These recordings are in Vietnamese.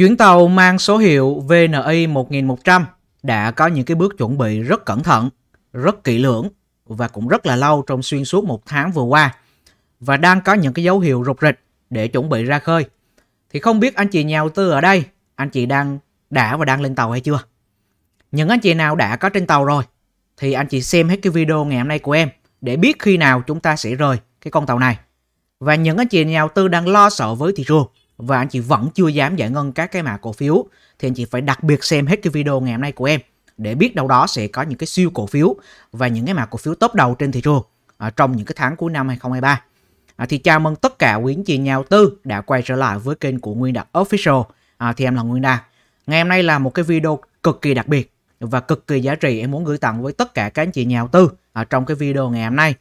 Chuyến tàu mang số hiệu VNI 1100 đã có những cái bước chuẩn bị rất cẩn thận, rất kỹ lưỡng và cũng rất là lâu trong xuyên suốt một tháng vừa qua và đang có những cái dấu hiệu rục rịch để chuẩn bị ra khơi. Thì không biết anh chị nhà đầu tư ở đây, anh chị đang đã và đang lên tàu hay chưa? Những anh chị nào đã có trên tàu rồi thì anh chị xem hết cái video ngày hôm nay của em để biết khi nào chúng ta sẽ rời cái con tàu này. Và những anh chị nhà đầu tư đang lo sợ với thị trường và anh chị vẫn chưa dám giải ngân các cái mã cổ phiếu thì anh chị phải đặc biệt xem hết cái video ngày hôm nay của em để biết đâu đó sẽ có những cái siêu cổ phiếu và những cái mã cổ phiếu top đầu trên thị trường à, trong những cái tháng cuối năm 2023. À, thì chào mừng tất cả quý anh chị nhà đầu tư đã quay trở lại với kênh của Nguyên Đạt Official. À, thì em là Nguyên Đạt. Ngày hôm nay là một cái video cực kỳ đặc biệt và cực kỳ giá trị em muốn gửi tặng với tất cả các anh chị nhà đầu tư à, trong cái video ngày hôm nay.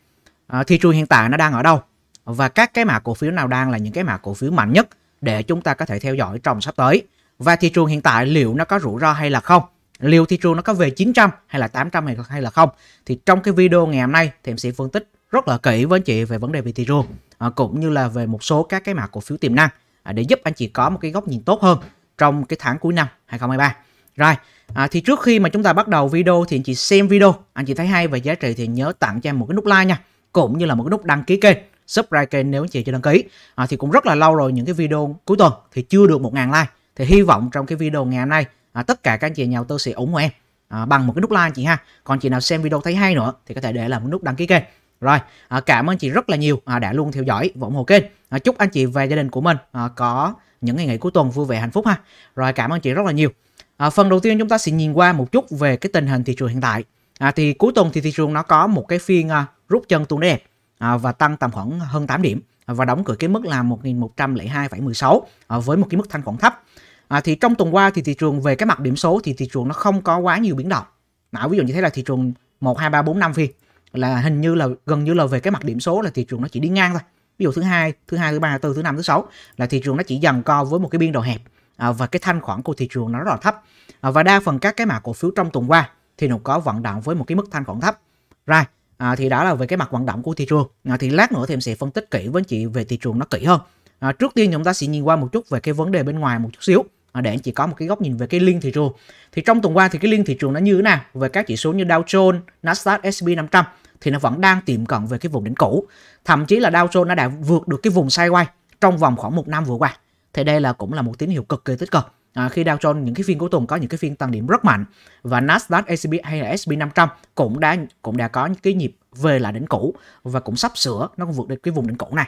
À, thị trường hiện tại nó đang ở đâu? Và các cái mã cổ phiếu nào đang là những cái mã cổ phiếu mạnh nhất để chúng ta có thể theo dõi trong sắp tới. Và thị trường hiện tại liệu nó có rủi ro hay là không? Liệu thị trường nó có về 900 hay là 800 hay là không? Thì trong cái video ngày hôm nay thì em sẽ phân tích rất là kỹ với anh chị về vấn đề về thị trường à, cũng như là về một số các cái mã cổ phiếu tiềm năng à, để giúp anh chị có một cái góc nhìn tốt hơn trong cái tháng cuối năm 2023. Rồi, à, thì trước khi mà chúng ta bắt đầu video thì anh chị xem video, anh chị thấy hay và giá trị thì nhớ tặng cho em một cái nút like nha, cũng như là một cái nút đăng ký kênh subscribe kênh nếu anh chị chưa đăng ký à, thì cũng rất là lâu rồi những cái video cuối tuần thì chưa được 1.000 like thì hy vọng trong cái video ngày hôm nay à, tất cả các anh chị nhà đầu tư sẽ ủng hộ em à, bằng một cái nút like chị ha còn chị nào xem video thấy hay nữa thì có thể để là một nút đăng ký kênh rồi à, cảm ơn chị rất là nhiều à, đã luôn theo dõi và ủng hộ kênh à, chúc anh chị và gia đình của mình à, có những ngày nghỉ cuối tuần vui vẻ hạnh phúc ha rồi cảm ơn chị rất là nhiều à, phần đầu tiên chúng ta sẽ nhìn qua một chút về cái tình hình thị trường hiện tại à, thì cuối tuần thì thị trường nó có một cái phiên à, rút chân tuần đẹp À, và tăng tầm khoảng hơn 8 điểm à, và đóng cửa cái mức là 1.102,16 à, với một cái mức thanh khoản thấp. À, thì trong tuần qua thì thị trường về cái mặt điểm số thì thị trường nó không có quá nhiều biến động. Mà ví dụ như thế là thị trường 1 2 3 4 5 phiên là hình như là gần như là về cái mặt điểm số là thị trường nó chỉ đi ngang thôi. Ví dụ thứ hai, thứ hai, thứ ba, thứ tư, thứ năm, thứ sáu là thị trường nó chỉ dần co với một cái biên độ hẹp à, và cái thanh khoản của thị trường nó rất là thấp. À, và đa phần các cái mã cổ phiếu trong tuần qua thì nó có vận động với một cái mức thanh khoản thấp. Right à, thì đó là về cái mặt vận động của thị trường à, thì lát nữa thì em sẽ phân tích kỹ với chị về thị trường nó kỹ hơn à, trước tiên chúng ta sẽ nhìn qua một chút về cái vấn đề bên ngoài một chút xíu à, để anh chị có một cái góc nhìn về cái liên thị trường thì trong tuần qua thì cái liên thị trường nó như thế nào về các chỉ số như Dow Jones, Nasdaq, S&P 500 thì nó vẫn đang tiệm cận về cái vùng đỉnh cũ thậm chí là Dow Jones nó đã vượt được cái vùng sideways trong vòng khoảng một năm vừa qua thì đây là cũng là một tín hiệu cực kỳ tích cực à, khi Dow Jones những cái phiên cuối tuần có những cái phiên tăng điểm rất mạnh và Nasdaq S&P hay là S&P 500 cũng đã cũng đã có những cái nhịp về lại đỉnh cũ và cũng sắp sửa nó cũng vượt được cái vùng đỉnh cũ này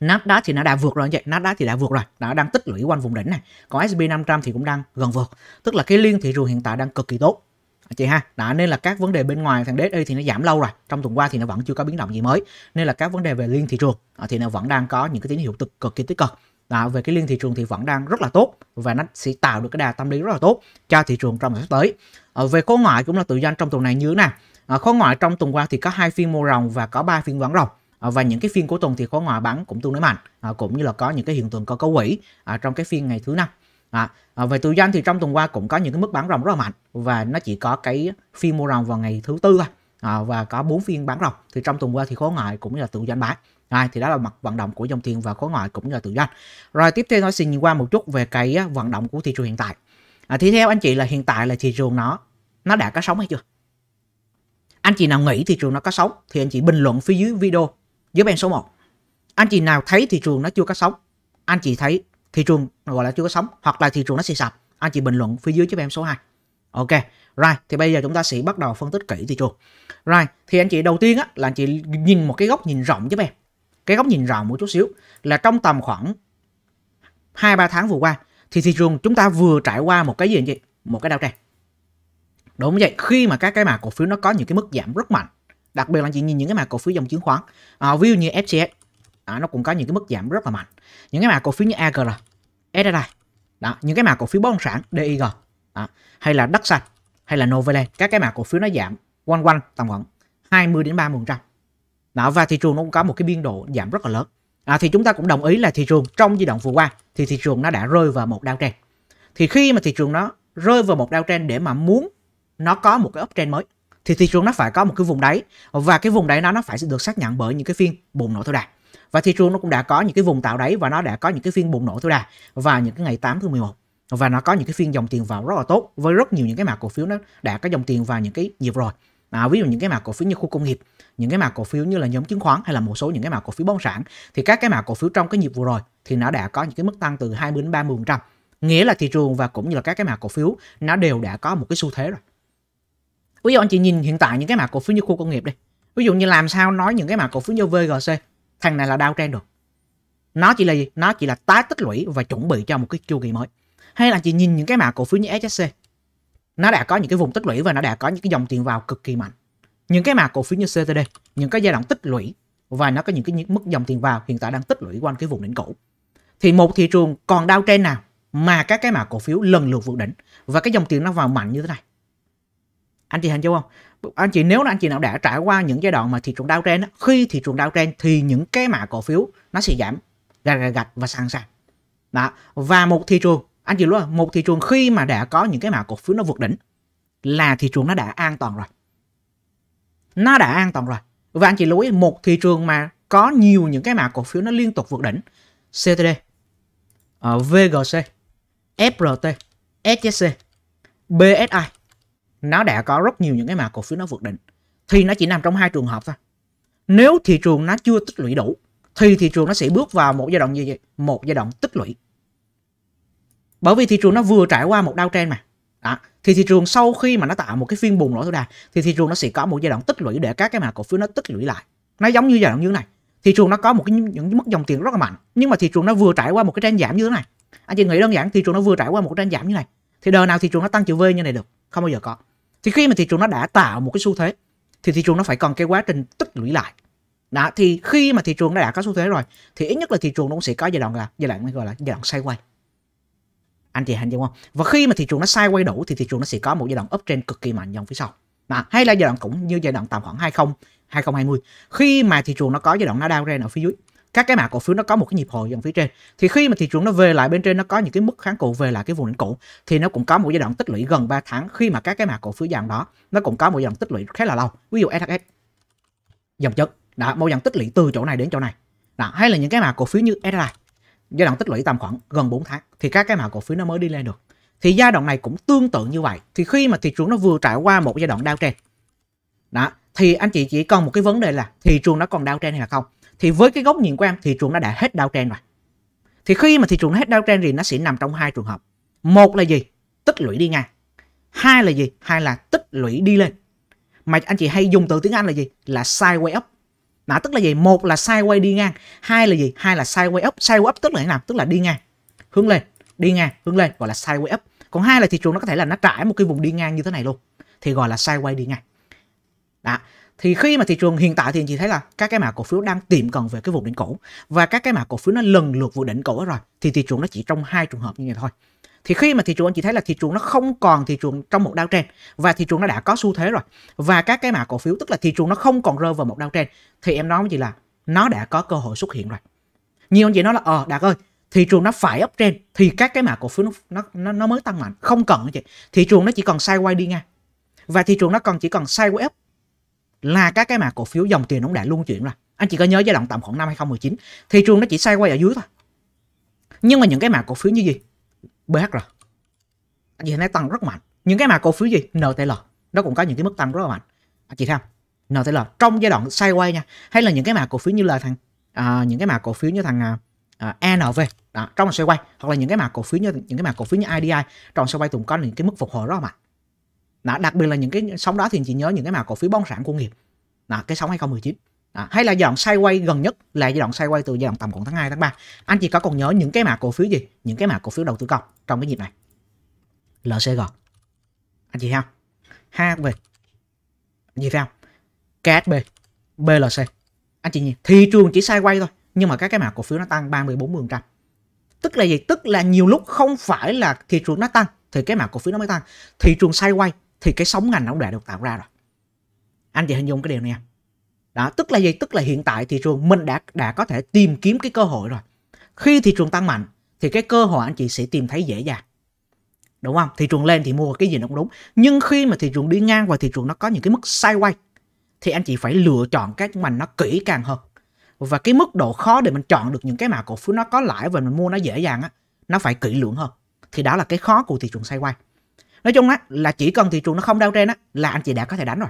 Nasdaq thì nó đã vượt rồi vậy Nasdaq thì đã vượt rồi nó đang tích lũy quanh vùng đỉnh này còn S&P 500 thì cũng đang gần vượt tức là cái liên thị trường hiện tại đang cực kỳ tốt chị ha đã nên là các vấn đề bên ngoài thằng DSI thì nó giảm lâu rồi trong tuần qua thì nó vẫn chưa có biến động gì mới nên là các vấn đề về liên thị trường à, thì nó vẫn đang có những cái tín hiệu cực cực kỳ tích cực đó, à, về cái liên thị trường thì vẫn đang rất là tốt và nó sẽ tạo được cái đà tâm lý rất là tốt cho thị trường trong sắp tới à, về khối ngoại cũng là tự doanh trong tuần này như thế nào à, khối ngoại trong tuần qua thì có hai phiên mua rồng và có ba phiên bán rồng à, và những cái phiên của tuần thì khối ngoại bán cũng tương đối mạnh à, cũng như là có những cái hiện tượng có cấu quỹ à, trong cái phiên ngày thứ năm À, à, về tự doanh thì trong tuần qua cũng có những cái mức bán ròng rất là mạnh và nó chỉ có cái phiên mua ròng vào ngày thứ tư thôi à, và có bốn phiên bán ròng thì trong tuần qua thì khối ngoại cũng như là tự doanh bán rồi, thì đó là mặt vận động của dòng tiền và khối ngoại cũng như là tự doanh. Rồi tiếp theo nó xin nhìn qua một chút về cái vận động của thị trường hiện tại. À, thì theo anh chị là hiện tại là thị trường nó nó đã có sống hay chưa? Anh chị nào nghĩ thị trường nó có sống thì anh chị bình luận phía dưới video dưới bên số 1. Anh chị nào thấy thị trường nó chưa có sống, anh chị thấy thị trường gọi là chưa có sống hoặc là thị trường nó sẽ sập, anh chị bình luận phía dưới giúp bên số 2. Ok, rồi right. thì bây giờ chúng ta sẽ bắt đầu phân tích kỹ thị trường. Rồi, right. thì anh chị đầu tiên á, là anh chị nhìn một cái góc nhìn rộng giúp em cái góc nhìn rộng một chút xíu là trong tầm khoảng 2-3 tháng vừa qua thì thị trường chúng ta vừa trải qua một cái gì vậy Một cái đau trend. Đúng vậy, khi mà các cái mã cổ phiếu nó có những cái mức giảm rất mạnh, đặc biệt là chị nhìn những cái mã cổ phiếu dòng chứng khoán, à, ví dụ như FCS, à, nó cũng có những cái mức giảm rất là mạnh. Những cái mã cổ phiếu như AGR, SSI, đó, những cái mã cổ phiếu bất động sản DIG, đó, hay là đất sạch, hay là Novaland, các cái mã cổ phiếu nó giảm quanh quanh tầm khoảng 20 đến 30% đó và thị trường nó cũng có một cái biên độ giảm rất là lớn à, thì chúng ta cũng đồng ý là thị trường trong giai đoạn vừa qua thì thị trường nó đã rơi vào một đao downtrend thì khi mà thị trường nó rơi vào một đao downtrend để mà muốn nó có một cái uptrend mới thì thị trường nó phải có một cái vùng đáy và cái vùng đáy nó nó phải được xác nhận bởi những cái phiên bùng nổ thôi đà và thị trường nó cũng đã có những cái vùng tạo đáy và nó đã có những cái phiên bùng nổ thôi đà và những cái ngày 8 thứ 11 và nó có những cái phiên dòng tiền vào rất là tốt với rất nhiều những cái mặt cổ phiếu nó đã có dòng tiền vào những cái dịp rồi à, ví dụ những cái mã cổ phiếu như khu công nghiệp những cái mã cổ phiếu như là nhóm chứng khoán hay là một số những cái mã cổ phiếu bông sản thì các cái mã cổ phiếu trong cái nhịp vừa rồi thì nó đã có những cái mức tăng từ 20 đến 30 trăm nghĩa là thị trường và cũng như là các cái mã cổ phiếu nó đều đã có một cái xu thế rồi ví dụ anh chị nhìn hiện tại những cái mã cổ phiếu như khu công nghiệp đi ví dụ như làm sao nói những cái mã cổ phiếu như VGC thằng này là đau trend được nó chỉ là gì nó chỉ là tái tích lũy và chuẩn bị cho một cái chu kỳ mới hay là chị nhìn những cái mã cổ phiếu như SSC nó đã có những cái vùng tích lũy và nó đã có những cái dòng tiền vào cực kỳ mạnh những cái mà cổ phiếu như CTD những cái giai đoạn tích lũy và nó có những cái mức dòng tiền vào hiện tại đang tích lũy quanh cái vùng đỉnh cũ thì một thị trường còn đau trên nào mà các cái mã cổ phiếu lần lượt vượt đỉnh và cái dòng tiền nó vào mạnh như thế này anh chị hình dung không anh chị nếu là anh chị nào đã trải qua những giai đoạn mà thị trường đau trên khi thị trường đau trên thì những cái mã cổ phiếu nó sẽ giảm gạch gạch và sàn sàn đó và một thị trường anh chị luôn một thị trường khi mà đã có những cái mã cổ phiếu nó vượt đỉnh là thị trường nó đã an toàn rồi nó đã an toàn rồi và anh chị lưu ý một thị trường mà có nhiều những cái mã cổ phiếu nó liên tục vượt đỉnh CTD ờ, VGC FRT SSC BSI nó đã có rất nhiều những cái mã cổ phiếu nó vượt đỉnh thì nó chỉ nằm trong hai trường hợp thôi nếu thị trường nó chưa tích lũy đủ thì thị trường nó sẽ bước vào một giai đoạn như vậy một giai đoạn tích lũy bởi vì thị trường nó vừa trải qua một đau trên mà đó. thì thị trường sau khi mà nó tạo một cái phiên bùng nổ tối đa thì thị trường nó sẽ có một giai đoạn tích lũy để các cái mã cổ phiếu nó tích lũy lại nó giống như giai đoạn như thế này thị trường nó có một cái những mức dòng tiền rất là mạnh nhưng mà thị trường nó vừa trải qua một cái trend giảm như thế này anh chị nghĩ đơn giản thị trường nó vừa trải qua một cái trend giảm như này thì đời nào thị trường nó tăng chiều V như này được không bao giờ có thì khi mà thị trường nó đã tạo một cái xu thế thì thị trường nó phải còn cái quá trình tích lũy lại đó thì khi mà thị trường nó đã có xu thế rồi thì ít nhất là thị trường nó cũng sẽ có giai đoạn là giai đoạn gọi là giai đoạn sideways anh chị hình dung không và khi mà thị trường nó sai quay đủ thì thị trường nó sẽ có một giai đoạn up trên cực kỳ mạnh dòng phía sau mà hay là giai đoạn cũng như giai đoạn tầm khoảng 20 2020 khi mà thị trường nó có giai đoạn nó đau trend ở phía dưới các cái mã cổ phiếu nó có một cái nhịp hồi dòng phía trên thì khi mà thị trường nó về lại bên trên nó có những cái mức kháng cự về lại cái vùng đỉnh cũ thì nó cũng có một giai đoạn tích lũy gần 3 tháng khi mà các cái mã cổ phiếu dạng đó nó cũng có một giai đoạn tích lũy khá là lâu ví dụ SHS dòng chất đã một dòng tích lũy từ chỗ này đến chỗ này đó. hay là những cái mã cổ phiếu như SRI giai đoạn tích lũy tầm khoảng gần 4 tháng thì các cái mã cổ phiếu nó mới đi lên được thì giai đoạn này cũng tương tự như vậy thì khi mà thị trường nó vừa trải qua một giai đoạn đau trên đó thì anh chị chỉ còn một cái vấn đề là thị trường nó còn đau trên hay là không thì với cái góc nhìn của em thị trường nó đã hết đau trên rồi thì khi mà thị trường nó hết đau trên thì nó sẽ nằm trong hai trường hợp một là gì tích lũy đi ngang hai là gì hai là tích lũy đi lên mà anh chị hay dùng từ tiếng anh là gì là sideways up đó tức là gì một là sideways đi ngang hai là gì hai là sideways up sideways up tức là thế nào tức là đi ngang hướng lên đi ngang hướng lên gọi là sideways up còn hai là thị trường nó có thể là nó trải một cái vùng đi ngang như thế này luôn thì gọi là sideways đi ngang đó thì khi mà thị trường hiện tại thì anh chị thấy là các cái mã cổ phiếu đang tiệm cận về cái vùng đỉnh cổ và các cái mã cổ phiếu nó lần lượt vượt đỉnh cổ rồi thì thị trường nó chỉ trong hai trường hợp như vậy thôi thì khi mà thị trường anh chị thấy là thị trường nó không còn thị trường trong một đao trend và thị trường nó đã có xu thế rồi và các cái mã cổ phiếu tức là thị trường nó không còn rơi vào một đao trend thì em nói với chị là nó đã có cơ hội xuất hiện rồi nhiều anh chị nói là ờ đạt ơi thị trường nó phải uptrend thì các cái mã cổ phiếu nó nó nó mới tăng mạnh không cần nữa chị thị trường nó chỉ còn quay đi ngang và thị trường nó còn chỉ còn quay up là các cái mã cổ phiếu dòng tiền nó đã luôn chuyển rồi anh chị có nhớ giai đoạn tầm khoảng năm 2019 thị trường nó chỉ quay ở dưới thôi nhưng mà những cái mã cổ phiếu như gì bét rồi chị thấy tăng rất mạnh những cái mà cổ phiếu gì NTL nó cũng có những cái mức tăng rất là mạnh à, chị thấy không NTL trong giai đoạn sideways nha hay là những cái mà cổ phiếu như là thằng à, những cái mà cổ phiếu như thằng à, ENV à, đó, trong sideways hoặc là những cái mà cổ phiếu như những cái mà cổ phiếu như IDI trong sideways cũng có những cái mức phục hồi rất là mạnh đó, đặc biệt là những cái sóng đó thì chị nhớ những cái mà cổ phiếu bông sản công nghiệp đó, cái sóng 2019 à, hay là giai đoạn sideways gần nhất là giai đoạn sideways từ giai đoạn tầm khoảng tháng 2 tháng 3 anh chị có còn nhớ những cái mã cổ phiếu gì những cái mã cổ phiếu đầu tư công trong cái nhịp này LCG anh chị thấy không HB anh chị thấy không KSB BLC anh chị nhìn thị trường chỉ sideways thôi nhưng mà các cái mã cổ phiếu nó tăng 30 40 trăm tức là gì tức là nhiều lúc không phải là thị trường nó tăng thì cái mã cổ phiếu nó mới tăng thị trường sideways thì cái sóng ngành nó đã được tạo ra rồi anh chị hình dung cái điều này không? đó tức là gì tức là hiện tại thị trường mình đã đã có thể tìm kiếm cái cơ hội rồi khi thị trường tăng mạnh thì cái cơ hội anh chị sẽ tìm thấy dễ dàng đúng không thị trường lên thì mua cái gì nó cũng đúng nhưng khi mà thị trường đi ngang và thị trường nó có những cái mức sideways thì anh chị phải lựa chọn cái ngành nó kỹ càng hơn và cái mức độ khó để mình chọn được những cái mã cổ phiếu nó có lãi và mình mua nó dễ dàng á nó phải kỹ lưỡng hơn thì đó là cái khó của thị trường sideways nói chung á là chỉ cần thị trường nó không đau trên á là anh chị đã có thể đánh rồi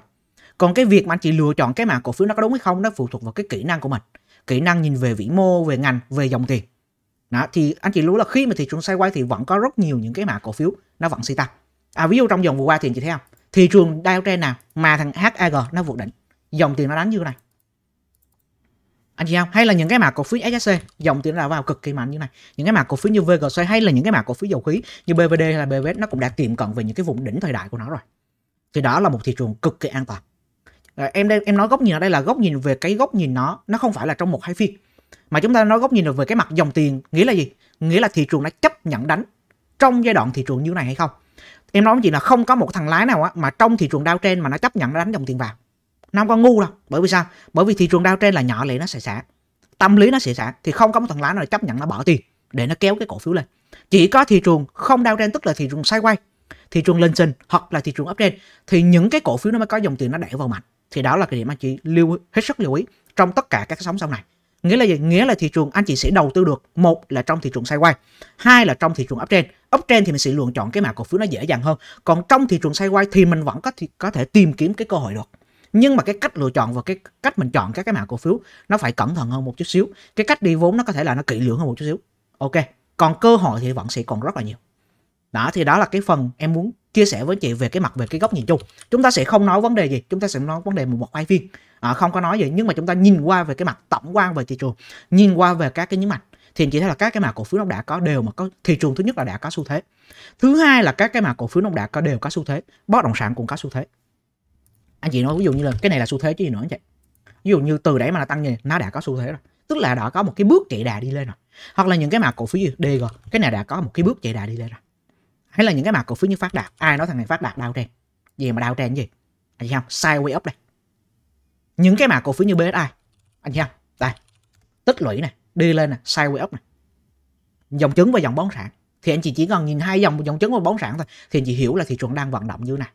còn cái việc mà anh chị lựa chọn cái mã cổ phiếu nó có đúng hay không nó phụ thuộc vào cái kỹ năng của mình kỹ năng nhìn về vĩ mô về ngành về dòng tiền đó thì anh chị lưu là khi mà thị trường xoay quay thì vẫn có rất nhiều những cái mã cổ phiếu nó vẫn suy tăng à ví dụ trong dòng vừa qua thì anh chị thấy không thị trường đeo tre nào mà thằng HAG nó vượt đỉnh dòng tiền nó đánh như này anh chị không hay là những cái mã cổ phiếu SSC dòng tiền nó vào cực kỳ mạnh như này những cái mã cổ phiếu như VGC hay là những cái mã cổ phiếu dầu khí như BVD hay là BVS nó cũng đã tiệm cận về những cái vùng đỉnh thời đại của nó rồi thì đó là một thị trường cực kỳ an toàn em đây em nói góc nhìn ở đây là góc nhìn về cái góc nhìn nó nó không phải là trong một hai phiên mà chúng ta nói góc nhìn là về cái mặt dòng tiền nghĩa là gì nghĩa là thị trường đã chấp nhận đánh trong giai đoạn thị trường như này hay không em nói chị là không có một thằng lái nào á mà trong thị trường đao trên mà nó chấp nhận nó đánh dòng tiền vào nó không có ngu đâu bởi vì sao bởi vì thị trường đao trên là nhỏ lẻ nó sẽ xả tâm lý nó sẽ xả thì không có một thằng lái nào chấp nhận nó bỏ tiền để nó kéo cái cổ phiếu lên chỉ có thị trường không đao trên tức là thị trường sideways thị trường lên sinh hoặc là thị trường up trên thì những cái cổ phiếu nó mới có dòng tiền nó đẩy vào mạnh thì đó là cái điểm anh chị lưu hết sức lưu ý trong tất cả các sóng sau này nghĩa là gì nghĩa là thị trường anh chị sẽ đầu tư được một là trong thị trường sideways hai là trong thị trường uptrend uptrend thì mình sẽ lựa chọn cái mã cổ phiếu nó dễ dàng hơn còn trong thị trường sideways thì mình vẫn có thì có thể tìm kiếm cái cơ hội được nhưng mà cái cách lựa chọn và cái cách mình chọn các cái mã cổ phiếu nó phải cẩn thận hơn một chút xíu cái cách đi vốn nó có thể là nó kỹ lưỡng hơn một chút xíu ok còn cơ hội thì vẫn sẽ còn rất là nhiều đó thì đó là cái phần em muốn chia sẻ với chị về cái mặt về cái góc nhìn chung chúng ta sẽ không nói vấn đề gì chúng ta sẽ nói vấn đề một một vai viên à, không có nói gì nhưng mà chúng ta nhìn qua về cái mặt tổng quan về thị trường nhìn qua về các cái nhấn mạnh thì chỉ thấy là các cái mặt cổ phiếu nó đã có đều mà có thị trường thứ nhất là đã có xu thế thứ hai là các cái mặt cổ phiếu nó đã có đều có xu thế bất động sản cũng có xu thế anh chị nói ví dụ như là cái này là xu thế chứ gì nữa anh chị ví dụ như từ đấy mà là tăng gì nó đã có xu thế rồi tức là đã có một cái bước chạy đà đi lên rồi hoặc là những cái mặt cổ phiếu gì DG cái này đã có một cái bước chạy đà đi lên rồi hay là những cái mã cổ phiếu như phát đạt ai nói thằng này phát đạt đau trend gì mà đau trend gì anh thấy không sideways up đây những cái mã cổ phiếu như bsi anh thấy không đây tích lũy này đi lên này sideways up này dòng chứng và dòng bón sản thì anh chị chỉ cần nhìn hai dòng dòng chứng và bón sản thôi thì anh chị hiểu là thị trường đang vận động như này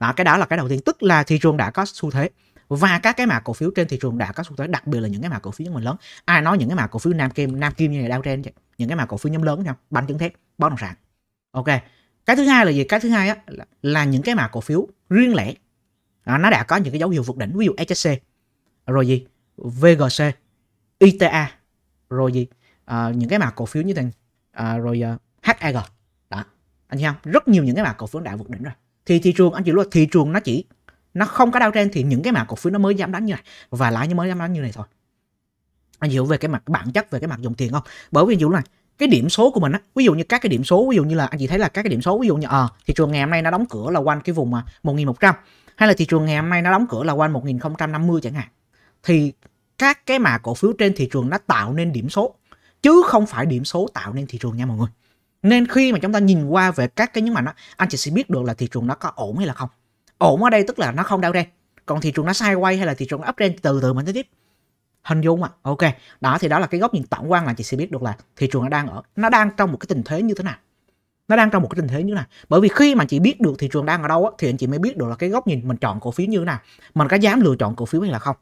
đó cái đó là cái đầu tiên tức là thị trường đã có xu thế và các cái mã cổ phiếu trên thị trường đã có xu thế đặc biệt là những cái mã cổ phiếu nhóm lớn ai nói những cái mã cổ phiếu nam kim nam kim như này đau trên những cái mã cổ phiếu nhóm lớn không bán chứng thép bất động sản ok cái thứ hai là gì cái thứ hai á, là, là những cái mã cổ phiếu riêng lẻ à, nó đã có những cái dấu hiệu vượt đỉnh ví dụ HSC rồi gì VGC ITA rồi gì à, những cái mã cổ phiếu như thế à, rồi uh, à, HAG đó anh thấy không rất nhiều những cái mã cổ phiếu đã vượt đỉnh rồi thì thị trường anh chị luôn thị trường nó chỉ nó không có đau trên thì những cái mã cổ phiếu nó mới giảm đánh như này và lãi như mới giảm đánh như này thôi anh hiểu về cái mặt bản chất về cái mặt dòng tiền không bởi vì dụ này cái điểm số của mình á ví dụ như các cái điểm số ví dụ như là anh chị thấy là các cái điểm số ví dụ như à, thị trường ngày hôm nay nó đóng cửa là quanh cái vùng mà một một nghìn trăm hay là thị trường ngày hôm nay nó đóng cửa là quanh một nghìn năm mươi chẳng hạn thì các cái mà cổ phiếu trên thị trường nó tạo nên điểm số chứ không phải điểm số tạo nên thị trường nha mọi người nên khi mà chúng ta nhìn qua về các cái nhấn mạnh á anh chị sẽ biết được là thị trường nó có ổn hay là không ổn ở đây tức là nó không đau đen còn thị trường nó sideways hay là thị trường nó uptrend từ từ mình tới tiếp hình dung ạ à. ok đó thì đó là cái góc nhìn tổng quan là chị sẽ biết được là thị trường nó đang ở nó đang trong một cái tình thế như thế nào nó đang trong một cái tình thế như thế nào bởi vì khi mà chị biết được thị trường đang ở đâu á, thì anh chị mới biết được là cái góc nhìn mình chọn cổ phiếu như thế nào mình có dám lựa chọn cổ phiếu hay là không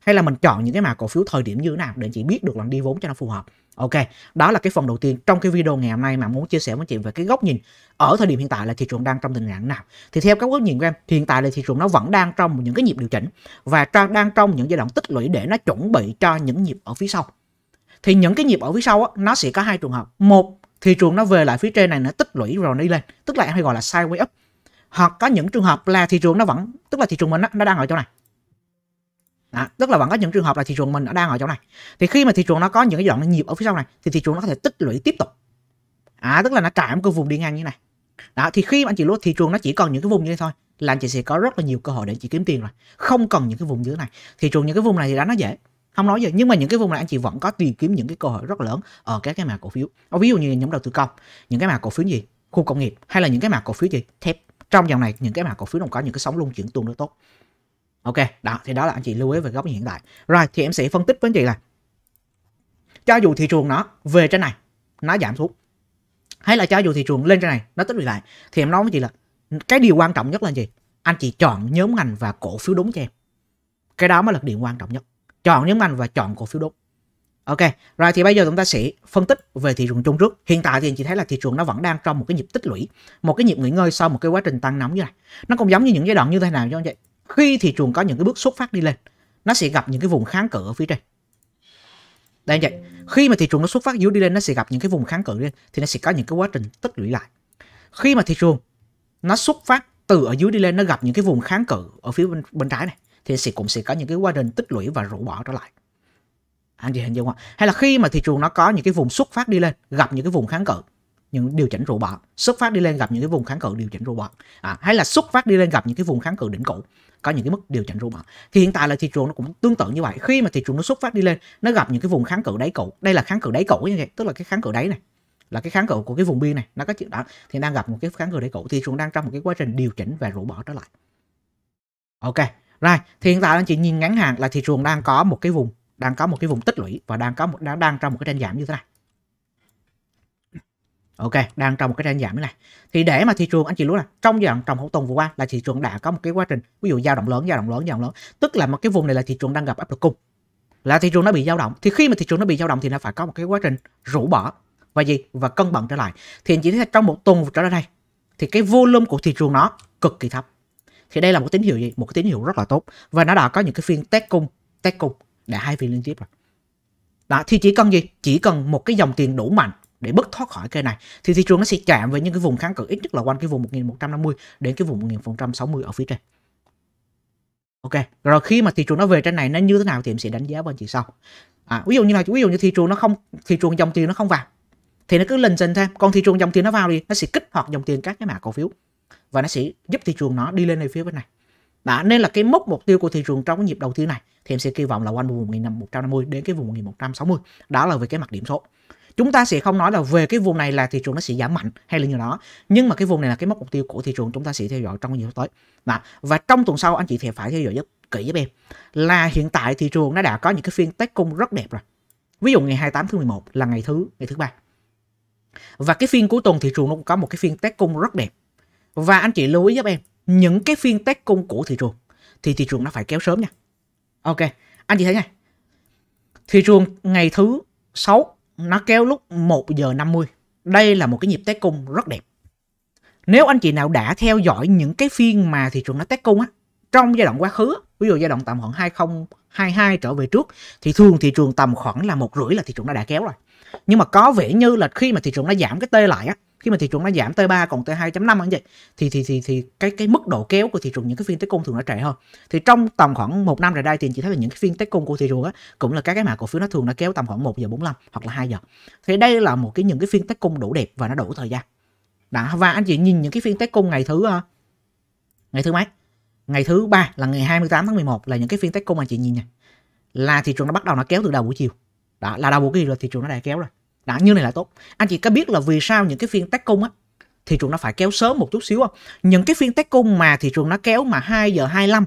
hay là mình chọn những cái mà cổ phiếu thời điểm như thế nào để chị biết được là đi vốn cho nó phù hợp Ok, đó là cái phần đầu tiên trong cái video ngày hôm nay mà muốn chia sẻ với chị về cái góc nhìn ở thời điểm hiện tại là thị trường đang trong tình trạng nào. Thì theo các góc nhìn của em, hiện tại là thị trường nó vẫn đang trong những cái nhịp điều chỉnh và đang trong những giai đoạn tích lũy để nó chuẩn bị cho những nhịp ở phía sau. Thì những cái nhịp ở phía sau á, nó sẽ có hai trường hợp. Một, thị trường nó về lại phía trên này nó tích lũy rồi nó đi lên, tức là em hay gọi là sideways up. Hoặc có những trường hợp là thị trường nó vẫn, tức là thị trường mình á, nó đang ở chỗ này đó, tức là vẫn có những trường hợp là thị trường mình đang ở trong này thì khi mà thị trường nó có những cái đoạn nhịp ở phía sau này thì thị trường nó có thể tích lũy tiếp tục à, tức là nó trải một cái vùng đi ngang như này đó thì khi mà anh chị lúa thị trường nó chỉ còn những cái vùng như thế thôi là anh chị sẽ có rất là nhiều cơ hội để anh chị kiếm tiền rồi không cần những cái vùng dưới này thị trường những cái vùng này thì đã nó dễ không nói gì nhưng mà những cái vùng này anh chị vẫn có tìm kiếm những cái cơ hội rất lớn ở các cái mã cổ phiếu ở ví dụ như nhóm đầu tư công những cái mã cổ phiếu gì khu công nghiệp hay là những cái mã cổ phiếu gì thép trong dòng này những cái mã cổ phiếu đồng có những cái sóng lung chuyển tương đối tốt ok đó thì đó là anh chị lưu ý về góc hiện tại rồi thì em sẽ phân tích với anh chị là cho dù thị trường nó về trên này nó giảm xuống hay là cho dù thị trường lên trên này nó tích lũy lại thì em nói với chị là cái điều quan trọng nhất là gì anh chị chọn nhóm ngành và cổ phiếu đúng cho em cái đó mới là điều quan trọng nhất chọn nhóm ngành và chọn cổ phiếu đúng ok rồi thì bây giờ chúng ta sẽ phân tích về thị trường chung trước hiện tại thì anh chị thấy là thị trường nó vẫn đang trong một cái nhịp tích lũy một cái nhịp nghỉ ngơi sau một cái quá trình tăng nóng như này nó cũng giống như những giai đoạn như thế nào cho anh chị khi thị trường có những cái bước xuất phát đi lên nó sẽ gặp những cái vùng kháng cự ở phía trên đây vậy khi mà thị trường nó xuất phát dưới đi lên nó sẽ gặp những cái vùng kháng cự lên thì nó sẽ có những cái quá trình tích lũy lại khi mà thị trường nó xuất phát từ ở dưới đi lên nó gặp những cái vùng kháng cự ở phía bên, bên trái này thì sẽ cũng sẽ có những cái quá trình tích lũy và rũ bỏ trở lại anh chị hình dung không hay là khi mà thị trường nó có những cái vùng xuất phát đi lên gặp những cái vùng kháng cự những điều chỉnh rũ bỏ xuất phát đi lên gặp những cái vùng kháng cự điều chỉnh rũ bỏ à, hay là xuất phát đi lên gặp những cái vùng kháng cự đỉnh cũ có những cái mức điều chỉnh rung mạnh thì hiện tại là thị trường nó cũng tương tự như vậy khi mà thị trường nó xuất phát đi lên nó gặp những cái vùng kháng cự đáy cũ đây là kháng cự đáy cũ như vậy tức là cái kháng cự đáy này là cái kháng cự của cái vùng biên này nó có chịu đó thì đang gặp một cái kháng cự đáy cũ thị trường đang trong một cái quá trình điều chỉnh và rũ bỏ trở lại ok rồi thì hiện tại anh chị nhìn ngắn hạn là thị trường đang có một cái vùng đang có một cái vùng tích lũy và đang có một đang đang trong một cái tranh giảm như thế này ok đang trong một cái ranh giảm như này thì để mà thị trường anh chị lúa là trong giai đoạn trồng hữu tuần vừa qua là thị trường đã có một cái quá trình ví dụ dao động lớn dao động lớn dao động lớn tức là một cái vùng này là thị trường đang gặp áp lực cung là thị trường nó bị dao động thì khi mà thị trường nó bị dao động thì nó phải có một cái quá trình rũ bỏ và gì và cân bằng trở lại thì anh chị thấy trong một tuần trở lại đây thì cái volume của thị trường nó cực kỳ thấp thì đây là một tín hiệu gì một cái tín hiệu rất là tốt và nó đã có những cái phiên test cung test cung để hai phiên liên tiếp rồi đó thì chỉ cần gì chỉ cần một cái dòng tiền đủ mạnh để bứt thoát khỏi cây này thì thị trường nó sẽ chạm với những cái vùng kháng cự ít nhất là quanh cái vùng 1150 đến cái vùng 1160 ở phía trên ok rồi khi mà thị trường nó về trên này nó như thế nào thì em sẽ đánh giá bên chị sau à, ví dụ như là ví dụ như thị trường nó không thị trường dòng tiền nó không vào thì nó cứ lên dần thêm còn thị trường dòng tiền nó vào thì nó sẽ kích hoạt dòng tiền các cái mã cổ phiếu và nó sẽ giúp thị trường nó đi lên này phía bên này đã nên là cái mốc mục tiêu của thị trường trong cái nhịp đầu tiên này thì em sẽ kỳ vọng là quanh vùng 1150 đến cái vùng 1160 đó là về cái mặt điểm số chúng ta sẽ không nói là về cái vùng này là thị trường nó sẽ giảm mạnh hay là như đó nhưng mà cái vùng này là cái mốc mục tiêu của thị trường chúng ta sẽ theo dõi trong nhiều tới và và trong tuần sau anh chị thì phải theo dõi giúp kỹ giúp em là hiện tại thị trường nó đã có những cái phiên tết cung rất đẹp rồi ví dụ ngày 28 tháng 11 là ngày thứ ngày thứ ba và cái phiên cuối tuần thị trường nó cũng có một cái phiên tết cung rất đẹp và anh chị lưu ý giúp em những cái phiên tết cung của thị trường thì thị trường nó phải kéo sớm nha ok anh chị thấy nha thị trường ngày thứ 6 nó kéo lúc 1 giờ 50. Đây là một cái nhịp té cung rất đẹp. Nếu anh chị nào đã theo dõi những cái phiên mà thị trường nó té cung á, trong giai đoạn quá khứ, ví dụ giai đoạn tầm khoảng 2022 trở về trước thì thường thị trường tầm khoảng là một rưỡi là thị trường nó đã kéo rồi nhưng mà có vẻ như là khi mà thị trường nó giảm cái t lại á khi mà thị trường nó giảm t 3 còn t 2.5 như vậy thì thì thì thì cái cái mức độ kéo của thị trường những cái phiên tới cung thường nó trễ hơn thì trong tầm khoảng một năm trở đây thì chỉ thấy là những cái phiên tới cung của thị trường á cũng là các cái mã cổ phiếu nó thường nó kéo tầm khoảng 1 giờ 45 hoặc là 2 giờ thì đây là một cái những cái phiên tới cung đủ đẹp và nó đủ thời gian đã và anh chị nhìn những cái phiên tới cung ngày thứ ờ, ngày thứ mấy ngày thứ ba là ngày 28 tháng 11 là những cái phiên tới cung anh chị nhìn nè là thị trường nó bắt đầu nó kéo từ đầu buổi chiều đó là đầu của gì rồi thị trường nó đã kéo rồi đó như này là tốt anh chị có biết là vì sao những cái phiên tác cung á thị trường nó phải kéo sớm một chút xíu không những cái phiên tác cung mà thị trường nó kéo mà 2 giờ 25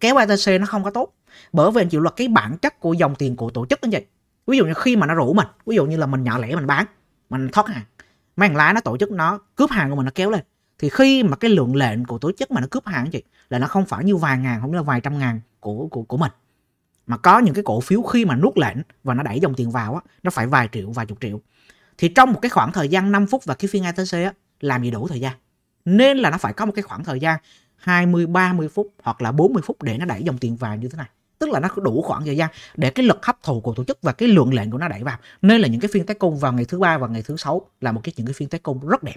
kéo ATC nó không có tốt bởi vì anh chị luật cái bản chất của dòng tiền của tổ chức anh chị ví dụ như khi mà nó rủ mình ví dụ như là mình nhỏ lẻ mình bán mình thoát hàng mấy hàng lái nó tổ chức nó cướp hàng của mình nó kéo lên thì khi mà cái lượng lệnh của tổ chức mà nó cướp hàng chị là nó không phải như vài ngàn không như là vài trăm ngàn của của của mình mà có những cái cổ phiếu khi mà nuốt lệnh và nó đẩy dòng tiền vào á nó phải vài triệu vài chục triệu thì trong một cái khoảng thời gian 5 phút và cái phiên ITC á làm gì đủ thời gian nên là nó phải có một cái khoảng thời gian 20 30 phút hoặc là 40 phút để nó đẩy dòng tiền vào như thế này tức là nó đủ khoảng thời gian để cái lực hấp thụ của tổ chức và cái lượng lệnh của nó đẩy vào nên là những cái phiên tái cung vào ngày thứ ba và ngày thứ sáu là một cái những cái phiên tái cung rất đẹp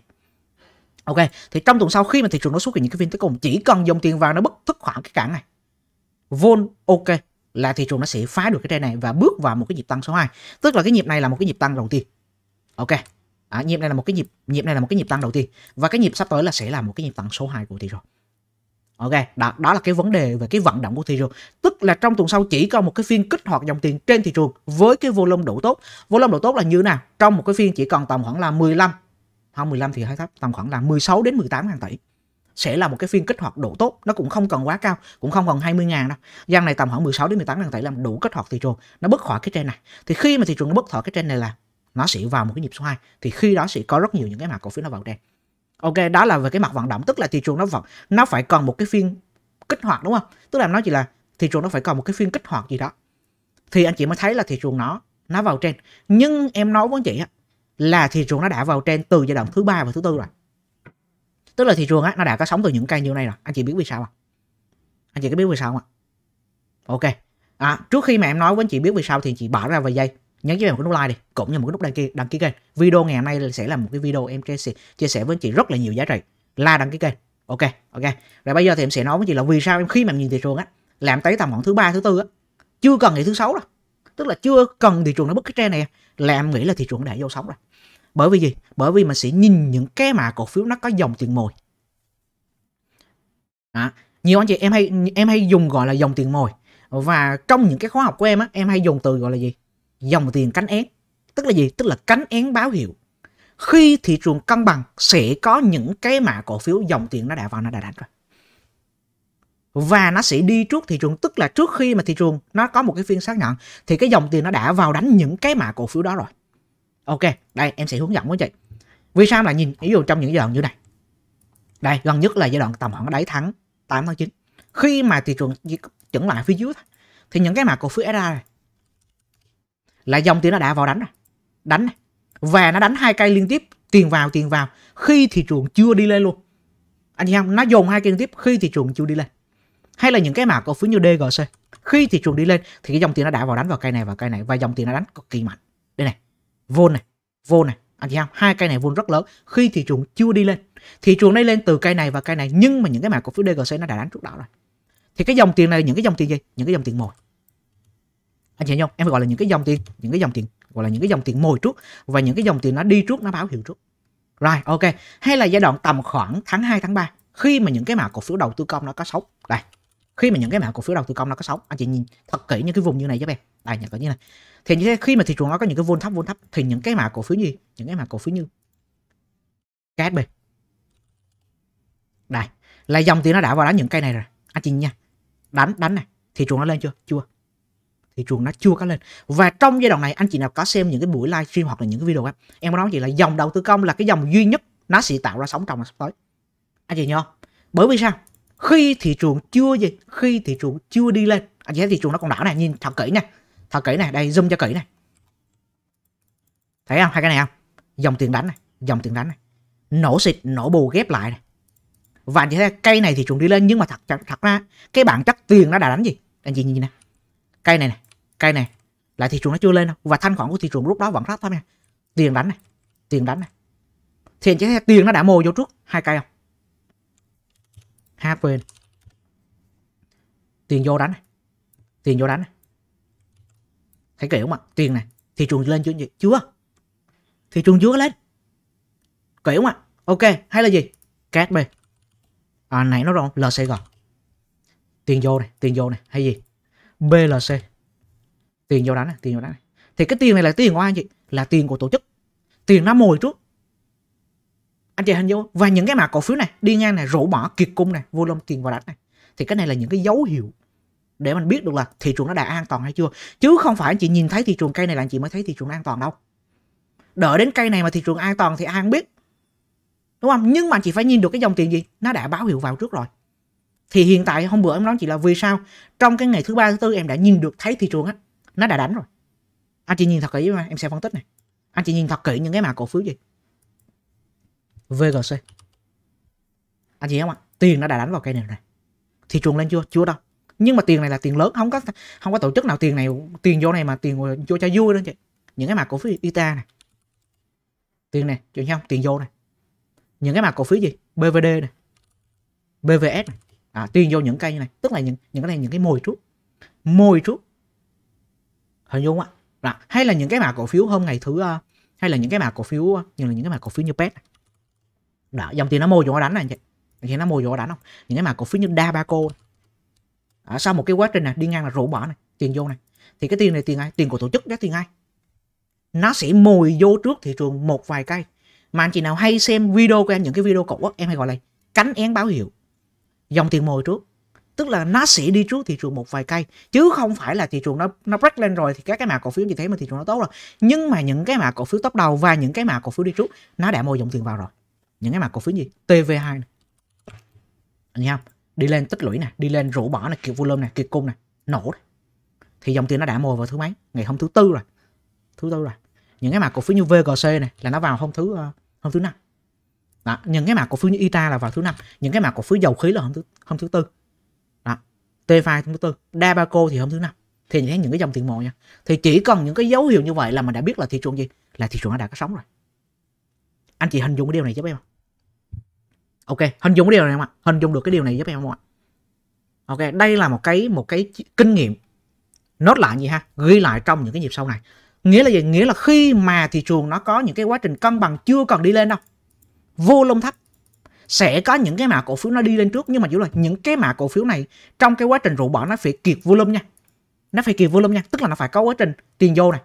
ok thì trong tuần sau khi mà thị trường nó xuất hiện những cái phiên tái cung chỉ cần dòng tiền vào nó bất thức khoảng cái cản này vol, ok là thị trường nó sẽ phá được cái trend này và bước vào một cái nhịp tăng số 2 tức là cái nhịp này là một cái nhịp tăng đầu tiên ok à, nhịp này là một cái nhịp nhịp này là một cái nhịp tăng đầu tiên và cái nhịp sắp tới là sẽ là một cái nhịp tăng số 2 của thị trường ok đó, đó là cái vấn đề về cái vận động của thị trường tức là trong tuần sau chỉ có một cái phiên kích hoạt dòng tiền trên thị trường với cái volume đủ tốt volume đủ tốt là như nào trong một cái phiên chỉ còn tầm khoảng là 15 không 15 thì hơi thấp tầm khoảng là 16 đến 18 ngàn tỷ sẽ là một cái phiên kích hoạt đủ tốt nó cũng không cần quá cao cũng không còn 20 ngàn đâu gian này tầm khoảng 16 đến 18 ngàn tẩy làm đủ kích hoạt thị trường nó bứt khỏi cái trên này thì khi mà thị trường nó bứt khỏi cái trên này là nó sẽ vào một cái nhịp số 2 thì khi đó sẽ có rất nhiều những cái mặt cổ phiếu nó vào trên ok đó là về cái mặt vận động tức là thị trường nó vận nó phải còn một cái phiên kích hoạt đúng không tức là nó chỉ là thị trường nó phải còn một cái phiên kích hoạt gì đó thì anh chị mới thấy là thị trường nó nó vào trên nhưng em nói với anh chị á là thị trường nó đã vào trên từ giai đoạn thứ ba và thứ tư rồi tức là thị trường á nó đã có sóng từ những cây như này rồi anh chị biết vì sao không anh chị có biết vì sao không ạ ok à, trước khi mà em nói với anh chị biết vì sao thì chị bỏ ra vài giây nhấn cho em một cái nút like đi cũng như một cái nút đăng ký đăng ký kênh video ngày hôm nay sẽ là một cái video em chia sẻ chia sẻ với anh chị rất là nhiều giá trị like đăng ký kênh ok ok rồi bây giờ thì em sẽ nói với chị là vì sao em khi mà em nhìn thị trường á làm tới tầm khoảng thứ ba thứ tư á chưa cần ngày thứ sáu rồi tức là chưa cần thị trường nó bứt cái tre này làm nghĩ là thị trường đã vô sóng rồi bởi vì gì? Bởi vì mình sẽ nhìn những cái mà cổ phiếu nó có dòng tiền mồi. À, nhiều anh chị em hay em hay dùng gọi là dòng tiền mồi và trong những cái khóa học của em á em hay dùng từ gọi là gì dòng tiền cánh én tức là gì tức là cánh én báo hiệu khi thị trường cân bằng sẽ có những cái mã cổ phiếu dòng tiền nó đã vào nó đã đánh rồi và nó sẽ đi trước thị trường tức là trước khi mà thị trường nó có một cái phiên xác nhận thì cái dòng tiền nó đã vào đánh những cái mã cổ phiếu đó rồi ok đây em sẽ hướng dẫn với chị vì sao là nhìn ví dụ trong những giai đoạn như này đây gần nhất là giai đoạn tầm khoảng đáy tháng 8 tháng 9 khi mà thị trường chững lại phía dưới thì những cái mã cổ phiếu ra này là dòng tiền nó đã vào đánh rồi đánh này. và nó đánh hai cây liên tiếp tiền vào tiền vào khi thị trường chưa đi lên luôn anh chị em nó dồn hai cây liên tiếp khi thị trường chưa đi lên hay là những cái mã cổ phiếu như DGC khi thị trường đi lên thì cái dòng tiền nó đã vào đánh vào cây này vào cây này và dòng tiền nó đánh cực kỳ mạnh đây này vôn này vôn này anh chị không hai cây này vôn rất lớn khi thị trường chưa đi lên thị trường đây lên từ cây này và cây này nhưng mà những cái mã cổ phiếu DGC nó đã đánh trước đảo rồi thì cái dòng tiền này những cái dòng tiền gì những cái dòng tiền mồi anh chị nhau em gọi là những cái dòng tiền những cái dòng tiền gọi là những cái dòng tiền mồi trước và những cái dòng tiền nó đi trước nó báo hiệu trước rồi right, ok hay là giai đoạn tầm khoảng tháng 2 tháng 3 khi mà những cái mã cổ phiếu đầu tư công nó có xấu đây khi mà những cái mã cổ phiếu đầu tư công nó có xấu anh chị nhìn thật kỹ những cái vùng như này giúp em đây nhận cái như này thì như thế khi mà thị trường nó có những cái vốn thấp vốn thấp thì những cái mã cổ phiếu gì những cái mã cổ phiếu như KSB này là dòng tiền nó đã vào đánh những cây này rồi anh chị nha đánh đánh này thị trường nó lên chưa chưa thị trường nó chưa có lên và trong giai đoạn này anh chị nào có xem những cái buổi live stream hoặc là những cái video á em có nói chị là dòng đầu tư công là cái dòng duy nhất nó sẽ tạo ra sóng trong sắp tới anh chị nhớ bởi vì sao khi thị trường chưa gì khi thị trường chưa đi lên anh chị thấy thị trường nó còn đảo này nhìn thật kỹ nha thằng cẩy này đây zoom cho cẩy này thấy không hai cái này không dòng tiền đánh này dòng tiền đánh này nổ xịt nổ bù ghép lại này và như thế cây này thì chúng đi lên nhưng mà thật thật, thật ra cái bản chất tiền nó đã đánh gì anh chị nhìn nè cây này này cây này là thị trường nó chưa lên đâu và thanh khoản của thị trường lúc đó vẫn rất thấp nha tiền đánh này tiền đánh này thì anh chị thấy tiền nó đã mồi vô trước hai cây không hai quên tiền vô đánh này tiền vô đánh này Thấy kỹ không Tiền này. Thì chuồng lên chưa gì? Chưa. Thì chuồng chưa lên. Kỹ không Ok. Hay là gì? Cát B. À nãy nó rồi. LC gòn. Tiền vô này. Tiền vô này. Hay gì? BLC. Tiền vô đánh này. Tiền vô đánh này. Thì cái tiền này là tiền của ai chị? Là tiền của tổ chức. Tiền nó mồi trước anh chị hình dung và những cái mã cổ phiếu này đi ngang này rổ bỏ kiệt cung này vô lông tiền vào đặt này thì cái này là những cái dấu hiệu để mình biết được là thị trường nó đã an toàn hay chưa chứ không phải anh chị nhìn thấy thị trường cây này là anh chị mới thấy thị trường an toàn đâu đợi đến cây này mà thị trường an toàn thì ai biết đúng không nhưng mà chị phải nhìn được cái dòng tiền gì nó đã báo hiệu vào trước rồi thì hiện tại hôm bữa em nói chị là vì sao trong cái ngày thứ ba thứ tư em đã nhìn được thấy thị trường á nó đã đánh rồi anh chị nhìn thật kỹ mà em sẽ phân tích này anh chị nhìn thật kỹ những cái mã cổ phiếu gì VGC anh chị không ạ tiền nó đã đánh vào cây này này thị trường lên chưa chưa đâu nhưng mà tiền này là tiền lớn không có không có tổ chức nào tiền này tiền vô này mà tiền vô cho vui đó chị những cái mã cổ phiếu ITA này tiền này chị không tiền vô này những cái mã cổ phiếu gì BVD này BVS này à, tiền vô những cây này tức là những những cái này những cái mồi trước mồi trước hình dung ạ à, hay là những cái mã cổ phiếu hôm ngày thứ ờ, hay là những cái mã cổ phiếu ờ, như là những cái mã cổ phiếu như pet này. đó dòng tiền nó mua vô nó đánh này chị chị nó mua vô nó đánh không những cái mã cổ phiếu như Dabaco này à, sau một cái quá trình này đi ngang là rổ bỏ này tiền vô này thì cái tiền này tiền ai tiền của tổ chức đó tiền ai nó sẽ mồi vô trước thị trường một vài cây mà anh chị nào hay xem video của em những cái video quốc em hay gọi là cánh én báo hiệu dòng tiền mồi trước tức là nó sẽ đi trước thị trường một vài cây chứ không phải là thị trường nó nó break lên rồi thì các cái mã cổ phiếu như thế mà thị trường nó tốt rồi nhưng mà những cái mã cổ phiếu top đầu và những cái mã cổ phiếu đi trước nó đã mồi dòng tiền vào rồi những cái mã cổ phiếu gì TV2 này. anh không đi lên tích lũy nè đi lên rũ bỏ nè kiệt volume nè kiệt cung nè nổ đấy. thì dòng tiền nó đã mồi vào thứ mấy ngày hôm thứ tư rồi thứ tư rồi những cái mã cổ phiếu như VGC này là nó vào hôm thứ ờ, hôm thứ năm đó. những cái mã cổ phiếu như ITA là vào thứ năm những cái mã cổ phiếu dầu khí là hôm thứ hôm thứ tư đó TFI hôm thứ tư Dabaco thì hôm thứ năm thì những những cái dòng tiền mồi nha thì chỉ cần những cái dấu hiệu như vậy là mình đã biết là thị trường gì là thị trường nó đã có sóng rồi anh chị hình dung cái điều này giúp em không ok hình dung cái điều này không ạ hình dung được cái điều này giúp em không ạ ok đây là một cái một cái kinh nghiệm nốt lại gì ha ghi lại trong những cái nhịp sau này nghĩa là gì nghĩa là khi mà thị trường nó có những cái quá trình cân bằng chưa cần đi lên đâu vô lông thấp sẽ có những cái mã cổ phiếu nó đi lên trước nhưng mà chủ là những cái mã cổ phiếu này trong cái quá trình rũ bỏ nó phải kiệt volume nha nó phải kiệt volume nha tức là nó phải có quá trình tiền vô này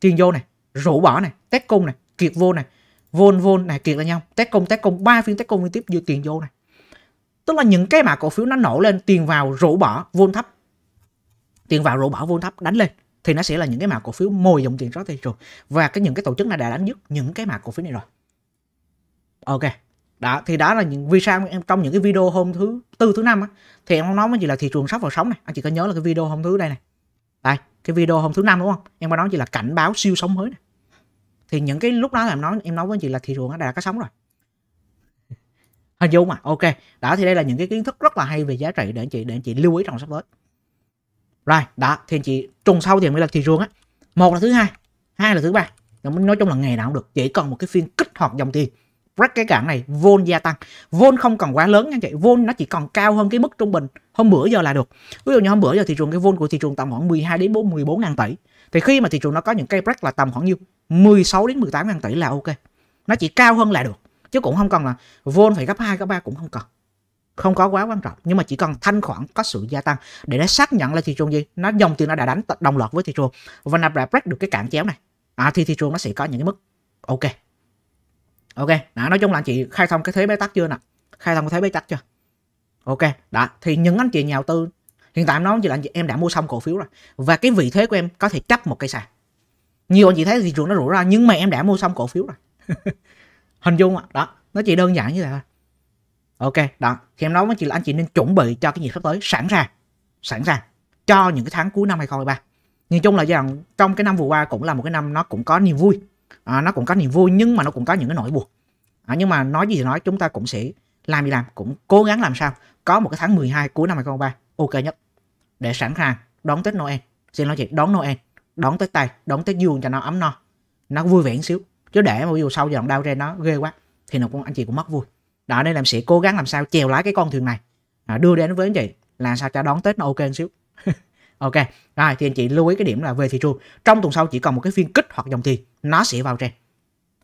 tiền vô này rũ bỏ này test cung này kiệt vô này vôn vôn này kiện ra nhau test công test công ba phiên test công liên tiếp dự tiền vô này tức là những cái mã cổ phiếu nó nổ lên tiền vào rũ bỏ vôn thấp tiền vào rũ bỏ vôn thấp đánh lên thì nó sẽ là những cái mã cổ phiếu mồi dòng tiền rất thị trường và cái những cái tổ chức này đã đánh dứt những cái mã cổ phiếu này rồi ok đó thì đó là những video em trong những cái video hôm thứ tư thứ năm á thì em không nói gì là thị trường sắp vào sóng này anh chỉ có nhớ là cái video hôm thứ đây này đây cái video hôm thứ năm đúng không em có nói chỉ là cảnh báo siêu sóng mới này thì những cái lúc đó em nói em nói với chị là thị trường đã có sống rồi hình dung mà ok đó thì đây là những cái kiến thức rất là hay về giá trị để anh chị để anh chị lưu ý trong sắp tới rồi đó thì anh chị tuần sau thì mới là thị trường á một là thứ hai hai là thứ ba nói chung là ngày nào cũng được chỉ cần một cái phiên kích hoạt dòng tiền break cái cản này vol gia tăng vol không cần quá lớn nha chị vol nó chỉ còn cao hơn cái mức trung bình hôm bữa giờ là được ví dụ như hôm bữa giờ thị trường cái vol của thị trường tầm khoảng 12 đến 14 ngàn tỷ thì khi mà thị trường nó có những cây break là tầm khoảng nhiêu 16 đến 18 ngàn tỷ là ok. Nó chỉ cao hơn là được. Chứ cũng không cần là vôn phải gấp 2, gấp 3 cũng không cần. Không có quá quan trọng. Nhưng mà chỉ cần thanh khoản có sự gia tăng để nó xác nhận là thị trường gì. Nó dòng tiền nó đã đánh đồng loạt với thị trường. Và nạp đã break được cái cản chéo này. À, thì thị trường nó sẽ có những cái mức ok. Ok, đó, nói chung là chị khai thông cái thế bế tắc chưa nè? Khai thông cái thế bế tắc chưa? Ok, đã thì những anh chị nhà đầu tư hiện tại nó chỉ là em đã mua xong cổ phiếu rồi và cái vị thế của em có thể chấp một cây sàn nhiều anh chị thấy thị trường nó rủi ra nhưng mà em đã mua xong cổ phiếu rồi hình dung à? đó nó chỉ đơn giản như vậy thôi ok đó thì em nói với chị là anh chị nên chuẩn bị cho cái gì sắp tới sẵn sàng sẵn sàng cho những cái tháng cuối năm 2023 nhìn chung là rằng trong cái năm vừa qua cũng là một cái năm nó cũng có niềm vui à, nó cũng có niềm vui nhưng mà nó cũng có những cái nỗi buồn à, nhưng mà nói gì thì nói chúng ta cũng sẽ làm gì làm cũng cố gắng làm sao có một cái tháng 12 cuối năm 2023 ok nhất để sẵn sàng đón Tết Noel xin lỗi chị đón Noel đón tới tay đón tới giường cho nó ấm no nó vui vẻ một xíu chứ để mà ví dụ sau giờ đau ra nó ghê quá thì nó cũng anh chị cũng mất vui đó nên làm sẽ cố gắng làm sao chèo lái cái con thuyền này à, đưa đến với anh chị là sao cho đón tết nó ok một xíu ok rồi thì anh chị lưu ý cái điểm là về thị trường trong tuần sau chỉ còn một cái phiên kích hoặc dòng tiền nó sẽ vào trend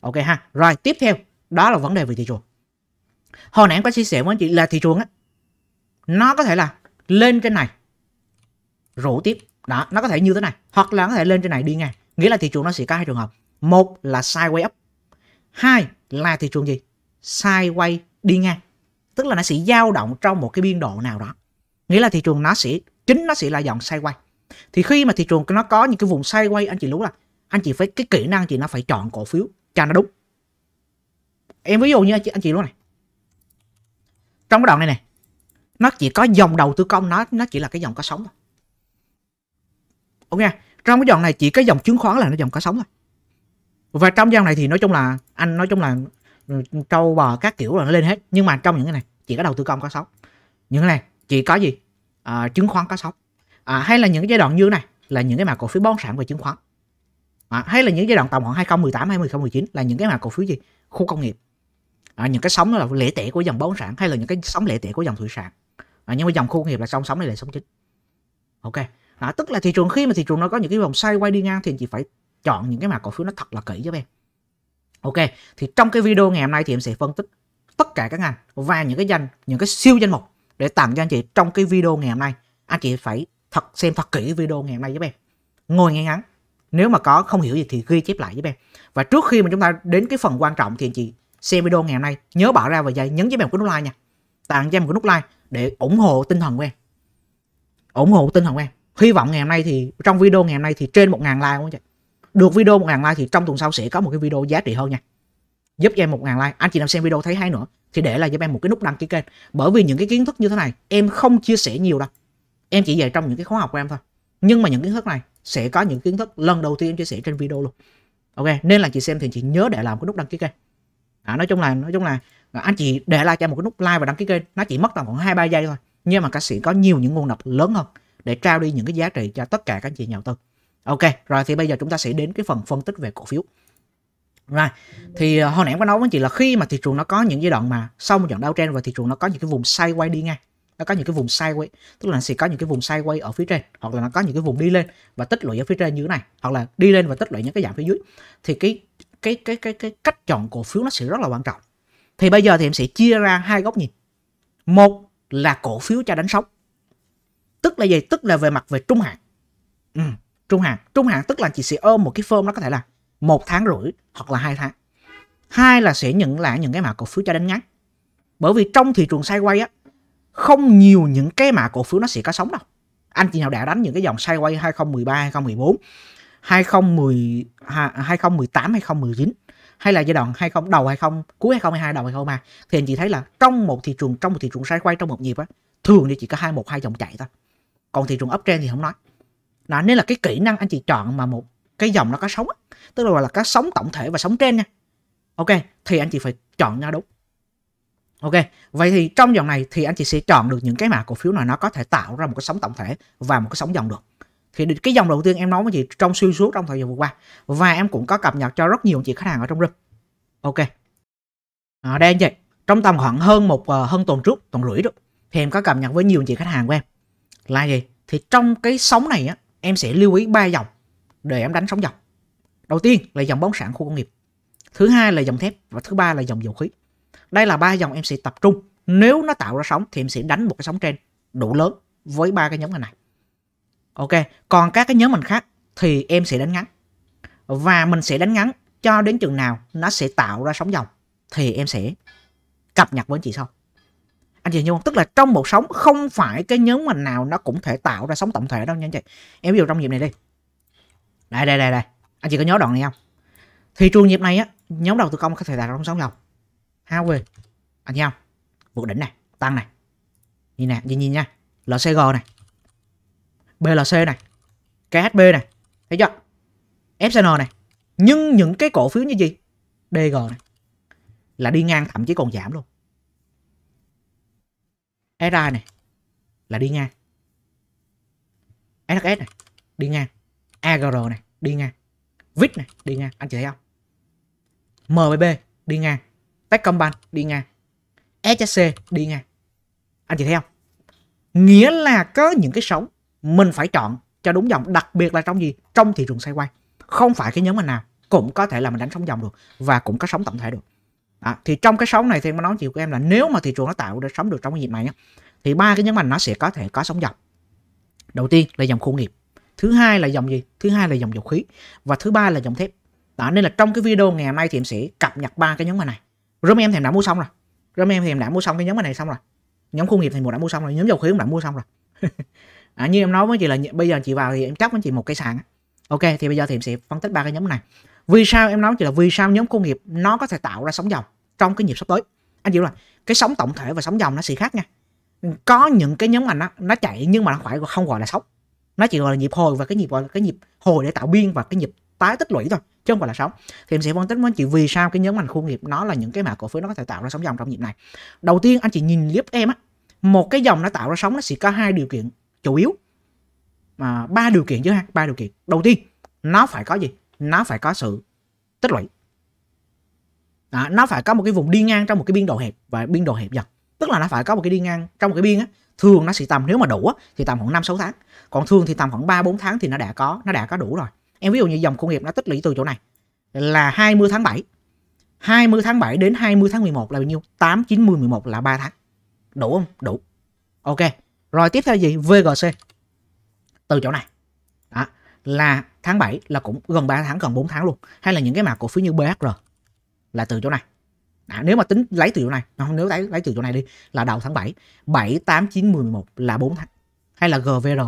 ok ha rồi tiếp theo đó là vấn đề về thị trường hồi nãy có chia sẻ với anh chị là thị trường á nó có thể là lên trên này rủ tiếp đó nó có thể như thế này hoặc là có thể lên trên này đi ngang nghĩa là thị trường nó sẽ có hai trường hợp một là sideways up hai là thị trường gì sideways đi ngang tức là nó sẽ dao động trong một cái biên độ nào đó nghĩa là thị trường nó sẽ chính nó sẽ là dòng sideways thì khi mà thị trường nó có những cái vùng sideways anh chị lú là anh chị phải cái kỹ năng chị nó phải chọn cổ phiếu cho nó đúng em ví dụ như anh chị, anh chị luôn này trong cái đoạn này này nó chỉ có dòng đầu tư công nó nó chỉ là cái dòng có sống thôi ok nha trong cái dòng này chỉ cái dòng chứng khoán là nó dòng có sống thôi và trong dòng này thì nói chung là anh nói chung là ừ, trâu bò các kiểu là nó lên hết nhưng mà trong những cái này chỉ có đầu tư công có sống những cái này chỉ có gì à, chứng khoán có sống à, hay là những cái giai đoạn như này là những cái mà cổ phiếu bón sản và chứng khoán à, hay là những giai đoạn tầm khoảng 2018 hay 2019 là những cái mà cổ phiếu gì khu công nghiệp à, những cái sóng đó là lễ tệ của dòng bón sản hay là những cái sóng lễ tệ của dòng thủy sản à, nhưng mà dòng khu công nghiệp là song sóng này là sóng chính ok à, tức là thị trường khi mà thị trường nó có những cái vòng xoay quay đi ngang thì anh chị phải chọn những cái mã cổ phiếu nó thật là kỹ giúp em ok thì trong cái video ngày hôm nay thì em sẽ phân tích tất cả các ngành và những cái danh những cái siêu danh mục để tặng cho anh chị trong cái video ngày hôm nay anh chị phải thật xem thật kỹ video ngày hôm nay giúp em ngồi nghe ngắn nếu mà có không hiểu gì thì ghi chép lại giúp em và trước khi mà chúng ta đến cái phần quan trọng thì anh chị xem video ngày hôm nay nhớ bỏ ra vào giây nhấn giúp em một cái nút like nha tặng cho em một cái nút like để ủng hộ tinh thần của em ủng hộ tinh thần của em hy vọng ngày hôm nay thì trong video ngày hôm nay thì trên 1.000 like không chị được video 1.000 like thì trong tuần sau sẽ có một cái video giá trị hơn nha giúp em 1.000 like anh chị nào xem video thấy hay nữa thì để lại giúp em một cái nút đăng ký kênh bởi vì những cái kiến thức như thế này em không chia sẻ nhiều đâu em chỉ dạy trong những cái khóa học của em thôi nhưng mà những kiến thức này sẽ có những kiến thức lần đầu tiên em chia sẻ trên video luôn ok nên là chị xem thì chị nhớ để làm cái nút đăng ký kênh à, nói chung là nói chung là à, anh chị để lại cho một cái nút like và đăng ký kênh nó chỉ mất tầm khoảng hai ba giây thôi nhưng mà ca sĩ có nhiều những nguồn đọc lớn hơn để trao đi những cái giá trị cho tất cả các chị nhà đầu tư ok rồi thì bây giờ chúng ta sẽ đến cái phần phân tích về cổ phiếu Rồi, Thì ờ, hồi nãy em có nói với chị là khi mà thị trường nó có những giai đoạn mà sau một trận đau trend và thị trường nó có những cái vùng sideways đi ngang nó có những cái vùng sideways tức là sẽ có những cái vùng sideways ở phía trên hoặc là nó có những cái vùng đi lên và tích lũy ở phía trên như thế này hoặc là đi lên và tích lũy những cái giảm phía dưới thì cái cái cái cái cái cách chọn cổ phiếu nó sẽ rất là quan trọng thì bây giờ thì em sẽ chia ra hai góc nhìn một là cổ phiếu cho đánh sóng tức là gì tức là về mặt về trung hạn ừ, trung hạn trung hạn tức là chị sẽ ôm một cái form nó có thể là một tháng rưỡi hoặc là hai tháng hai là sẽ nhận lại những cái mã cổ phiếu cho đến ngắn bởi vì trong thị trường sideways á không nhiều những cái mã cổ phiếu nó sẽ có sống đâu anh chị nào đã đánh những cái dòng sideways 2013 2014 2010 2018 2019 hay là giai đoạn 20 đầu 20 cuối 2022 đầu 2022 thì anh chị thấy là trong một thị trường trong một thị trường sideways trong một nhịp á thường thì chỉ có hai một hai dòng chạy thôi còn thị trường uptrend thì không nói đó, nên là cái kỹ năng anh chị chọn mà một cái dòng nó có sóng tức là gọi là có sóng tổng thể và sóng trên nha ok thì anh chị phải chọn nha đúng ok vậy thì trong dòng này thì anh chị sẽ chọn được những cái mã cổ phiếu nào nó có thể tạo ra một cái sóng tổng thể và một cái sóng dòng được thì cái dòng đầu tiên em nói với chị trong xuyên suốt trong thời gian vừa qua và em cũng có cập nhật cho rất nhiều chị khách hàng ở trong room ok ở à, đây anh chị trong tầm khoảng hơn một ờ, hơn tuần trước tuần rưỡi rồi thì em có cập nhật với nhiều chị khách hàng của em là gì? Thì trong cái sóng này á, em sẽ lưu ý ba dòng để em đánh sóng dòng. Đầu tiên là dòng bóng sản khu công nghiệp. Thứ hai là dòng thép và thứ ba là dòng dầu khí. Đây là ba dòng em sẽ tập trung. Nếu nó tạo ra sóng thì em sẽ đánh một cái sóng trên đủ lớn với ba cái nhóm ngành này. Ok, còn các cái nhóm ngành khác thì em sẽ đánh ngắn. Và mình sẽ đánh ngắn cho đến chừng nào nó sẽ tạo ra sóng dòng thì em sẽ cập nhật với chị sau anh chị không tức là trong một sóng không phải cái nhóm ngành nào nó cũng thể tạo ra sóng tổng thể đâu nha anh chị em ví dụ trong nhịp này đi đây đây đây đây anh chị có nhớ đoạn này không thì trường nhịp này á nhóm đầu tư công có thể tạo ra sóng dòng ha về anh nhau vượt đỉnh này tăng này nhìn nè nhìn nhìn nha lcg này blc này khb này thấy chưa fcn này nhưng những cái cổ phiếu như gì dg này là đi ngang thậm chí còn giảm luôn SI này là đi ngang. SHS này đi ngang. AGR này đi ngang. VIT này đi ngang. Anh chị thấy không? MBB đi ngang. Techcombank đi ngang. SHC e đi ngang. Anh chị thấy không? Nghĩa là có những cái sóng mình phải chọn cho đúng dòng đặc biệt là trong gì trong thị trường xoay quay không phải cái nhóm mình nào cũng có thể là mình đánh sóng dòng được và cũng có sóng tổng thể được à, thì trong cái sóng này thì nó nói chịu của em là nếu mà thị trường nó tạo được sống được trong cái nhịp này nhá, thì ba cái nhấn mạnh nó sẽ có thể có sóng dọc đầu tiên là dòng khu nghiệp thứ hai là dòng gì thứ hai là dòng dầu khí và thứ ba là dòng thép đó nên là trong cái video ngày hôm nay thì em sẽ cập nhật ba cái nhóm này rồi em thì em đã mua xong rồi rồi em thì em đã mua xong cái nhóm này xong rồi nhóm khu nghiệp thì em đã mua xong rồi nhóm dầu khí cũng đã mua xong rồi à, như em nói với chị là bây giờ chị vào thì em chắc với chị một cái sàn ok thì bây giờ thì em sẽ phân tích ba cái nhóm này vì sao em nói chỉ là vì sao nhóm công nghiệp nó có thể tạo ra sóng dòng trong cái nhịp sắp tới anh hiểu rồi cái sóng tổng thể và sóng dòng nó sẽ khác nha có những cái nhóm ngành nó, nó chạy nhưng mà nó phải không gọi là sóng nó chỉ gọi là nhịp hồi và cái nhịp gọi là cái nhịp hồi để tạo biên và cái nhịp tái tích lũy thôi chứ không phải là sóng thì em sẽ phân tích với anh chị vì sao cái nhóm ngành khu nghiệp nó là những cái mã cổ phiếu nó có thể tạo ra sóng dòng trong nhịp này đầu tiên anh chị nhìn clip em á một cái dòng nó tạo ra sóng nó sẽ có hai điều kiện chủ yếu mà ba điều kiện chứ ha ba điều kiện đầu tiên nó phải có gì nó phải có sự tích lũy à, nó phải có một cái vùng đi ngang trong một cái biên độ hẹp và biên độ hẹp dần tức là nó phải có một cái đi ngang trong một cái biên á thường nó sẽ tầm nếu mà đủ á, thì tầm khoảng 5 6 tháng còn thường thì tầm khoảng 3 4 tháng thì nó đã có nó đã có đủ rồi em ví dụ như dòng công nghiệp nó tích lũy từ chỗ này là 20 tháng 7 20 tháng 7 đến 20 tháng 11 là bao nhiêu 8 9 10 11 là 3 tháng đủ không đủ ok rồi tiếp theo gì VGC từ chỗ này đó, là tháng 7 là cũng gần 3 tháng gần 4 tháng luôn hay là những cái mã cổ phiếu như BHR là từ chỗ này à, nếu mà tính lấy từ chỗ này không nếu lấy lấy từ chỗ này đi là đầu tháng 7 7 8 9 10 11 là 4 tháng hay là GVR này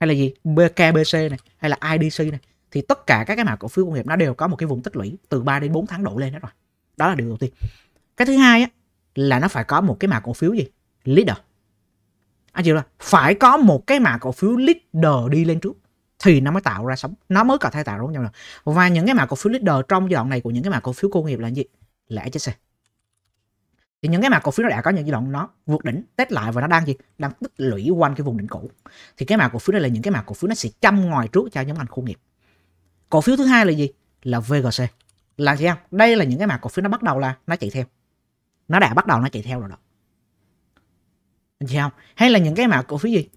hay là gì BKBC này hay là IDC này thì tất cả các cái mã cổ phiếu công nghiệp nó đều có một cái vùng tích lũy từ 3 đến 4 tháng độ lên hết rồi đó là điều đầu tiên cái thứ hai á, là nó phải có một cái mã cổ phiếu gì leader anh chịu là phải có một cái mã cổ phiếu leader đi lên trước thì nó mới tạo ra sóng nó mới có thể tạo đúng sóng được và những cái mã cổ phiếu leader trong giai đoạn này của những cái mã cổ phiếu công nghiệp là gì lẽ chứ HSC thì những cái mã cổ phiếu nó đã có những giai đoạn nó vượt đỉnh tết lại và nó đang gì đang tích lũy quanh cái vùng đỉnh cũ thì cái mã cổ phiếu này là những cái mã cổ phiếu nó sẽ chăm ngoài trước cho nhóm ngành công nghiệp cổ phiếu thứ hai là gì là VGC là gì không đây là những cái mã cổ phiếu nó bắt đầu là nó chạy theo nó đã bắt đầu nó chạy theo rồi đó anh chị không hay là những cái mã cổ phiếu gì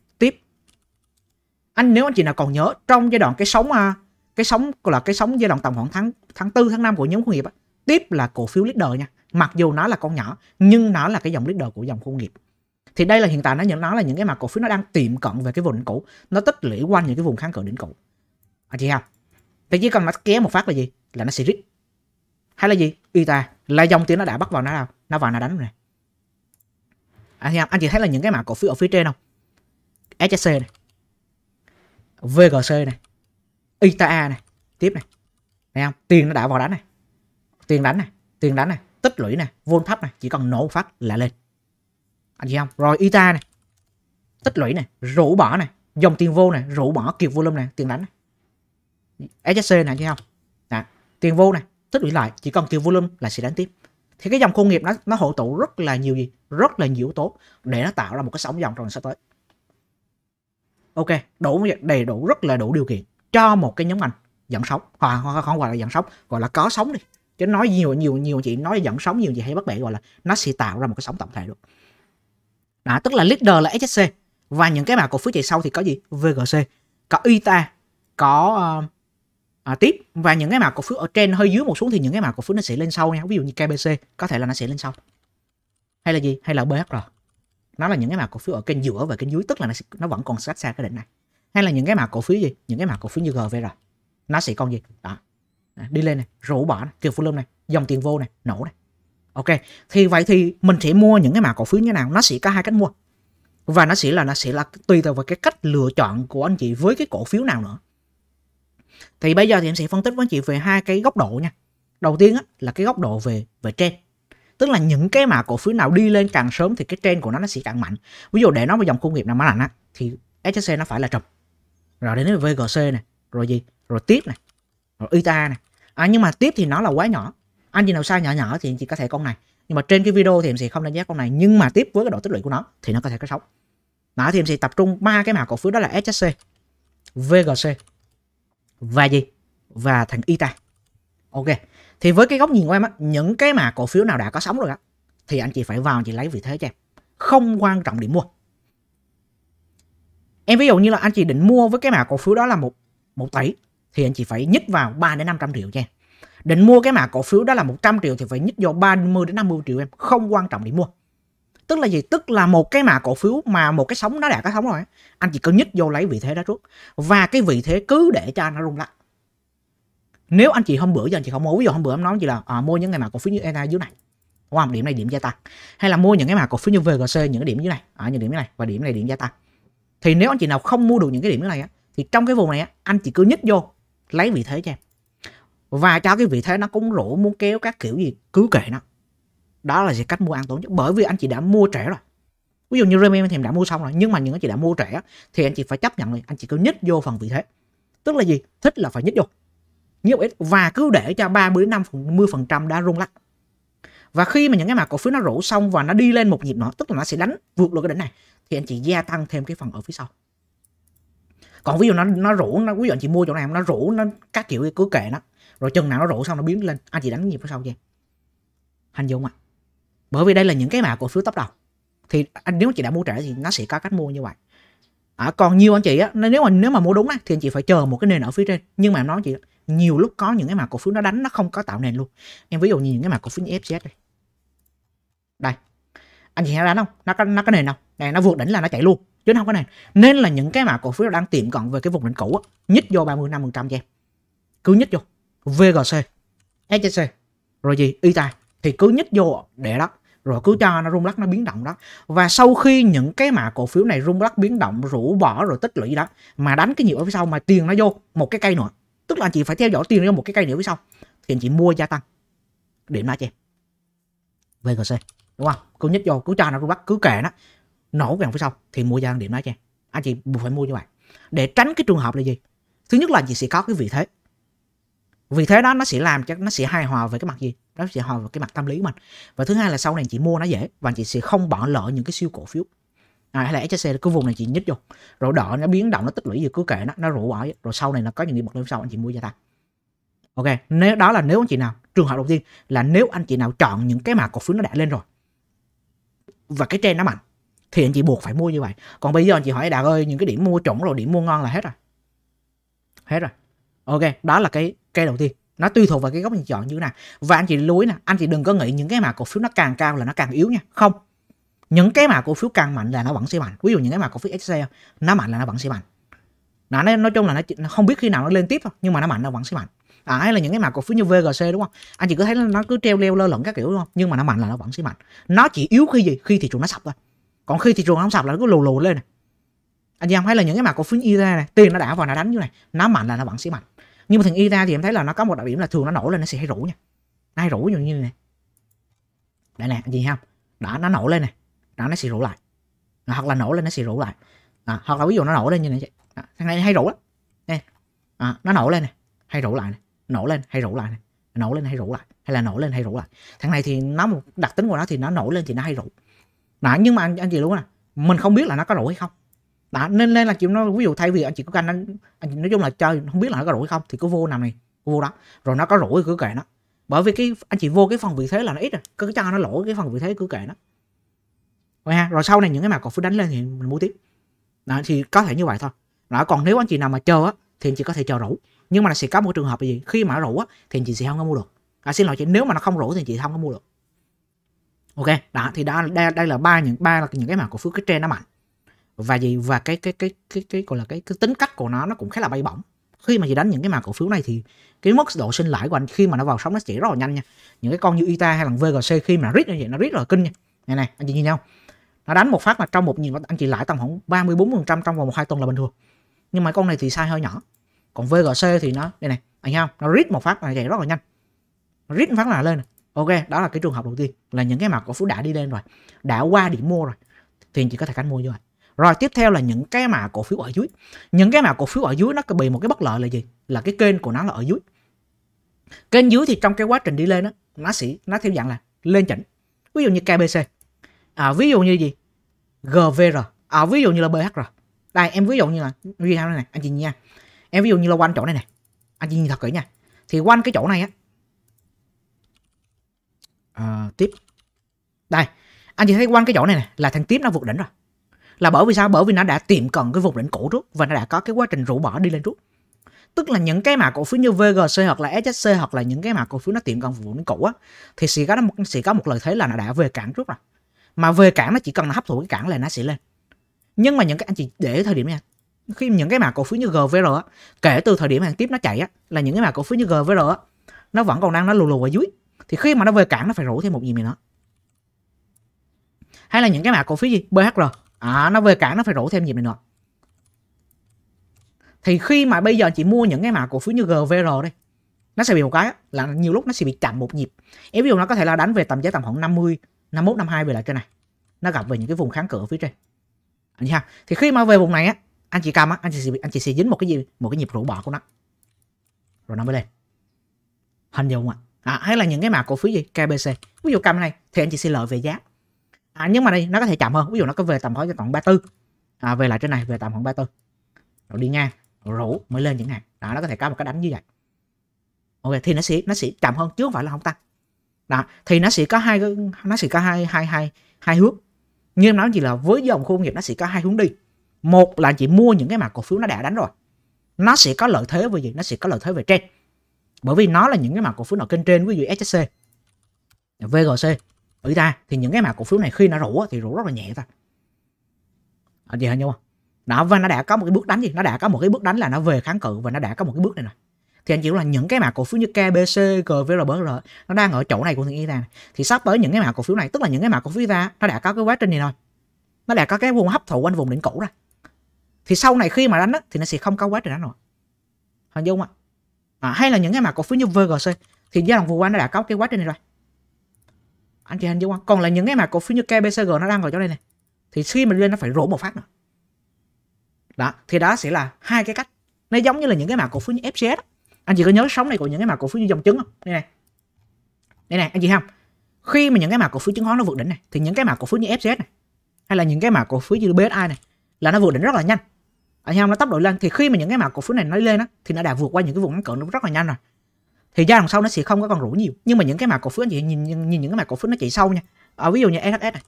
anh nếu anh chị nào còn nhớ trong giai đoạn cái sóng à, cái sóng gọi là cái sóng giai đoạn tầm khoảng tháng tháng tư tháng 5 của nhóm khu nghiệp tiếp là cổ phiếu leader nha mặc dù nó là con nhỏ nhưng nó là cái dòng leader của dòng khu nghiệp thì đây là hiện tại nó nhận nó là những cái mà cổ phiếu nó đang tiệm cận về cái vùng đỉnh cũ nó tích lũy quanh những cái vùng kháng cự đỉnh cũ anh à, chị ha thì chỉ cần nó kéo một phát là gì là nó sẽ rít hay là gì ta là dòng tiền nó đã bắt vào nó nào nó vào nó đánh rồi anh à, chị không anh chị thấy là những cái mã cổ phiếu ở phía trên không SHC này VGC này ITA này tiếp này thấy không tiền nó đã vào đánh này tiền đánh này tiền đánh này tích lũy này vôn thấp này chỉ cần nổ phát là lên anh chị không rồi ITA này tích lũy này rũ bỏ này dòng tiền vô này rũ bỏ kiệt volume này tiền đánh này SSC này chị không Đã. Dạ, tiền vô này tích lũy lại chỉ cần kiệt volume là sẽ đánh tiếp thì cái dòng công nghiệp nó nó hội tụ rất là nhiều gì rất là nhiều yếu tố để nó tạo ra một cái sóng dòng rồi sắp tới ok đủ đầy đủ rất là đủ điều kiện cho một cái nhóm ngành dẫn sóng hoặc không, không gọi là dẫn sóng gọi là có sóng đi chứ nói nhiều nhiều nhiều chị nói dẫn sóng nhiều gì hay bắt bẻ gọi là nó sẽ tạo ra một cái sóng tổng thể được đó, tức là leader là HSC và những cái mà cổ phiếu chạy sau thì có gì VGC có ITA có uh, à, tiếp và những cái mà cổ phiếu ở trên hơi dưới một xuống thì những cái mà cổ phiếu nó sẽ lên sau nha ví dụ như KBC có thể là nó sẽ lên sau hay là gì hay là BHR nó là những cái mã cổ phiếu ở kênh giữa và kênh dưới tức là nó, nó vẫn còn cách xa cái đỉnh này hay là những cái mã cổ phiếu gì những cái mã cổ phiếu như gvr nó sẽ còn gì đó đi lên này rũ bỏ này, kiểu volume này dòng tiền vô này nổ này ok thì vậy thì mình sẽ mua những cái mã cổ phiếu như nào nó sẽ có hai cách mua và nó sẽ là nó sẽ là tùy theo vào cái cách lựa chọn của anh chị với cái cổ phiếu nào nữa thì bây giờ thì em sẽ phân tích với anh chị về hai cái góc độ nha đầu tiên á, là cái góc độ về về trên tức là những cái mà cổ phiếu nào đi lên càng sớm thì cái trend của nó nó sẽ càng mạnh ví dụ để nó vào dòng công nghiệp nào máy lạnh á thì HSC nó phải là trùm rồi đến với VGC này rồi gì rồi tiếp này rồi ITA này à, nhưng mà tiếp thì nó là quá nhỏ anh gì nào sai nhỏ nhỏ thì anh chị có thể con này nhưng mà trên cái video thì em sẽ không đánh giá con này nhưng mà tiếp với cái độ tích lũy của nó thì nó có thể có sống đó thì em sẽ tập trung ba cái mã cổ phiếu đó là HSC VGC và gì và thằng ITA ok thì với cái góc nhìn của em á những cái mà cổ phiếu nào đã có sóng rồi á thì anh chị phải vào anh chị lấy vị thế cho em không quan trọng điểm mua em ví dụ như là anh chị định mua với cái mã cổ phiếu đó là một một tỷ thì anh chị phải nhích vào 3 đến 500 triệu cho định mua cái mã cổ phiếu đó là 100 triệu thì phải nhích vô 30 đến 50 triệu em không quan trọng điểm mua tức là gì tức là một cái mã cổ phiếu mà một cái sóng nó đã có sóng rồi anh chỉ cứ nhích vô lấy vị thế đó trước và cái vị thế cứ để cho nó rung lắc nếu anh chị hôm bữa giờ anh chị không mua ví dụ hôm bữa em nói chị là à, mua những ngày mà cổ phiếu như ENA dưới này qua điểm này điểm gia tăng hay là mua những cái mã cổ phiếu như VGC những cái điểm dưới này ở những điểm như này và điểm này điểm gia tăng thì nếu anh chị nào không mua được những cái điểm như này á, thì trong cái vùng này á, anh chị cứ nhích vô lấy vị thế cho em và cho cái vị thế nó cũng rủ muốn kéo các kiểu gì cứ kệ nó đó là gì cách mua an toàn nhất bởi vì anh chị đã mua trẻ rồi ví dụ như Remy thì em đã mua xong rồi nhưng mà những anh chị đã mua trẻ thì anh chị phải chấp nhận rồi anh chị cứ nhích vô phần vị thế tức là gì thích là phải nhích vô nhiều ít và cứ để cho 30 đến 50% đã rung lắc. Và khi mà những cái mã cổ phiếu nó rủ xong và nó đi lên một nhịp nữa, tức là nó sẽ đánh vượt được cái đỉnh này thì anh chị gia tăng thêm cái phần ở phía sau. Còn ví dụ nó nó rủ nó ví dụ anh chị mua chỗ này nó rủ nó các kiểu cứ kệ nó. Rồi chừng nào nó rủ xong nó biến lên, anh chị đánh nhịp phía sau kia hành Hình dung ạ. À? Bởi vì đây là những cái mã cổ phiếu tốc đầu. Thì anh nếu anh chị đã mua trễ thì nó sẽ có cách mua như vậy. À, còn nhiều anh chị á, nếu mà nếu mà mua đúng á, thì anh chị phải chờ một cái nền ở phía trên. Nhưng mà em nói chị nhiều lúc có những cái mã cổ phiếu nó đánh nó không có tạo nền luôn em ví dụ như những cái mã cổ phiếu như FZ đây đây anh chị thấy đánh không nó có nó có nền không này nó vượt đỉnh là nó chạy luôn chứ nó không có nền nên là những cái mã cổ phiếu đang tiệm cận về cái vùng đỉnh cũ á, nhích vô 30 5 phần trăm cho em cứ nhích vô VGC HCC rồi gì y tài thì cứ nhích vô để đó rồi cứ cho nó rung lắc nó biến động đó và sau khi những cái mã cổ phiếu này rung lắc biến động rũ bỏ rồi tích lũy đó mà đánh cái nhiều ở phía sau mà tiền nó vô một cái cây nữa tức là chị phải theo dõi tiền trong một cái cây nữa phía sau thì anh chị mua gia tăng điểm lại cho VGC đúng không cứ nhích vô cứ cho nó cứ bắt cứ kè nó nổ vàng phía sau thì mua gia tăng điểm lại cho anh à, chị buộc phải mua như vậy để tránh cái trường hợp là gì thứ nhất là chị sẽ có cái vị thế vì thế đó nó sẽ làm cho nó sẽ hài hòa về cái mặt gì nó sẽ hòa về cái mặt tâm lý của mình và thứ hai là sau này chị mua nó dễ và chị sẽ không bỏ lỡ những cái siêu cổ phiếu à, hay là HCC cứ vùng này chị nhích vô rồi đỏ nó biến động nó tích lũy gì cứ kệ nó nó rủ bỏ rồi sau này nó có những điểm bật lên sau anh chị mua gia tăng ok nếu đó là nếu anh chị nào trường hợp đầu tiên là nếu anh chị nào chọn những cái mà cổ phiếu nó đã lên rồi và cái trend nó mạnh thì anh chị buộc phải mua như vậy còn bây giờ anh chị hỏi đạt ơi những cái điểm mua chuẩn rồi điểm mua ngon là hết rồi hết rồi ok đó là cái cây đầu tiên nó tùy thuộc vào cái góc anh chọn như thế nào và anh chị lưu ý nè anh chị đừng có nghĩ những cái mà cổ phiếu nó càng cao là nó càng yếu nha không những cái mà cổ phiếu càng mạnh là nó vẫn sẽ mạnh ví dụ những cái mà cổ phiếu SCL nó mạnh là nó vẫn sẽ mạnh đó, nó nói chung là nó, nó không biết khi nào nó lên tiếp nhưng mà nó mạnh nó vẫn sẽ mạnh à, hay là những cái mà cổ phiếu như VGC đúng không anh chị cứ thấy nó cứ treo leo lơ lửng các kiểu đúng không nhưng mà nó mạnh là nó vẫn sẽ mạnh nó chỉ yếu khi gì khi thị trường nó sập thôi còn khi thị trường nó không sập là nó cứ lù lù lên này anh chị em thấy là những cái mà cổ phiếu như ra này tiền nó đã vào nó đánh như này nó mạnh là nó vẫn sẽ mạnh nhưng mà thằng y ra thì em thấy là nó có một đặc điểm là thường nó nổi lên nó sẽ hay rủ nha hay rủ như này đây nè anh chị không đã nó nổi lên này đó, nó sẽ rủ lại đó, hoặc là nổ lên nó sẽ rủ lại đó, hoặc là ví dụ nó nổ lên như này đó, thằng này hay rủ lắm nè đó, nó nổ lên này hay rủ lại này nổ lên hay rủ lại này nổ lên hay rủ lại hay là nổ lên hay rủ lại thằng này thì nó một đặc tính của nó thì nó nổ lên thì nó hay rủ đó, nhưng mà anh, anh chị luôn nè mình không biết là nó có rủ hay không đó, nên nên là chịu nó ví dụ thay vì anh chị có canh anh, anh nói chung là chơi không biết là nó có rủ hay không thì cứ vô nằm này vô đó rồi nó có thì cứ kệ nó bởi vì cái anh chị vô cái phần vị thế là nó ít rồi cứ cho nó lỗ cái phần vị thế cứ kệ nó rồi ha rồi sau này những cái mà cổ phiếu đánh lên thì mình mua tiếp đó, thì có thể như vậy thôi đó còn nếu anh chị nào mà chờ á thì anh chị có thể chờ rủ nhưng mà sẽ có một trường hợp là gì khi mà rủ á thì anh chị sẽ không có mua được à xin lỗi chị nếu mà nó không rủ thì chị không có mua được ok đó thì đó đây, đây là ba những ba là những cái mà cổ phiếu cái trend nó mạnh và gì và cái cái cái cái cái gọi là cái, cái tính cách của nó nó cũng khá là bay bổng khi mà chị đánh những cái mà cổ phiếu này thì cái mức độ sinh lãi của anh khi mà nó vào sóng nó chỉ rất là nhanh nha những cái con như ita hay là vgc khi mà rít như vậy nó rít rồi kinh nha này này anh chị nhìn nhau nó đánh một phát mà trong một nhìn anh chị lại tầm khoảng 30 40 trong vòng một hai tuần là bình thường nhưng mà con này thì sai hơi nhỏ còn VGC thì nó đây này anh nhau nó rít một phát là chạy rất là nhanh nó rít phát là lên ok đó là cái trường hợp đầu tiên là những cái mặt cổ phiếu đã đi lên rồi đã qua điểm mua rồi thì anh chị có thể cánh mua rồi rồi tiếp theo là những cái mà cổ phiếu ở dưới những cái mà cổ phiếu ở dưới nó bị một cái bất lợi là gì là cái kênh của nó là ở dưới kênh dưới thì trong cái quá trình đi lên đó, nó sẽ nó theo dạng là lên chỉnh ví dụ như KBC à, ví dụ như gì gvr à, ví dụ như là bhr đây em ví dụ như là như thế này anh chị nha em ví dụ như là quanh chỗ này này anh chị nhìn thật kỹ nha thì quanh cái chỗ này á à, tiếp đây anh chị thấy quanh cái chỗ này này là thằng tiếp nó vượt đỉnh rồi là bởi vì sao bởi vì nó đã tiệm cận cái vùng đỉnh cũ trước và nó đã có cái quá trình rũ bỏ đi lên trước tức là những cái mà cổ phiếu như VGC hoặc là SHC hoặc là những cái mà cổ phiếu nó tiệm cận vùng đỉnh cũ á thì sẽ có một sẽ có một lợi thế là nó đã về cản trước rồi mà về cản nó chỉ cần nó hấp thụ cái cản là nó sẽ lên nhưng mà những cái anh chị để thời điểm này khi những cái mã cổ phiếu như GVR á, kể từ thời điểm hàng tiếp nó chạy á, là những cái mã cổ phiếu như GVR á, nó vẫn còn đang nó lù lù ở dưới thì khi mà nó về cản nó phải rủ thêm một gì mình nữa. hay là những cái mã cổ phiếu gì BHR à, nó về cản nó phải rủ thêm gì mình nữa thì khi mà bây giờ chị mua những cái mã cổ phiếu như GVR đây nó sẽ bị một cái là nhiều lúc nó sẽ bị chậm một nhịp em ví dụ nó có thể là đánh về tầm giá tầm khoảng 50 51 52 về lại trên này nó gặp về những cái vùng kháng cự ở phía trên anh ha thì khi mà về vùng này á anh chị cầm á anh chị anh chị sẽ dính một cái gì một cái nhịp rũ bỏ của nó rồi nó mới lên hình dung ạ à. hay là những cái mã cổ phiếu gì KBC ví dụ cầm này thì anh chị sẽ lợi về giá à, nhưng mà đây nó có thể chậm hơn ví dụ nó có về tầm khoảng khoảng 34 à, về lại trên này về tầm khoảng 34 rồi đi ngang rũ mới lên những hạn đó nó có thể có một cái đánh như vậy ok thì nó sẽ nó sẽ chậm hơn chứ không phải là không tăng đó thì nó sẽ có hai nó sẽ có hai hai hai hai hướng như em nói gì là với dòng khu công nghiệp nó sẽ có hai hướng đi một là chị mua những cái mặt cổ phiếu nó đã đánh rồi nó sẽ có lợi thế về gì nó sẽ có lợi thế về trên bởi vì nó là những cái mặt cổ phiếu nào kênh trên ví dụ ssc VGC ủy ta thì những cái mặt cổ phiếu này khi nó rủ thì rủ rất là nhẹ thôi ở gì hả nhau đó và nó đã có một cái bước đánh gì nó đã có một cái bước đánh là nó về kháng cự và nó đã có một cái bước này nè thì anh chịu là những cái mã cổ phiếu như KBC, GVRBR nó đang ở chỗ này của thị ETA này. thì sắp tới những cái mã cổ phiếu này tức là những cái mã cổ phiếu ra nó đã có cái quá trình này rồi nó đã có cái vùng hấp thụ quanh vùng đỉnh cũ rồi thì sau này khi mà đánh á, thì nó sẽ không có quá trình đánh rồi hình dung ạ à? hay là những cái mã cổ phiếu như VGC thì giai đoạn vừa qua nó đã có cái quá trình này rồi anh chị hình dung không còn là những cái mã cổ phiếu như KBCG nó đang ở chỗ này này thì khi mà lên nó phải rổ một phát nữa đó thì đó sẽ là hai cái cách nó giống như là những cái mã cổ phiếu như FGS anh chị có nhớ sóng này của những cái mã cổ phiếu như dòng chứng không đây này đây này anh chị không khi mà những cái mã cổ phiếu chứng khoán nó vượt đỉnh này thì những cái mã cổ phiếu như FZ này hay là những cái mã cổ phiếu như BSI này là nó vượt đỉnh rất là nhanh anh em nó tốc độ lên thì khi mà những cái mã cổ phiếu này nó lên á thì nó đã vượt qua những cái vùng ngắn cỡ nó rất là nhanh rồi thì ra đằng sau nó sẽ không có còn rủ nhiều nhưng mà những cái mã cổ phiếu anh chị nhìn, nhìn, nhìn những cái mã cổ phiếu nó chạy sâu nha ở ví dụ như SHS này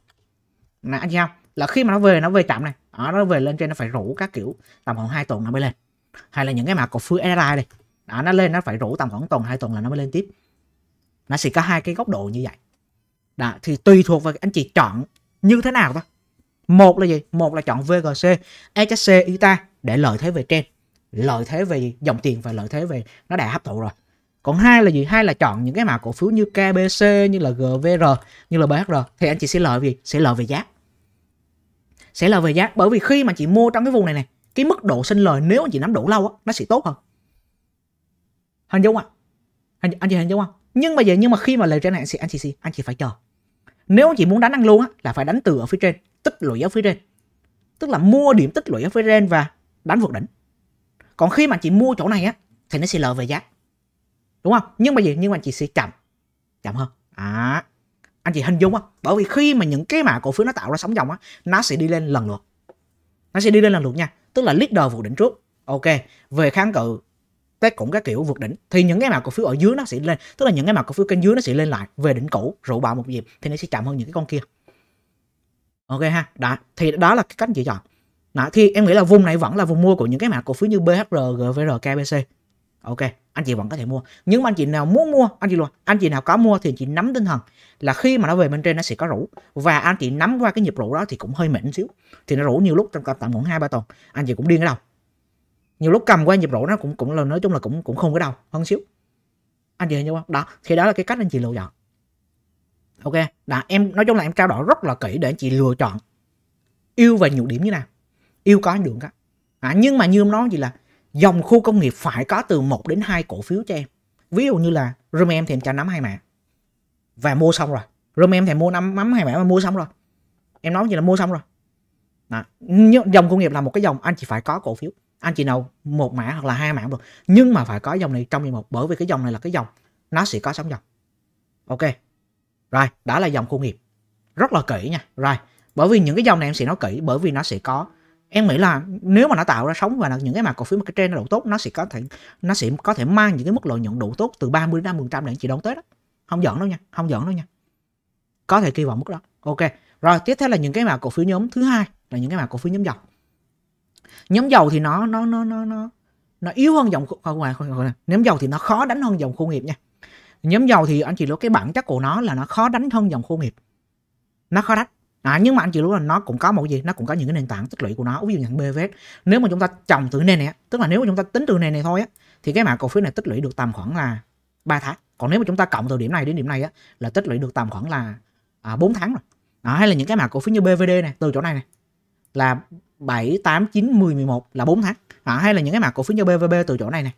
nè anh chị không là khi mà nó về nó về chậm này ở nó về lên trên nó phải rủ các kiểu tầm khoảng hai tuần nó mới lên hay là những cái mã cổ phiếu SRI đây đó, à, nó lên nó phải rủ tầm khoảng tuần hai tuần là nó mới lên tiếp nó sẽ có hai cái góc độ như vậy đó, thì tùy thuộc vào anh chị chọn như thế nào thôi một là gì một là chọn VGC HSC ITA để lợi thế về trên lợi thế về dòng tiền và lợi thế về nó đã hấp thụ rồi còn hai là gì hai là chọn những cái mã cổ phiếu như KBC như là GVR như là BHR thì anh chị sẽ lợi gì sẽ lợi về giá sẽ lợi về giá bởi vì khi mà chị mua trong cái vùng này này cái mức độ sinh lời nếu anh chị nắm đủ lâu á nó sẽ tốt hơn hình dung ạ à? anh, anh chị hình dung không nhưng mà vậy nhưng mà khi mà lời trên này thì anh chị anh chị phải chờ nếu anh chị muốn đánh ăn luôn á là phải đánh từ ở phía trên tích lũy ở phía trên tức là mua điểm tích lũy ở phía trên và đánh vượt đỉnh còn khi mà chị mua chỗ này á thì nó sẽ lờ về giá đúng không nhưng mà gì nhưng mà chị sẽ chậm chậm hơn à anh chị hình dung không bởi vì khi mà những cái mà cổ phiếu nó tạo ra sóng dòng á nó sẽ đi lên lần lượt nó sẽ đi lên lần lượt nha tức là leader vượt đỉnh trước ok về kháng cự test cũng các kiểu vượt đỉnh thì những cái mã cổ phiếu ở dưới nó sẽ lên tức là những cái mã cổ phiếu kênh dưới nó sẽ lên lại về đỉnh cũ rủ bạo một nhịp thì nó sẽ chậm hơn những cái con kia ok ha đã thì đó là cái cách chị chọn đó, thì em nghĩ là vùng này vẫn là vùng mua của những cái mã cổ phiếu như BHR, GVR, KBC. Ok, anh chị vẫn có thể mua. Nhưng mà anh chị nào muốn mua, anh chị luôn, anh chị nào có mua thì anh chị nắm tinh thần là khi mà nó về bên trên nó sẽ có rủ và anh chị nắm qua cái nhịp rủ đó thì cũng hơi mịn xíu. Thì nó rủ nhiều lúc trong tầm khoảng 2 3 tuần, anh chị cũng điên ở đâu nhiều lúc cầm qua nhịp rổ nó cũng cũng là nói chung là cũng cũng không có đâu hơn xíu anh chị như không đó thì đó là cái cách anh chị lựa chọn ok đã em nói chung là em trao đổi rất là kỹ để anh chị lựa chọn yêu và nhược điểm như nào yêu có đường á à, nhưng mà như em nói gì là dòng khu công nghiệp phải có từ 1 đến 2 cổ phiếu cho em ví dụ như là room em thì em cho nắm hai mã và mua xong rồi room em thì mua nắm nắm hai mã mà mua xong rồi em nói gì là mua xong rồi đó. dòng công nghiệp là một cái dòng anh chỉ phải có cổ phiếu anh chị nào một mã hoặc là hai mã cũng được nhưng mà phải có dòng này trong dòng một bởi vì cái dòng này là cái dòng nó sẽ có sóng dòng ok rồi đó là dòng khu nghiệp rất là kỹ nha rồi bởi vì những cái dòng này em sẽ nói kỹ bởi vì nó sẽ có em nghĩ là nếu mà nó tạo ra sóng và là những cái mà cổ phiếu mà cái trên nó đủ tốt nó sẽ có thể nó sẽ có thể mang những cái mức lợi nhuận đủ tốt từ 30 đến 50% để anh chị đón Tết đó. Không giỡn đâu nha, không giỡn đâu nha. Có thể kỳ vọng mức đó. Ok. Rồi tiếp theo là những cái mà cổ phiếu nhóm thứ hai là những cái mà cổ phiếu nhóm dòng nhóm dầu thì nó nó nó nó nó nó yếu hơn dòng không ngoài không, không, nhóm giàu thì nó khó đánh hơn dòng khu nghiệp nha nhóm dầu thì anh chị lưu cái bản chất của nó là nó khó đánh hơn dòng khu nghiệp nó khó đánh à, nhưng mà anh chị lưu là nó cũng có một gì nó cũng có những cái nền tảng tích lũy của nó ví dụ như BVS nếu mà chúng ta trồng từ nền này tức là nếu mà chúng ta tính từ nền này thôi á thì cái mã cổ phiếu này tích lũy được tầm khoảng là 3 tháng còn nếu mà chúng ta cộng từ điểm này đến điểm này á là tích lũy được tầm khoảng là à, 4 tháng rồi à, hay là những cái mã cổ phiếu như BVD này từ chỗ này này là 7, 8, 9, 10, 11 là 4 tháng à, hay là những cái mã cổ phiếu như BVB từ chỗ này này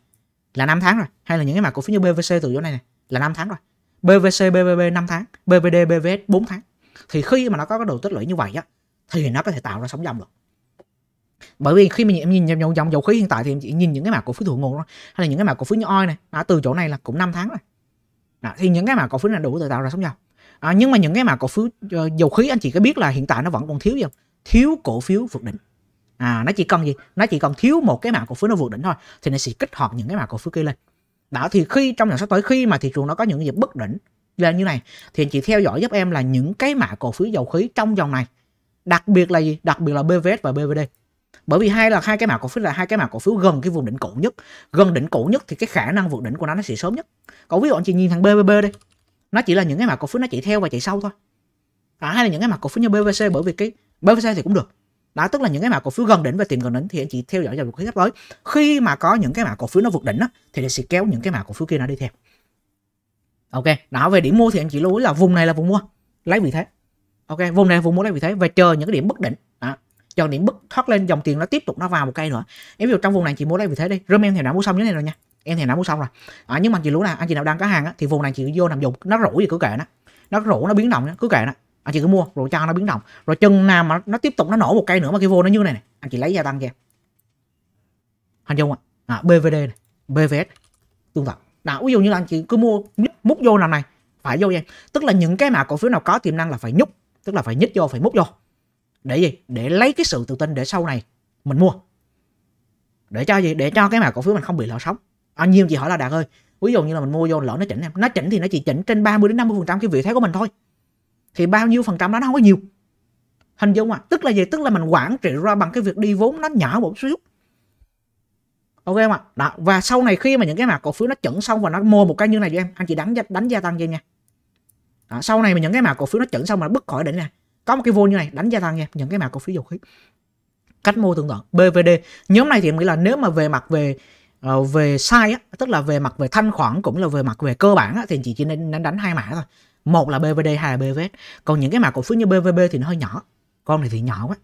là 5 tháng rồi hay là những cái mã cổ phiếu như BVC từ chỗ này này là 5 tháng rồi BVC, BVB 5 tháng BVD, BVS 4 tháng thì khi mà nó có cái độ tích lũy như vậy á thì nó có thể tạo ra sóng dòng được bởi vì khi mà em nhìn dòng dòng dầu khí hiện tại thì em chỉ nhìn những cái mã cổ phiếu thượng nguồn thôi hay là những cái mã cổ phiếu như oi này à, từ chỗ này là cũng 5 tháng rồi à, thì những cái mã cổ phiếu này đủ để tạo ra sóng dòng à, nhưng mà những cái mà cổ phiếu ờ, dầu khí anh chị có biết là hiện tại nó vẫn còn thiếu gì không thiếu cổ phiếu vượt đỉnh à nó chỉ cần gì nó chỉ còn thiếu một cái mã cổ phiếu nó vượt đỉnh thôi thì nó sẽ kích hoạt những cái mã cổ phiếu kia lên đó thì khi trong lần sắp tới khi mà thị trường nó có những dịp bất đỉnh lên như này thì anh chị theo dõi giúp em là những cái mã cổ phiếu dầu khí trong dòng này đặc biệt là gì đặc biệt là BVS và BVD bởi vì hai là hai cái mã cổ phiếu là hai cái mã cổ phiếu gần cái vùng đỉnh cũ nhất gần đỉnh cũ nhất thì cái khả năng vượt đỉnh của nó nó sẽ sớm nhất Có ví dụ anh chị nhìn thằng BVB đi, nó chỉ là những cái mã cổ phiếu nó chạy theo và chạy sau thôi à, hay là những cái mã cổ phiếu như BVC bởi vì cái bởi xe thì cũng được đó tức là những cái mã cổ phiếu gần đỉnh và tìm gần đỉnh thì anh chị theo dõi dòng khuyến khích tới khi mà có những cái mã cổ phiếu nó vượt đỉnh á, thì sẽ kéo những cái mã cổ phiếu kia nó đi theo ok đó về điểm mua thì anh chị lưu ý là vùng này là vùng mua lấy vị thế ok vùng này là vùng mua lấy vị thế và chờ những cái điểm bất định đó chờ điểm bất thoát lên dòng tiền nó tiếp tục nó vào một cây nữa em ví dụ trong vùng này chị mua lấy vị thế đi rơm em thì đã mua xong như thế này rồi nha em thì đã mua xong rồi à, nhưng mà chị lưu là anh chị nào đang có hàng á, thì vùng này chị vô nằm dùng nó rủ gì cứ kệ nó nó rủ nó biến động cứ kệ nó anh chị cứ mua rồi cho nó biến động rồi chân nào mà nó tiếp tục nó nổ một cây nữa mà cái vô nó như này này anh chị lấy gia tăng kia hình dung ạ à? bvd này bvs tương tự nào ví dụ như là anh chị cứ mua múc vô làm này phải vô vậy tức là những cái mà cổ phiếu nào có tiềm năng là phải nhúc tức là phải nhích vô phải múc vô để gì để lấy cái sự tự tin để sau này mình mua để cho gì để cho cái mà cổ phiếu mình không bị lỗ sóng anh à, nhiều chị hỏi là đạt ơi ví dụ như là mình mua vô lỗ nó chỉnh em nó chỉnh thì nó chỉ chỉnh trên 30 đến 50 phần trăm cái vị thế của mình thôi thì bao nhiêu phần trăm đó nó không có nhiều hình dung à tức là gì tức là mình quản trị ra bằng cái việc đi vốn nó nhỏ một xíu ok không ạ đó và sau này khi mà những cái mã cổ phiếu nó chuẩn xong và nó mua một cái như này cho em anh chị đánh đánh gia tăng cho em nha đó, sau này mà những cái mã cổ phiếu nó chuẩn xong mà bứt khỏi đỉnh này có một cái vô như này đánh gia tăng nha những cái mã cổ phiếu dầu khí cách mua tương tự BVD nhóm này thì em nghĩ là nếu mà về mặt về ờ, về sai á, tức là về mặt về thanh khoản cũng là về mặt về cơ bản á, thì chị chỉ nên đánh hai mã thôi một là BVD hai là BVS còn những cái mã cổ phiếu như BVB thì nó hơi nhỏ con này thì nhỏ quá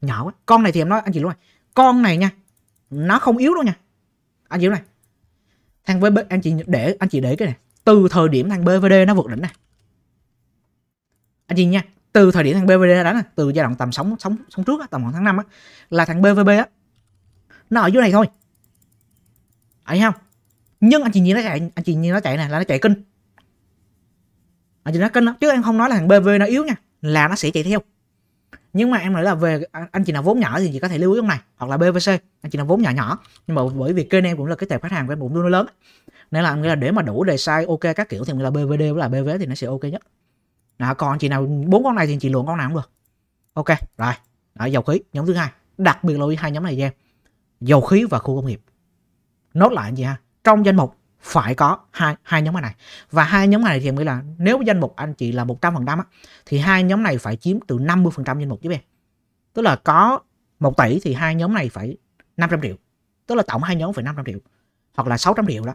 nhỏ quá con này thì em nói anh chị luôn này con này nha nó không yếu đâu nha anh chị này thằng BVB anh chị để anh chị để cái này từ thời điểm thằng BVD nó vượt đỉnh này anh chị nha từ thời điểm thằng BVD đã đánh từ giai đoạn tầm sóng sóng sóng trước tầm khoảng tháng 5 á là thằng BVB á nó ở dưới này thôi ấy không nhưng anh chị nhìn nó chạy anh chị nhìn nó chạy này là nó chạy kinh ở trên kênh đó chứ em không nói là thằng bv nó yếu nha là nó sẽ chạy theo nhưng mà em nói là về à, anh chị nào vốn nhỏ thì chỉ có thể lưu ý trong này hoặc là bvc anh chị nào vốn nhỏ nhỏ nhưng mà bởi vì kênh em cũng là cái tệp khách hàng của em cũng luôn lớn nên là nghĩa là để mà đủ đề sai ok các kiểu thì là bvd với là bv thì nó sẽ ok nhất đó, à, còn chị nào bốn con này thì chị luận con nào cũng được ok rồi đó, dầu khí nhóm thứ hai đặc biệt lưu ý hai nhóm này cho em dầu khí và khu công nghiệp nốt lại anh chị ha trong danh mục phải có hai hai nhóm này và hai nhóm này thì nghĩa là nếu danh mục anh chị là 100% trăm thì hai nhóm này phải chiếm từ 50% danh mục chứ em tức là có 1 tỷ thì hai nhóm này phải 500 triệu tức là tổng hai nhóm phải 500 triệu hoặc là 600 triệu đó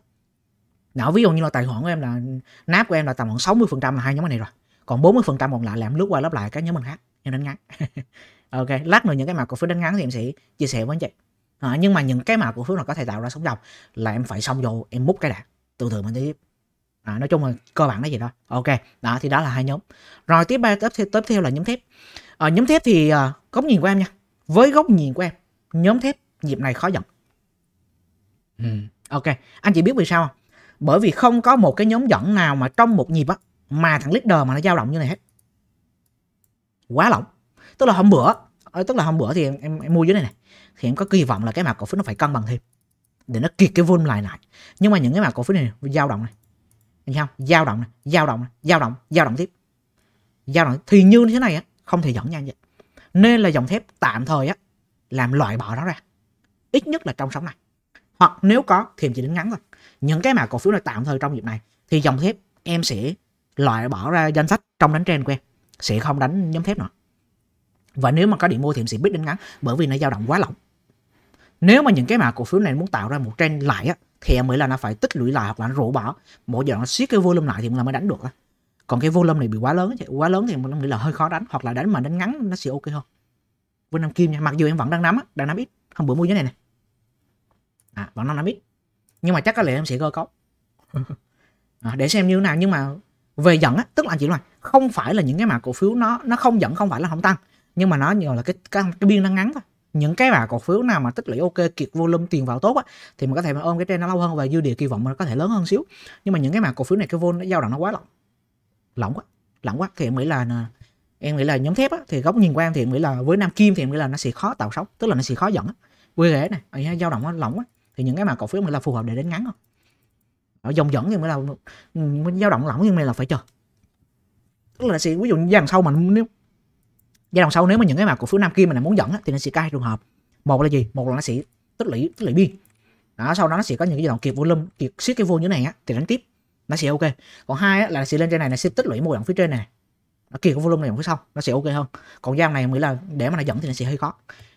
đó ví dụ như là tài khoản của em là náp của em là tầm khoảng 60% là hai nhóm này rồi còn 40% còn lại là em lướt qua lớp lại các nhóm mình khác em đánh ngắn ok lát nữa những cái mà cổ phiếu đánh ngắn thì em sẽ chia sẻ với anh chị à, nhưng mà những cái mà cổ phiếu nào có thể tạo ra sóng dọc là em phải xong vô em múc cái đã từ từ mình tiếp à, ờ, nói chung là cơ bản là gì đó ok đó thì đó là hai nhóm rồi tiếp ba tiếp, tiếp theo là nhóm thép à, nhóm thép thì à, góc nhìn của em nha với góc nhìn của em nhóm thép dịp này khó dẫn. ừ. ok anh chị biết vì sao không bởi vì không có một cái nhóm dẫn nào mà trong một nhịp á mà thằng leader mà nó dao động như này hết quá lỏng tức là hôm bữa tức là hôm bữa thì em, em, em mua dưới này này thì em có kỳ vọng là cái mã cổ phiếu nó phải cân bằng thêm để nó kiệt cái volume lại lại nhưng mà những cái mã cổ phiếu này dao động này anh không dao động này dao động này dao động dao động tiếp dao động thì như thế này á không thể dẫn nhanh vậy nên là dòng thép tạm thời á làm loại bỏ nó ra ít nhất là trong sóng này hoặc nếu có thì chỉ đến ngắn thôi những cái mà cổ phiếu này tạm thời trong dịp này thì dòng thép em sẽ loại bỏ ra danh sách trong đánh trend của em sẽ không đánh nhóm thép nữa và nếu mà có điểm mua thì em sẽ biết đánh ngắn bởi vì nó dao động quá lỏng nếu mà những cái mã cổ phiếu này muốn tạo ra một trend lại á thì em mới là nó phải tích lũy lại hoặc là nó rổ bỏ mỗi giờ nó siết cái volume lại thì là mới đánh được á còn cái volume này bị quá lớn quá lớn thì mình nghĩ là hơi khó đánh hoặc là đánh mà đánh ngắn nó sẽ ok hơn với năm kim nha mặc dù em vẫn đang nắm á đang nắm ít hôm bữa mua cái này này à, vẫn đang nắm ít nhưng mà chắc có lẽ em sẽ cơ cấu à, để xem như thế nào nhưng mà về dẫn á tức là chỉ là không phải là những cái mã cổ phiếu nó nó không dẫn không phải là không tăng nhưng mà nó nhiều là cái cái, cái biên đang ngắn thôi những cái mà cổ phiếu nào mà tích lũy ok kiệt volume tiền vào tốt á thì mình có thể mà ôm cái trend nó lâu hơn và dư địa kỳ vọng nó có thể lớn hơn xíu nhưng mà những cái mà cổ phiếu này cái vol nó dao động nó quá lỏng lỏng quá lỏng quá thì em nghĩ là à, em nghĩ là nhóm thép á, thì góc nhìn của em thì em nghĩ là với nam kim thì em nghĩ là nó sẽ khó tạo sóng tức là nó sẽ khó dẫn á quy ghế này dao động nó lỏng á thì những cái mà cổ phiếu mình là phù hợp để đến ngắn không ở dòng dẫn thì mới là ừ, dao động lỏng nhưng mà là phải chờ tức là sẽ ví dụ như dàn sau mình nếu giai đoạn sau nếu mà những cái mà cổ phiếu nam kia mà là muốn dẫn thì nó sẽ có hai trường hợp một là gì một là nó sẽ tích lũy tích lũy biên đó sau đó nó sẽ có những cái giai đoạn kiệt volume kiệt siết cái vô như này á, thì đánh tiếp nó sẽ ok còn hai á, là sẽ lên trên này nó sẽ tích lũy một đoạn phía trên này nó kiệt cái volume này phía sau nó sẽ ok hơn còn giao này nghĩ là để mà nó dẫn thì nó sẽ hơi khó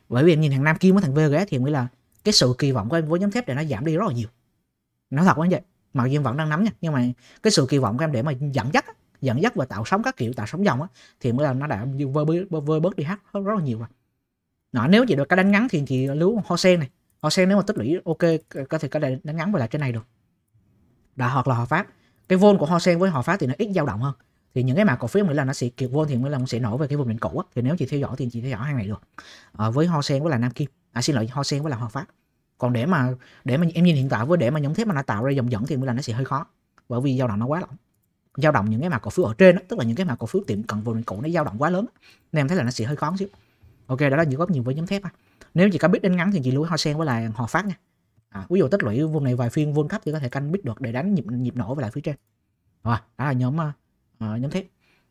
bởi vì em nhìn thằng nam kim với thằng vgs thì nghĩ là cái sự kỳ vọng của em với nhóm thép để nó giảm đi rất là nhiều nó thật quá vậy mà dù em vẫn đang nắm nha nhưng mà cái sự kỳ vọng của em để mà dẫn dắt á, dẫn dắt và tạo sóng các kiểu tạo sóng dòng á thì mới là nó đã vơi bớt vơi bớt đi hát rất là nhiều rồi đó, nếu chị được cái đánh ngắn thì chị lưu sen này ho sen nếu mà tích lũy ok có thể có thể đánh ngắn và lại trên này được Đã hoặc là họ phát cái vôn của ho sen với họ phát thì nó ít dao động hơn thì những cái mã cổ phiếu mới là nó sẽ kiệt vôn thì mới là nó sẽ nổ về cái vùng đỉnh cũ á. thì nếu chị theo dõi thì chị theo dõi hàng này được à, với sen với là Nam Kim à xin lỗi ho sen với là họ Phát còn để mà để mà em nhìn hiện tại với để mà nhóm thép mà nó tạo ra dòng dẫn thì mới là nó sẽ hơi khó bởi vì dao động nó quá lỏng dao động những cái mã cổ phiếu ở trên đó, tức là những cái mã cổ phiếu tiệm cận vùng cũ nó dao động quá lớn nên em thấy là nó sẽ hơi khó xíu ok đó là những góc nhìn với nhóm thép ha. nếu chỉ có biết đến ngắn thì chị lưu hoa sen với lại hòa phát nha à, ví dụ tích lũy vùng này vài phiên vuông thấp thì có thể canh biết được để đánh nhịp nhịp nổ về lại phía trên rồi đó là nhóm uh, nhóm thép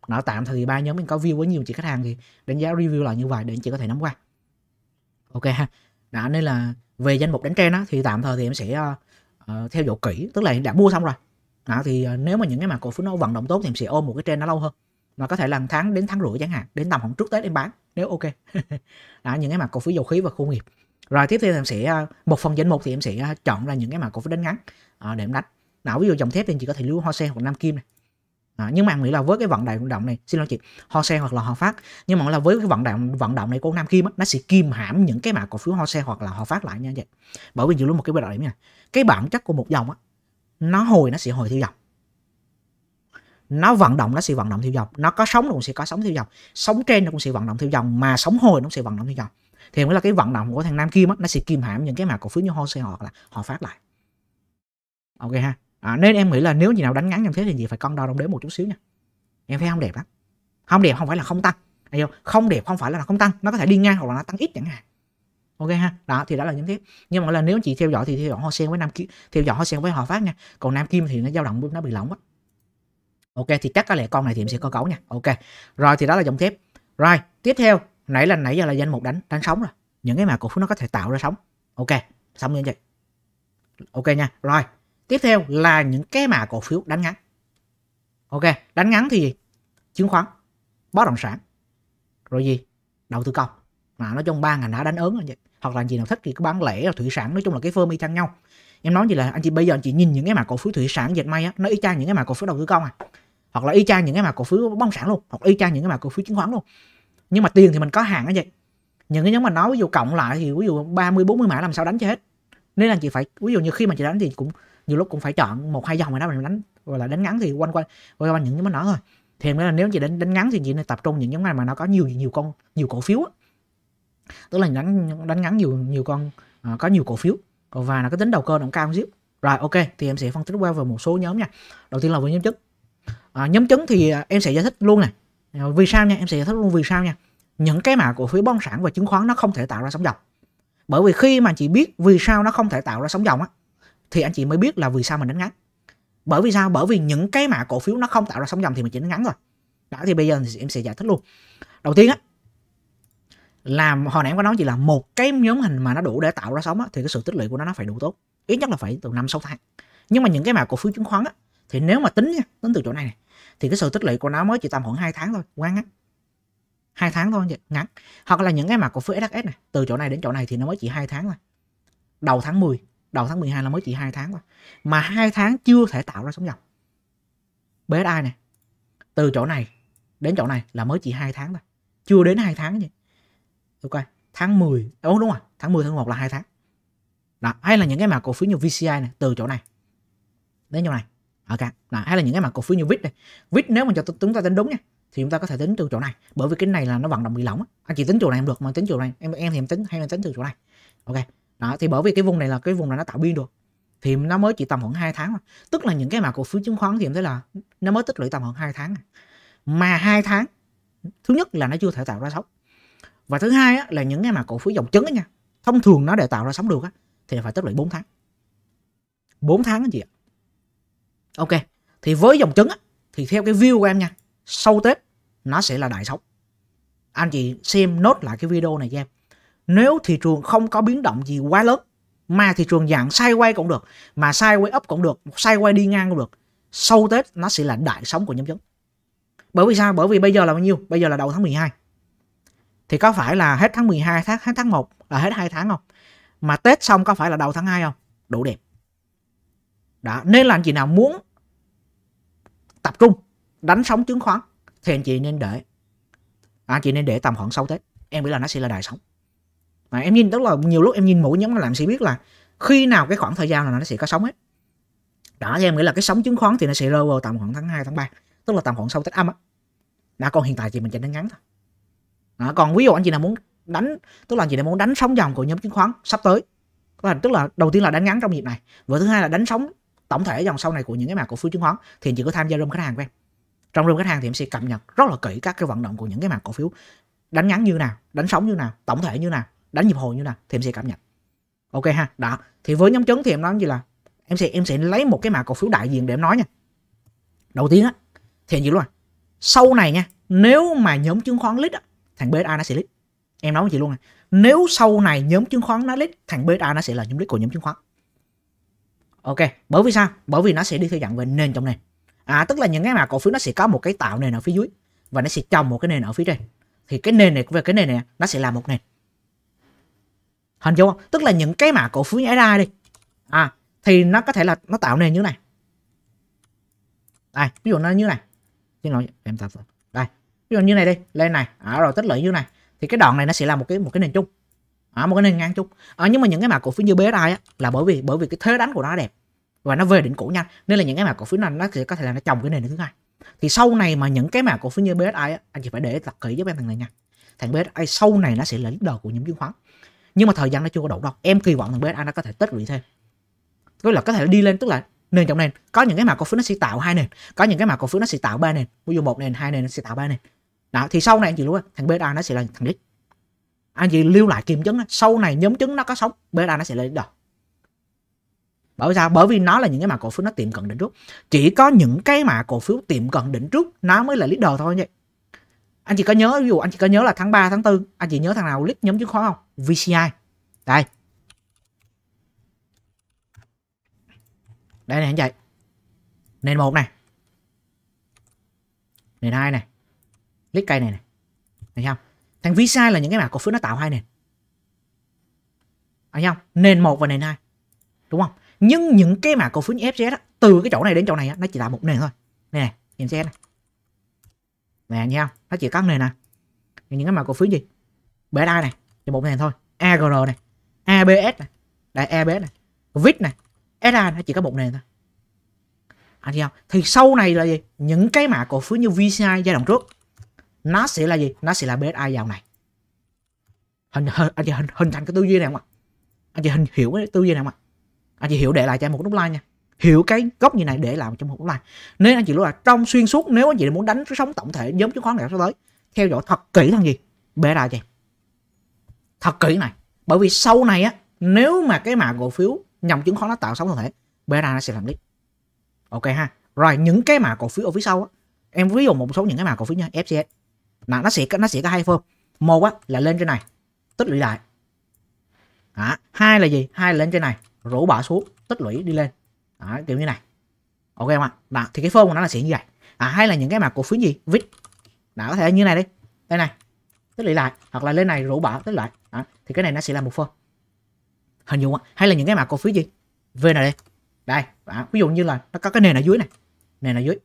nó tạm thời ba nhóm mình có view với nhiều chị khách hàng thì đánh giá review là như vậy để chị có thể nắm qua ok ha đó nên là về danh mục đánh trên đó thì tạm thời thì em sẽ uh, theo dõi kỹ tức là đã mua xong rồi đó thì ờ, nếu mà những cái mà cổ phiếu nó vận động tốt thì em sẽ ôm một cái trend nó lâu hơn mà có thể là tháng đến tháng rưỡi chẳng hạn đến tầm khoảng trước tết em bán nếu ok đó những cái mà cổ phiếu dầu khí và khu nghiệp rồi tiếp theo thì em sẽ ờ, một phần danh mục thì em sẽ ờ, chọn ra những cái mà cổ phiếu đánh ngắn để em đánh Nào ví dụ dòng thép thì em chỉ có thể lưu hoa sen hoặc nam kim này À, nhưng mà em nghĩ là với cái vận động động này xin lỗi chị hoa sen hoặc là hoa phát nhưng mà là với cái vận động vận động này của nam kim á, nó sẽ kim hãm những cái mà cổ phiếu hoa sen hoặc là hoa phát lại nha anh chị bởi vì dù lúc một cái bài điểm nha cái bản chất của một dòng á, nó hồi nó sẽ hồi theo dòng nó vận động nó sẽ vận động theo dòng nó có sống nó cũng sẽ có sống theo dòng sống trên nó cũng sẽ vận động theo dòng mà sống hồi nó cũng sẽ vận động theo dòng thì mới là cái vận động của thằng nam kim á, nó sẽ kìm hãm những cái mà cổ phiếu như Hosea hoặc là họ phát lại ok ha à, nên em nghĩ là nếu gì nào đánh ngắn như thế thì gì phải con đo đong đếm một chút xíu nha em thấy không đẹp lắm không đẹp không phải là không tăng không đẹp không phải là không tăng nó có thể đi ngang hoặc là nó tăng ít chẳng hạn ok ha đó thì đó là những tiếp nhưng mà là nếu chị theo dõi thì theo dõi hoa sen với nam kim theo dõi hoa sen với họ phát nha còn nam kim thì nó dao động nó bị lỏng quá ok thì chắc có lẽ con này thì em sẽ có cấu nha ok rồi thì đó là dòng thép rồi tiếp theo nãy là nãy giờ là danh mục đánh đánh sóng rồi những cái mà cổ phiếu nó có thể tạo ra sóng ok xong như vậy ok nha rồi tiếp theo là những cái mà cổ phiếu đánh ngắn ok đánh ngắn thì gì chứng khoán bất động sản rồi gì đầu tư công mà nói chung ba ngành đã đánh ớn rồi vậy hoặc là anh chị nào thích thì cứ bán lẻ rồi thủy sản nói chung là cái firm y chang nhau em nói gì là anh chị bây giờ anh chị nhìn những cái mã cổ phiếu thủy sản dệt may á nó y chang những cái mã cổ phiếu đầu tư công à hoặc là y chang những cái mã cổ phiếu bất động sản luôn hoặc y chang những cái mã cổ phiếu chứng khoán luôn nhưng mà tiền thì mình có hàng á vậy những cái nhóm mà nói ví dụ cộng lại thì ví dụ 30 40 mã làm sao đánh cho hết nên là chị phải ví dụ như khi mà chị đánh thì cũng nhiều lúc cũng phải chọn một hai dòng mà đó mình đánh gọi là đánh ngắn thì quanh quanh quanh quanh những nhóm mà nó thôi thì nên là nếu chị đánh đánh ngắn thì chị nên tập trung những nhóm này mà nó có nhiều nhiều con nhiều cổ phiếu á tức là đánh đánh ngắn nhiều nhiều con uh, có nhiều cổ phiếu và nó có tính đầu cơ động cao một xíu rồi ok thì em sẽ phân tích qua về một số nhóm nha đầu tiên là với nhóm chứng à, nhóm chứng thì à, em sẽ giải thích luôn này vì sao nha em sẽ giải thích luôn vì sao nha những cái mà cổ phiếu bất sản và chứng khoán nó không thể tạo ra sóng dòng bởi vì khi mà chị biết vì sao nó không thể tạo ra sóng dòng á thì anh chị mới biết là vì sao mình đánh ngắn bởi vì sao bởi vì những cái mà cổ phiếu nó không tạo ra sóng dòng thì mình chỉ đánh ngắn rồi đó thì bây giờ thì em sẽ giải thích luôn đầu tiên á làm hồi nãy em có nói chỉ là một cái nhóm hình mà nó đủ để tạo ra sóng á, thì cái sự tích lũy của nó nó phải đủ tốt ít nhất là phải từ năm sáu tháng nhưng mà những cái mà cổ phiếu chứng khoán á, thì nếu mà tính nha tính từ chỗ này, này thì cái sự tích lũy của nó mới chỉ tầm khoảng hai tháng thôi quá ngắn hai tháng thôi vậy ngắn hoặc là những cái mà cổ phiếu SHS này từ chỗ này đến chỗ này thì nó mới chỉ hai tháng thôi đầu tháng 10 đầu tháng 12 là mới chỉ hai tháng thôi mà hai tháng chưa thể tạo ra sóng dòng BSI này từ chỗ này đến chỗ này là mới chỉ hai tháng thôi chưa đến hai tháng vậy ok tháng 10 đúng đúng rồi tháng 10 tháng 1 là hai tháng đó hay là những cái mã cổ phiếu như VCI này từ chỗ này đến chỗ này ok đó, hay là những cái mã cổ phiếu như VIT này VIT nếu mà cho chúng ta tính đúng nha thì chúng ta có thể tính từ chỗ này bởi vì cái này là nó vận động bị lỏng anh chỉ tính chỗ này không được mà tính chỗ này em em thì em tính hay em tính từ chỗ này ok đó thì bởi vì cái vùng này là cái vùng là nó tạo biên được thì nó mới chỉ tầm khoảng 2 tháng mà tức là những cái mã cổ phiếu chứng khoán thì em thấy là nó mới tích lũy tầm khoảng 2 tháng à. mà hai tháng thứ nhất là nó chưa thể tạo ra sóng và thứ hai á, là những cái mà cổ phiếu dòng chứng nha thông thường nó để tạo ra sóng được á thì phải tích lũy 4 tháng 4 tháng gì ạ ok thì với dòng chứng á, thì theo cái view của em nha sau tết nó sẽ là đại sóng anh chị xem nốt lại cái video này cho em nếu thị trường không có biến động gì quá lớn mà thị trường dạng sai quay cũng được mà sai quay up cũng được sai quay đi ngang cũng được sau tết nó sẽ là đại sóng của nhóm chứng bởi vì sao bởi vì bây giờ là bao nhiêu bây giờ là đầu tháng 12 thì có phải là hết tháng 12 tháng hết tháng 1 là hết 2 tháng không? Mà Tết xong có phải là đầu tháng 2 không? Đủ đẹp. Đó, nên là anh chị nào muốn tập trung đánh sóng chứng khoán thì anh chị nên để à, anh chị nên để tầm khoảng sau Tết. Em nghĩ là nó sẽ là đài sóng. Mà em nhìn tức là nhiều lúc em nhìn mỗi nhóm làm sẽ biết là khi nào cái khoảng thời gian là nó sẽ có sóng hết. Đó thì em nghĩ là cái sóng chứng khoán thì nó sẽ rơi vào tầm khoảng tháng 2 tháng 3, tức là tầm khoảng sau Tết âm á. Đã còn hiện tại thì mình chỉ đánh ngắn thôi đó, à, còn ví dụ anh chị nào muốn đánh tức là anh chị nào muốn đánh sóng dòng của nhóm chứng khoán sắp tới tức là, tức là đầu tiên là đánh ngắn trong dịp này và thứ hai là đánh sóng tổng thể dòng sau này của những cái mã cổ phiếu chứng khoán thì anh chị có tham gia room khách hàng của em trong room khách hàng thì em sẽ cập nhật rất là kỹ các cái vận động của những cái mã cổ phiếu đánh ngắn như nào đánh sóng như nào tổng thể như nào đánh nhịp hồi như nào thì em sẽ cập nhật ok ha đó thì với nhóm chứng thì em nói gì là em sẽ em sẽ lấy một cái mã cổ phiếu đại diện để em nói nha đầu tiên á thì anh chị luôn sau này nha nếu mà nhóm chứng khoán lít á, thằng BSA nó sẽ lít em nói với chị luôn này nếu sau này nhóm chứng khoán nó lít thằng BSA nó sẽ là nhóm lít của nhóm chứng khoán ok bởi vì sao bởi vì nó sẽ đi theo dạng về nền trong nền à tức là những cái mà cổ phiếu nó sẽ có một cái tạo nền ở phía dưới và nó sẽ trồng một cái nền ở phía trên thì cái nền này về cái nền này nó sẽ là một nền hình dung không tức là những cái mà cổ phiếu nhảy ra đi à thì nó có thể là nó tạo nền như này đây ví dụ nó như này xin nói em tạo ví dụ như này đi lên này à, rồi tích lũy như này thì cái đoạn này nó sẽ là một cái một cái nền chung à, một cái nền ngang chung Ở ờ, nhưng mà những cái mã cổ phiếu như BSI á, là bởi vì bởi vì cái thế đánh của nó đẹp và nó về đỉnh cũ nhanh nên là những cái mã cổ phiếu này nó sẽ có thể là nó trồng cái nền thứ hai thì sau này mà những cái mã cổ phiếu như BSI á, anh chị phải để tập kỹ giúp em thằng này nha thằng BSI sau này nó sẽ là đầu của những chứng khoán nhưng mà thời gian nó chưa có đủ đâu em kỳ vọng thằng BSI nó có thể tích lũy thêm tức là có thể đi lên tức là nền trong nền có những cái mà cổ phiếu nó sẽ tạo hai nền có những cái mà cổ phiếu nó sẽ tạo ba nền ví dụ một nền hai nền nó sẽ tạo ba nền đó thì sau này anh chị luôn thằng beta nó sẽ là thằng đích anh chị lưu lại kiểm chứng sau này nhóm chứng nó có sống beta nó sẽ lên đầu bởi sao bởi vì nó là những cái mã cổ phiếu nó tiệm cận đỉnh trước chỉ có những cái mã cổ phiếu tiệm cận đỉnh trước nó mới là leader thôi vậy anh chị có nhớ ví dụ anh chị có nhớ là tháng 3, tháng 4 anh chị nhớ thằng nào lead nhóm chứng khoán không VCI đây đây này anh chị nền một này nền hai này list cây này này thấy không thằng visa là những cái mã cổ phiếu nó tạo hai nền thấy không nền một và nền hai đúng không nhưng những cái mã cổ phiếu như FGS á, từ cái chỗ này đến chỗ này á, nó chỉ là một nền thôi nè nhìn xem này nè thấy không nó chỉ có nền nè à. những cái mã cổ phiếu gì BSI này chỉ một nền thôi AGR này ABS này đại ABS này VIT này SA nó chỉ có một nền thôi anh à, thì sau này là gì những cái mã cổ phiếu như VCI giai đoạn trước nó sẽ là gì nó sẽ là BSI dòng này hình, hình anh chị hình, hình thành cái tư duy này không ạ anh chị hình hiểu cái tư duy này không ạ anh chị hiểu để lại cho em một nút like nha hiểu cái góc như này để làm trong một nút like nên anh chị luôn là trong xuyên suốt nếu anh chị muốn đánh sóng tổng thể giống chứng khoán ngày sắp tới theo dõi thật kỹ thằng gì BSI ra thật kỹ này bởi vì sau này á nếu mà cái mã cổ phiếu nhằm chứng khoán nó tạo sóng tổng thể BSI nó sẽ làm clip ok ha rồi những cái mã cổ phiếu ở phía sau á em ví dụ một số những cái mã cổ phiếu nha FCS là nó sẽ nó sẽ có hai form một á, là lên trên này tích lũy lại đó. hai là gì hai là lên trên này rũ bỏ xuống tích lũy đi lên đó, kiểu như này ok không ạ đó, thì cái form của nó là sẽ như vậy à, hay là những cái mặt cổ phiếu gì vít đã có thể như này đi đây này tích lũy lại hoặc là lên này rũ bỏ tích lại đó. thì cái này nó sẽ là một form hình dung không? hay là những cái mặt cổ phiếu gì vnd đây đó. ví dụ như là nó có cái nền ở dưới này nền ở dưới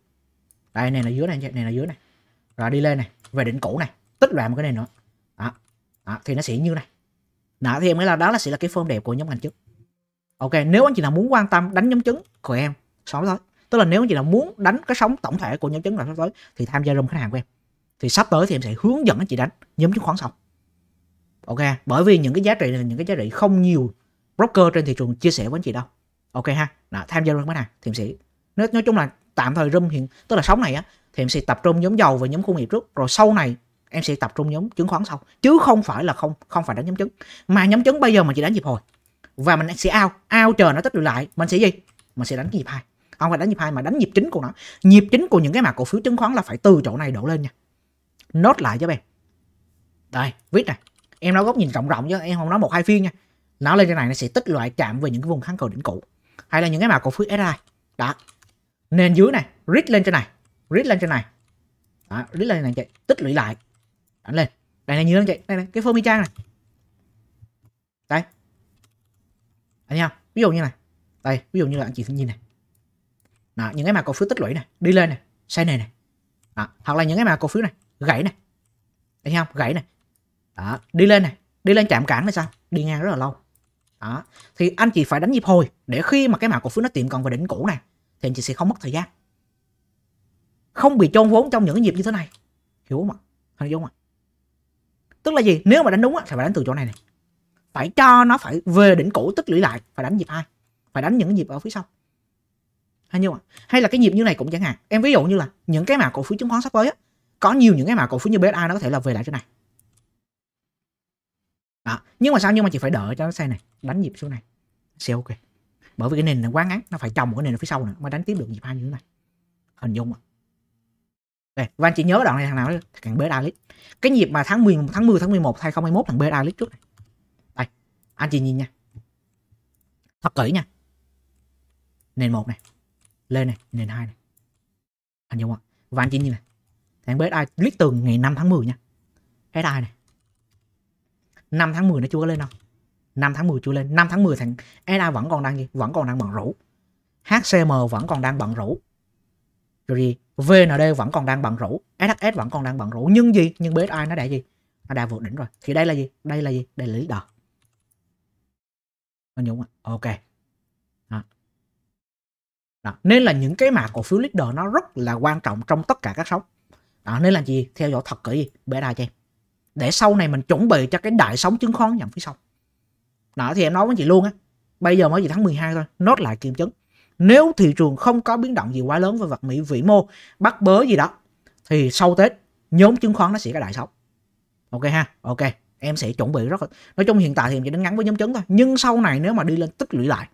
đây nền ở dưới này nền ở dưới này rồi đi lên này về đỉnh cũ này tích lại một cái này nữa đó. đó thì nó sẽ như này đó thì em nghĩ là đó là sẽ là cái form đẹp của nhóm ngành chứng ok nếu anh chị nào muốn quan tâm đánh nhóm chứng của em sớm tới tức là nếu anh chị nào muốn đánh cái sóng tổng thể của nhóm chứng là sắp tới thì tham gia room khách hàng của em thì sắp tới thì em sẽ hướng dẫn anh chị đánh nhóm chứng khoán xong ok bởi vì những cái giá trị này là những cái giá trị không nhiều broker trên thị trường chia sẻ với anh chị đâu ok ha đó, tham gia room khách hàng thì em sẽ nói, nói chung là tạm thời room hiện tức là sóng này á thì em sẽ tập trung nhóm dầu và nhóm khung nghiệp trước rồi sau này em sẽ tập trung nhóm chứng khoán sau chứ không phải là không không phải đánh nhóm chứng mà nhóm chứng bây giờ mình chỉ đánh nhịp hồi và mình sẽ ao ao chờ nó tích lũy lại mình sẽ gì mình sẽ đánh cái nhịp hai không phải đánh nhịp hai mà đánh nhịp chính của nó nhịp chính của những cái mã cổ phiếu chứng khoán là phải từ chỗ này đổ lên nha nốt lại cho em đây viết này em nói góc nhìn rộng rộng chứ em không nói một hai phiên nha nó lên trên này nó sẽ tích loại chạm về những cái vùng kháng cầu đỉnh cũ hay là những cái mã cổ phiếu SI đó nền dưới này rít lên trên này rít lên trên này đó, read lên này chị tích lũy lại đánh lên đây này nhiều lắm chị đây này cái trang này đây anh em, ví dụ như này đây ví dụ như là anh chị nhìn này đó, những cái mà cổ phiếu tích lũy này đi lên này xây này này đó, hoặc là những cái mà cổ phiếu này gãy này anh không gãy này đó, đi lên này đi lên chạm cản là sao đi ngang rất là lâu đó thì anh chị phải đánh nhịp hồi để khi mà cái mã cổ phiếu nó tiệm cận về đỉnh cũ này thì anh chị sẽ không mất thời gian không bị chôn vốn trong những cái nhịp như thế này hiểu không ạ hình dung ạ tức là gì nếu mà đánh đúng á phải đánh từ chỗ này này phải cho nó phải về đỉnh cũ tích lũy lại phải đánh nhịp hai phải đánh những cái nhịp ở phía sau hay như ạ hay là cái nhịp như này cũng chẳng hạn em ví dụ như là những cái mã cổ phiếu chứng khoán sắp tới á có nhiều những cái mã cổ phiếu như BSA nó có thể là về lại chỗ này đó. nhưng mà sao nhưng mà chị phải đợi cho nó xe này đánh nhịp xuống này sẽ ok bởi vì cái nền này quá ngắn nó phải trồng cái nền ở phía sau nữa mới đánh tiếp được nhịp hai như thế này hình dung ạ này Van chị nhớ đoạn này thằng nào đấy thằng bế Dalit cái nhịp mà tháng 10 tháng 10 tháng 11 2021 thằng bế Dalit trước này đây anh chị nhìn nha thật kỹ nha nền một này lên này nền hai này anh hiểu không và anh chị nhìn này thằng bế Dalit từ ngày 5 tháng 10 nha cái đài này 5 tháng 10 nó chưa có lên đâu 5 tháng 10 chưa lên 5 tháng 10 thằng EDA vẫn còn đang gì vẫn còn đang bận rủ HCM vẫn còn đang bận rủ rồi gì VND vẫn còn đang bận rủ, SHS vẫn còn đang bận rủ nhưng gì nhưng BSI nó đã gì nó đã vượt đỉnh rồi thì đây là gì đây là gì đây là lý Dũng ạ à? ok đó. Đó. nên là những cái mà cổ phiếu leader nó rất là quan trọng trong tất cả các sóng đó nên là gì theo dõi thật kỹ BSI cho em để sau này mình chuẩn bị cho cái đại sóng chứng khoán nhằm phía sau đó thì em nói với chị luôn á bây giờ mới chỉ tháng 12 thôi nốt lại kiềm chứng nếu thị trường không có biến động gì quá lớn về vật mỹ vĩ mô bắt bớ gì đó thì sau tết nhóm chứng khoán nó sẽ có đại sóng ok ha ok em sẽ chuẩn bị rất là nói chung hiện tại thì em chỉ đánh ngắn với nhóm chứng thôi nhưng sau này nếu mà đi lên tích lũy lại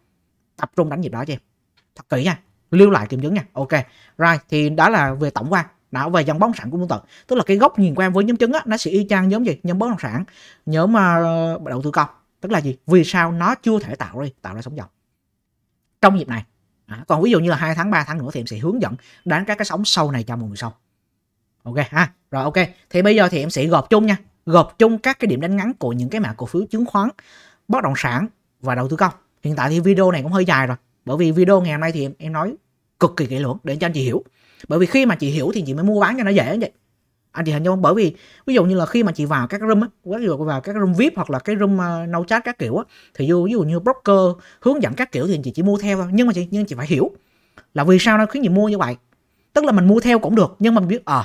tập trung đánh nhịp đó cho em thật kỹ nha lưu lại kiểm chứng nha ok right thì đó là về tổng quan đã về dòng bất động sản của Minh Tật tức là cái góc nhìn của em với nhóm chứng á nó sẽ y chang nhóm gì nhóm bất động sản nhóm mà ờ, đầu tư công tức là gì vì sao nó chưa thể tạo đi tạo ra sóng dòng trong dịp này à, còn ví dụ như là hai tháng 3 tháng nữa thì em sẽ hướng dẫn đánh các cái sóng sau này cho mọi người sau ok ha rồi ok thì bây giờ thì em sẽ gộp chung nha gộp chung các cái điểm đánh ngắn của những cái mã cổ phiếu chứng khoán bất động sản và đầu tư công hiện tại thì video này cũng hơi dài rồi bởi vì video ngày hôm nay thì em, em nói cực kỳ kỹ lưỡng để cho anh chị hiểu bởi vì khi mà chị hiểu thì chị mới mua bán cho nó dễ như vậy anh à, chị hình dung bởi vì ví dụ như là khi mà chị vào các room á ví dụ vào các room vip hoặc là cái room uh, ờ, no chat các kiểu á thì dù ví dụ như broker hướng dẫn các kiểu thì chị chỉ mua theo thôi nhưng mà chị nhưng chị phải hiểu là vì sao nó khiến chị mua như vậy tức là mình mua theo cũng được nhưng mà mình biết à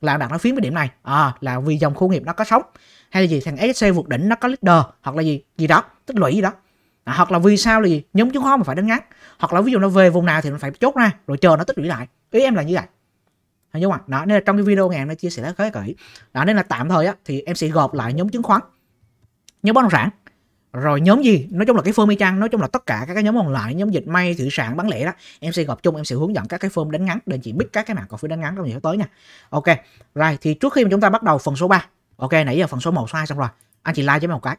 là đặt nó phím cái điểm này à là vì dòng khu nghiệp nó có sống hay là gì thằng SC vượt đỉnh nó có leader hoặc là gì gì đó tích lũy gì đó à, hoặc là vì sao là gì nhóm chứng khoán mà phải đánh ngắn hoặc là ví dụ nó về vùng nào thì mình phải chốt ra rồi chờ nó tích lũy lại ý em là như vậy hình dung không ạ đó nên là trong cái video ngày hôm nay chia sẻ khá kỹ đó nên là tạm thời á thì em sẽ gộp lại nhóm chứng khoán nhóm bất động sản rồi nhóm gì nói chung là cái firm y chang nói chung là tất cả các cái nhóm còn lại nhóm dịch may thủy sản bán lẻ đó em sẽ gộp chung em sẽ hướng dẫn các cái firm đánh ngắn để chị biết các cái mảng cổ phiếu đánh ngắn trong những tới nha ok rồi thì trước khi mà chúng ta bắt đầu phần số 3 ok nãy giờ phần số 1 sai xong rồi anh chị like cho em một cái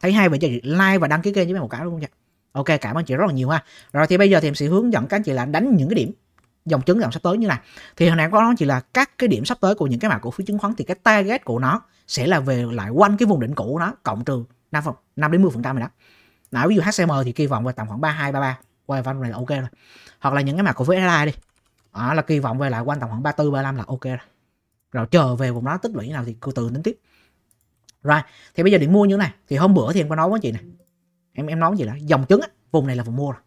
thấy hai vậy cho chị like và đăng ký kênh cho em một cái luôn nha ok cảm ơn chị rất là nhiều ha rồi thì bây giờ thì em sẽ hướng dẫn các anh chị là đánh những cái điểm dòng chứng dòng sắp tới như này thì hồi nãy có nói chỉ là các cái điểm sắp tới của những cái mã cổ phiếu chứng khoán thì cái target của nó sẽ là về lại quanh cái vùng đỉnh cũ của nó cộng trừ 5 phần 5 đến 10 phần trăm rồi đó Nãy ví dụ HCM thì kỳ vọng về tầm khoảng 32 33 quay văn này là ok rồi hoặc là những cái mã cổ phiếu SLI đi đó là kỳ vọng về lại quanh tầm khoảng 34 35 là ok rồi rồi chờ về vùng đó tích lũy nào thì cứ từ tính tiếp rồi thì bây giờ định mua như thế này thì hôm bữa thì em có nói với chị này em em nói gì là dòng chứng á, vùng này là vùng mua rồi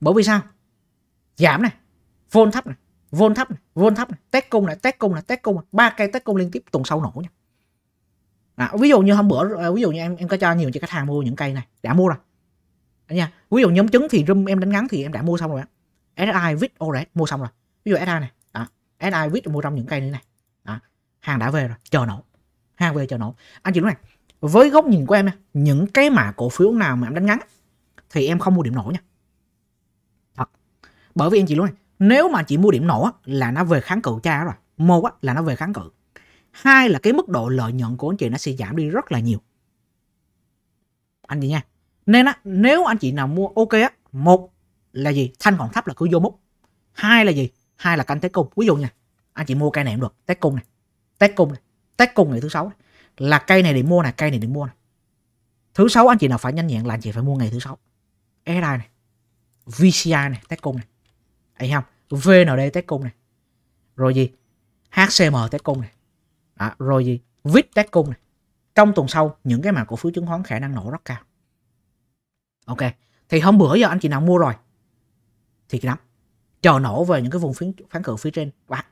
bởi vì sao giảm này vôn thấp này vôn thấp này vôn thấp này test cung này test cung này test cung ba cây test cung liên tiếp tuần sau nổ nha à, ví dụ như hôm bữa à, ví dụ như em em có cho nhiều chị khách hàng mua những cây này đã mua rồi à, nha ví dụ nhóm chứng thì room em đánh ngắn thì em đã mua xong rồi SI vít ORS mua xong rồi ví dụ SI này đó SI vít mua trong những cây này này đó. hàng đã về rồi chờ nổ hàng về chờ nổ anh chị lúc này với góc nhìn của em những cái mã cổ phiếu nào mà em đánh ngắn thì em không mua điểm nổ nha bởi vì anh chị luôn này nếu mà chị mua điểm nổ là nó về kháng cự cha rồi một là nó về kháng cự hai là cái mức độ lợi nhuận của anh chị nó sẽ giảm đi rất là nhiều anh chị nha nên á nếu anh chị nào mua ok á một là gì thanh còn thấp là cứ vô múc hai là gì hai là canh tế cung ví dụ nha anh chị mua cây này cũng được tế cung này tế cung này tế cung ngày thứ sáu là cây này để mua này cây này để mua này thứ sáu anh chị nào phải nhanh nhẹn là anh chị phải mua ngày thứ sáu e này vci này tế cung này anh không VND test cung này rồi gì HCM test cung này đó, rồi gì VIT test cung này trong tuần sau những cái mã cổ phiếu chứng khoán khả năng nổ rất cao ok thì hôm bữa giờ anh chị nào mua rồi thì nắm chờ nổ về những cái vùng phiến phán cự phía trên quá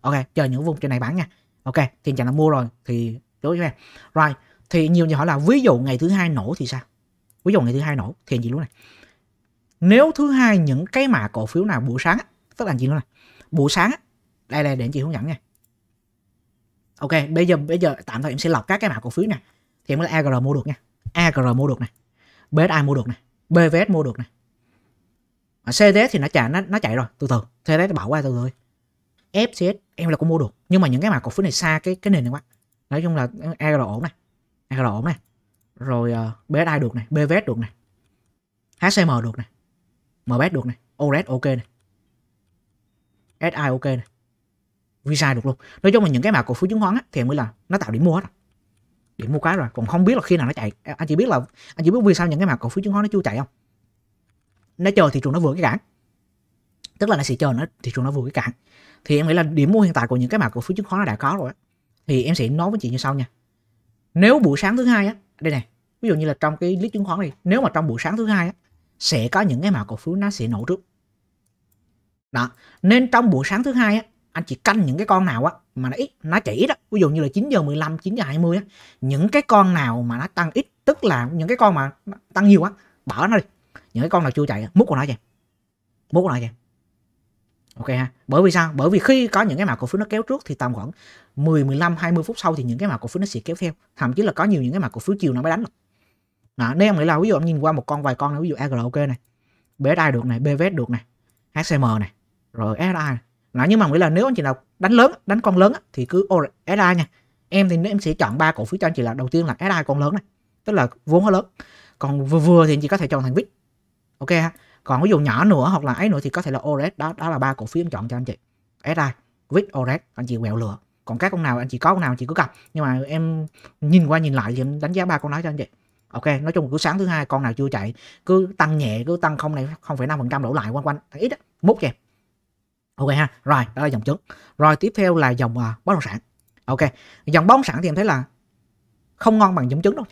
ok chờ những vùng trên này bán nha ok thì chàng nào mua rồi thì đối với em rồi thì nhiều người hỏi là ví dụ ngày thứ hai nổ thì sao ví dụ ngày thứ hai nổ thì gì luôn này nếu thứ hai những cái mã cổ phiếu nào buổi sáng tức là gì nữa này buổi sáng đây đây để anh chị hướng dẫn nha ok bây giờ bây giờ tạm thời em sẽ lọc các cái mã cổ phiếu nè thì em có agr mua được nha agr mua được này bsi mua được này bvs mua được này cds thì nó chạy nó, nó chạy rồi từ từ cds bảo qua từ từ fcs em là cũng mua được nhưng mà những cái mã cổ phiếu này xa cái cái nền này quá nói chung là agr ổn này agr ổn này rồi uh, ờ, bsi được này bvs được này hcm được này MBET được này, Ores ok này. SI ok này. Visa được luôn. Nói chung là những cái mã cổ phiếu chứng khoán á, thì mới là nó tạo điểm mua hết. Điểm mua cái rồi, còn không biết là khi nào nó chạy. Anh chỉ biết là anh chỉ biết vì sao những cái mã cổ phiếu chứng khoán nó chưa chạy không? Nó chờ thị trường nó vừa cái cản. Tức là nó sẽ chờ nó thị trường nó vừa cái cản. Thì em nghĩ là điểm mua hiện tại của những cái mã cổ phiếu chứng khoán nó đã có rồi á. Thì em sẽ nói với chị như sau nha. Nếu buổi sáng thứ hai á, đây này, ví dụ như là trong cái list chứng khoán này, nếu mà trong buổi sáng thứ hai á sẽ có những cái mã cổ phiếu nó sẽ nổ trước đó nên trong buổi sáng thứ hai á anh chỉ canh những cái con nào á mà nó ít nó chạy ít á ví dụ như là 9 giờ 15 9 giờ 20 á những cái con nào mà nó tăng ít tức là những cái con mà tăng nhiều á bỏ nó đi những cái con nào chưa chạy mút của nó vậy mút của nó vậy ok ha bởi vì sao bởi vì khi có những cái mã cổ phiếu nó kéo trước thì tầm khoảng 10 15 20 phút sau thì những cái mã cổ phiếu nó sẽ kéo theo thậm chí là có nhiều những cái mã cổ phiếu chiều nó mới đánh được đó, nếu em nghĩ là ví dụ em nhìn qua một con vài con này ví dụ OK này BSI được này BVS e được này HCM này rồi SI này. Đó, nhưng mà nghĩ là nếu anh chị nào đánh lớn đánh con lớn thì cứ SI nha em thì em sẽ chọn ba cổ phiếu cho anh chị là đầu tiên là SI con lớn này tức là vốn hóa lớn còn vừa vừa thì anh chị có thể chọn thành VIX, ok ha còn ví dụ nhỏ nữa hoặc là ấy nữa thì có thể là ORS đó đó là ba cổ phiếu em chọn cho anh chị SI VIX, ORS anh chị quẹo lựa còn các con nào anh chị có con nào anh chị cứ cầm nhưng mà em nhìn qua nhìn lại thì em đánh giá ba con đó cho anh chị ok nói chung cứ sáng thứ hai con nào chưa chạy cứ tăng nhẹ cứ tăng không này không phải năm phần trăm đổ lại quanh quanh à, ít đó, mút kìa ok ha rồi đó là dòng chứng rồi tiếp theo là dòng uh, bất động sản ok dòng bất động sản thì em thấy là không ngon bằng dòng chứng đâu